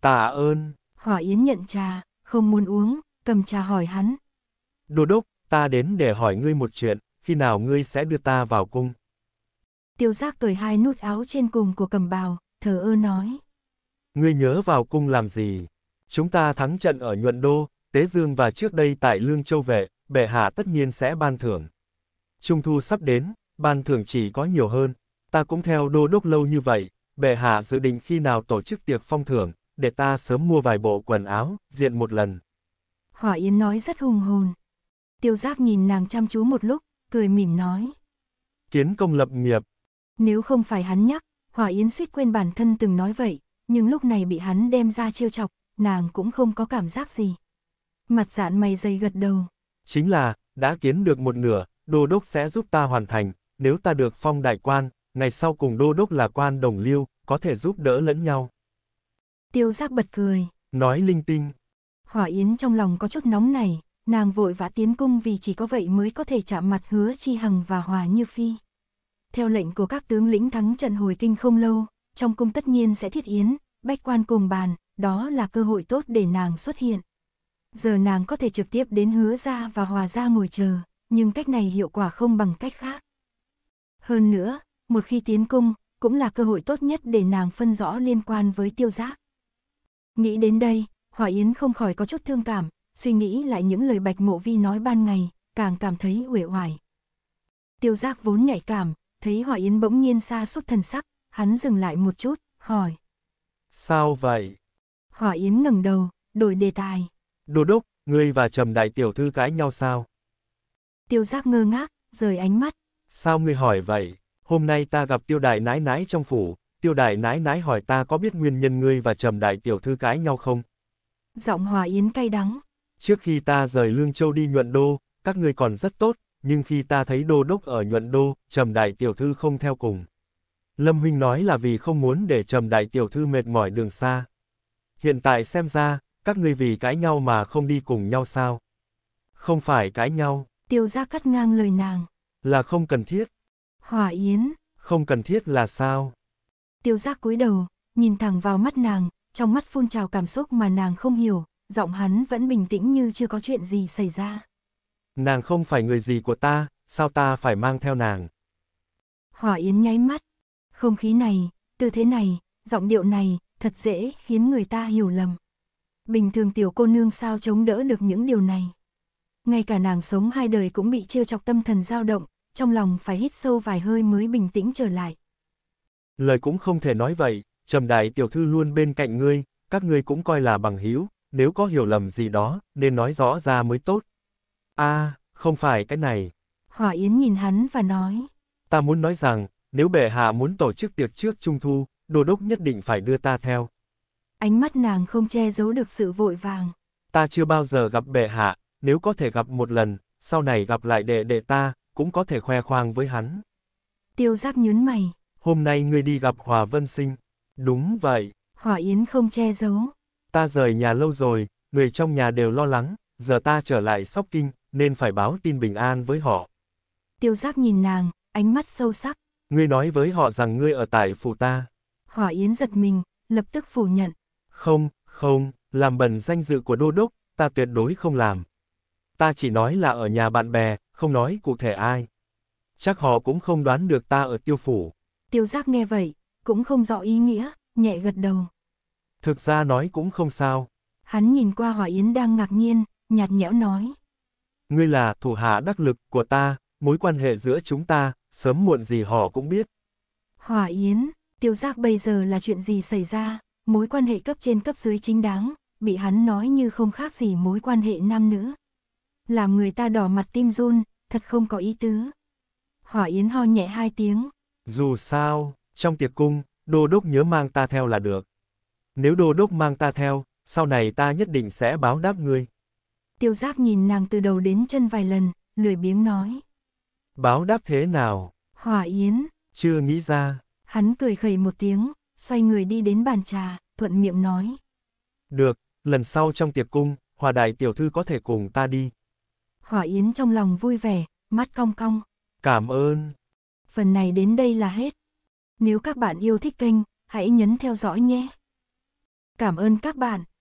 Tạ ơn. Hỏa Yến nhận trà, không muốn uống, cầm trà hỏi hắn, Đô đốc, ta đến để hỏi ngươi một chuyện, khi nào ngươi sẽ đưa ta vào cung? Tiêu giác cởi hai nút áo trên cùng của cầm bào, thờ ơ nói. Ngươi nhớ vào cung làm gì? Chúng ta thắng trận ở nhuận đô, Tế Dương và trước đây tại Lương Châu Vệ, bệ hạ tất nhiên sẽ ban thưởng. Trung thu sắp đến, ban thưởng chỉ có nhiều hơn. Ta cũng theo đô đốc lâu như vậy, bệ hạ dự định khi nào tổ chức tiệc phong thưởng, để ta sớm mua vài bộ quần áo, diện một lần. Hỏa Yến nói rất hùng hồn, tiêu giác nhìn nàng chăm chú một lúc, cười mỉm nói. Kiến công lập nghiệp. Nếu không phải hắn nhắc, Hòa Yến suýt quên bản thân từng nói vậy, nhưng lúc này bị hắn đem ra trêu chọc, nàng cũng không có cảm giác gì. Mặt dạn mày dày gật đầu. Chính là, đã kiến được một nửa, đô đốc sẽ giúp ta hoàn thành, nếu ta được phong đại quan, ngày sau cùng đô đốc là quan đồng liêu, có thể giúp đỡ lẫn nhau. Tiêu giác bật cười. Nói linh tinh. Hỏa Yến trong lòng có chút nóng này, nàng vội vã tiến cung vì chỉ có vậy mới có thể chạm mặt hứa chi hằng và hòa như phi. Theo lệnh của các tướng lĩnh thắng trận hồi kinh không lâu, trong cung tất nhiên sẽ thiết yến, bách quan cùng bàn, đó là cơ hội tốt để nàng xuất hiện. Giờ nàng có thể trực tiếp đến hứa ra và hòa ra ngồi chờ, nhưng cách này hiệu quả không bằng cách khác. Hơn nữa, một khi tiến cung, cũng là cơ hội tốt nhất để nàng phân rõ liên quan với tiêu giác. Nghĩ đến đây, hòa Yến không khỏi có chút thương cảm, suy nghĩ lại những lời bạch mộ vi nói ban ngày, càng cảm thấy uể oải. Tiêu giác vốn nhạy cảm, thấy Hòa Yến bỗng nhiên xa suốt thần sắc, hắn dừng lại một chút, hỏi. Sao vậy? Hòa Yến ngẩng đầu, đổi đề tài. đồ đốc, ngươi và trầm đại tiểu thư cãi nhau sao? Tiêu giác ngơ ngác, rời ánh mắt. Sao ngươi hỏi vậy? Hôm nay ta gặp tiêu đại nái nái trong phủ, tiêu đại nái nái hỏi ta có biết nguyên nhân ngươi và trầm đại tiểu thư cãi nhau không? Giọng Hòa Yến cay đắng. Trước khi ta rời Lương Châu đi nhuận đô, các ngươi còn rất tốt, nhưng khi ta thấy đô đốc ở nhuận đô, trầm đại tiểu thư không theo cùng. Lâm Huynh nói là vì không muốn để trầm đại tiểu thư mệt mỏi đường xa. Hiện tại xem ra, các ngươi vì cãi nhau mà không đi cùng nhau sao? Không phải cãi nhau. Tiêu Gia cắt ngang lời nàng. Là không cần thiết. Hỏa Yến. Không cần thiết là sao? Tiêu Gia cúi đầu, nhìn thẳng vào mắt nàng, trong mắt phun trào cảm xúc mà nàng không hiểu, giọng hắn vẫn bình tĩnh như chưa có chuyện gì xảy ra. Nàng không phải người gì của ta, sao ta phải mang theo nàng? Hỏa Yến nháy mắt. Không khí này, tư thế này, giọng điệu này, thật dễ khiến người ta hiểu lầm. Bình thường tiểu cô nương sao chống đỡ được những điều này. Ngay cả nàng sống hai đời cũng bị trêu chọc tâm thần dao động, trong lòng phải hít sâu vài hơi mới bình tĩnh trở lại. Lời cũng không thể nói vậy, Trầm đại tiểu thư luôn bên cạnh ngươi, các ngươi cũng coi là bằng hữu, nếu có hiểu lầm gì đó, nên nói rõ ra mới tốt. a à, không phải cái này. Hỏa Yến nhìn hắn và nói. Ta muốn nói rằng, nếu bệ hạ muốn tổ chức tiệc trước Trung Thu, đồ đốc nhất định phải đưa ta theo. Ánh mắt nàng không che giấu được sự vội vàng. Ta chưa bao giờ gặp bệ hạ, nếu có thể gặp một lần, sau này gặp lại đệ đệ ta, cũng có thể khoe khoang với hắn. Tiêu giáp nhún mày. Hôm nay ngươi đi gặp Hòa Vân Sinh. Đúng vậy. Hòa Yến không che giấu ta rời nhà lâu rồi, người trong nhà đều lo lắng, giờ ta trở lại sóc kinh, nên phải báo tin bình an với họ. Tiêu Giáp nhìn nàng, ánh mắt sâu sắc. Ngươi nói với họ rằng ngươi ở tại phủ ta. Hỏa Yến giật mình, lập tức phủ nhận. Không, không, làm bẩn danh dự của đô đốc, ta tuyệt đối không làm. Ta chỉ nói là ở nhà bạn bè, không nói cụ thể ai. Chắc họ cũng không đoán được ta ở tiêu phủ. Tiêu giác nghe vậy, cũng không rõ ý nghĩa, nhẹ gật đầu. Thực ra nói cũng không sao. Hắn nhìn qua Hòa Yến đang ngạc nhiên, nhạt nhẽo nói. Ngươi là thủ hạ đắc lực của ta, mối quan hệ giữa chúng ta, sớm muộn gì họ cũng biết. Hòa Yến, tiêu giác bây giờ là chuyện gì xảy ra, mối quan hệ cấp trên cấp dưới chính đáng, bị hắn nói như không khác gì mối quan hệ nam nữ. Làm người ta đỏ mặt tim run, thật không có ý tứ. Hỏa Yến ho nhẹ hai tiếng. Dù sao, trong tiệc cung, đô đốc nhớ mang ta theo là được. Nếu đô đốc mang ta theo, sau này ta nhất định sẽ báo đáp ngươi. Tiêu giáp nhìn nàng từ đầu đến chân vài lần, lười biếng nói. Báo đáp thế nào? Hòa Yến. Chưa nghĩ ra. Hắn cười khẩy một tiếng, xoay người đi đến bàn trà, thuận miệng nói. Được, lần sau trong tiệc cung, Hòa Đại Tiểu Thư có thể cùng ta đi. Hòa Yến trong lòng vui vẻ, mắt cong cong. Cảm ơn. Phần này đến đây là hết. Nếu các bạn yêu thích kênh, hãy nhấn theo dõi nhé. Cảm ơn các bạn.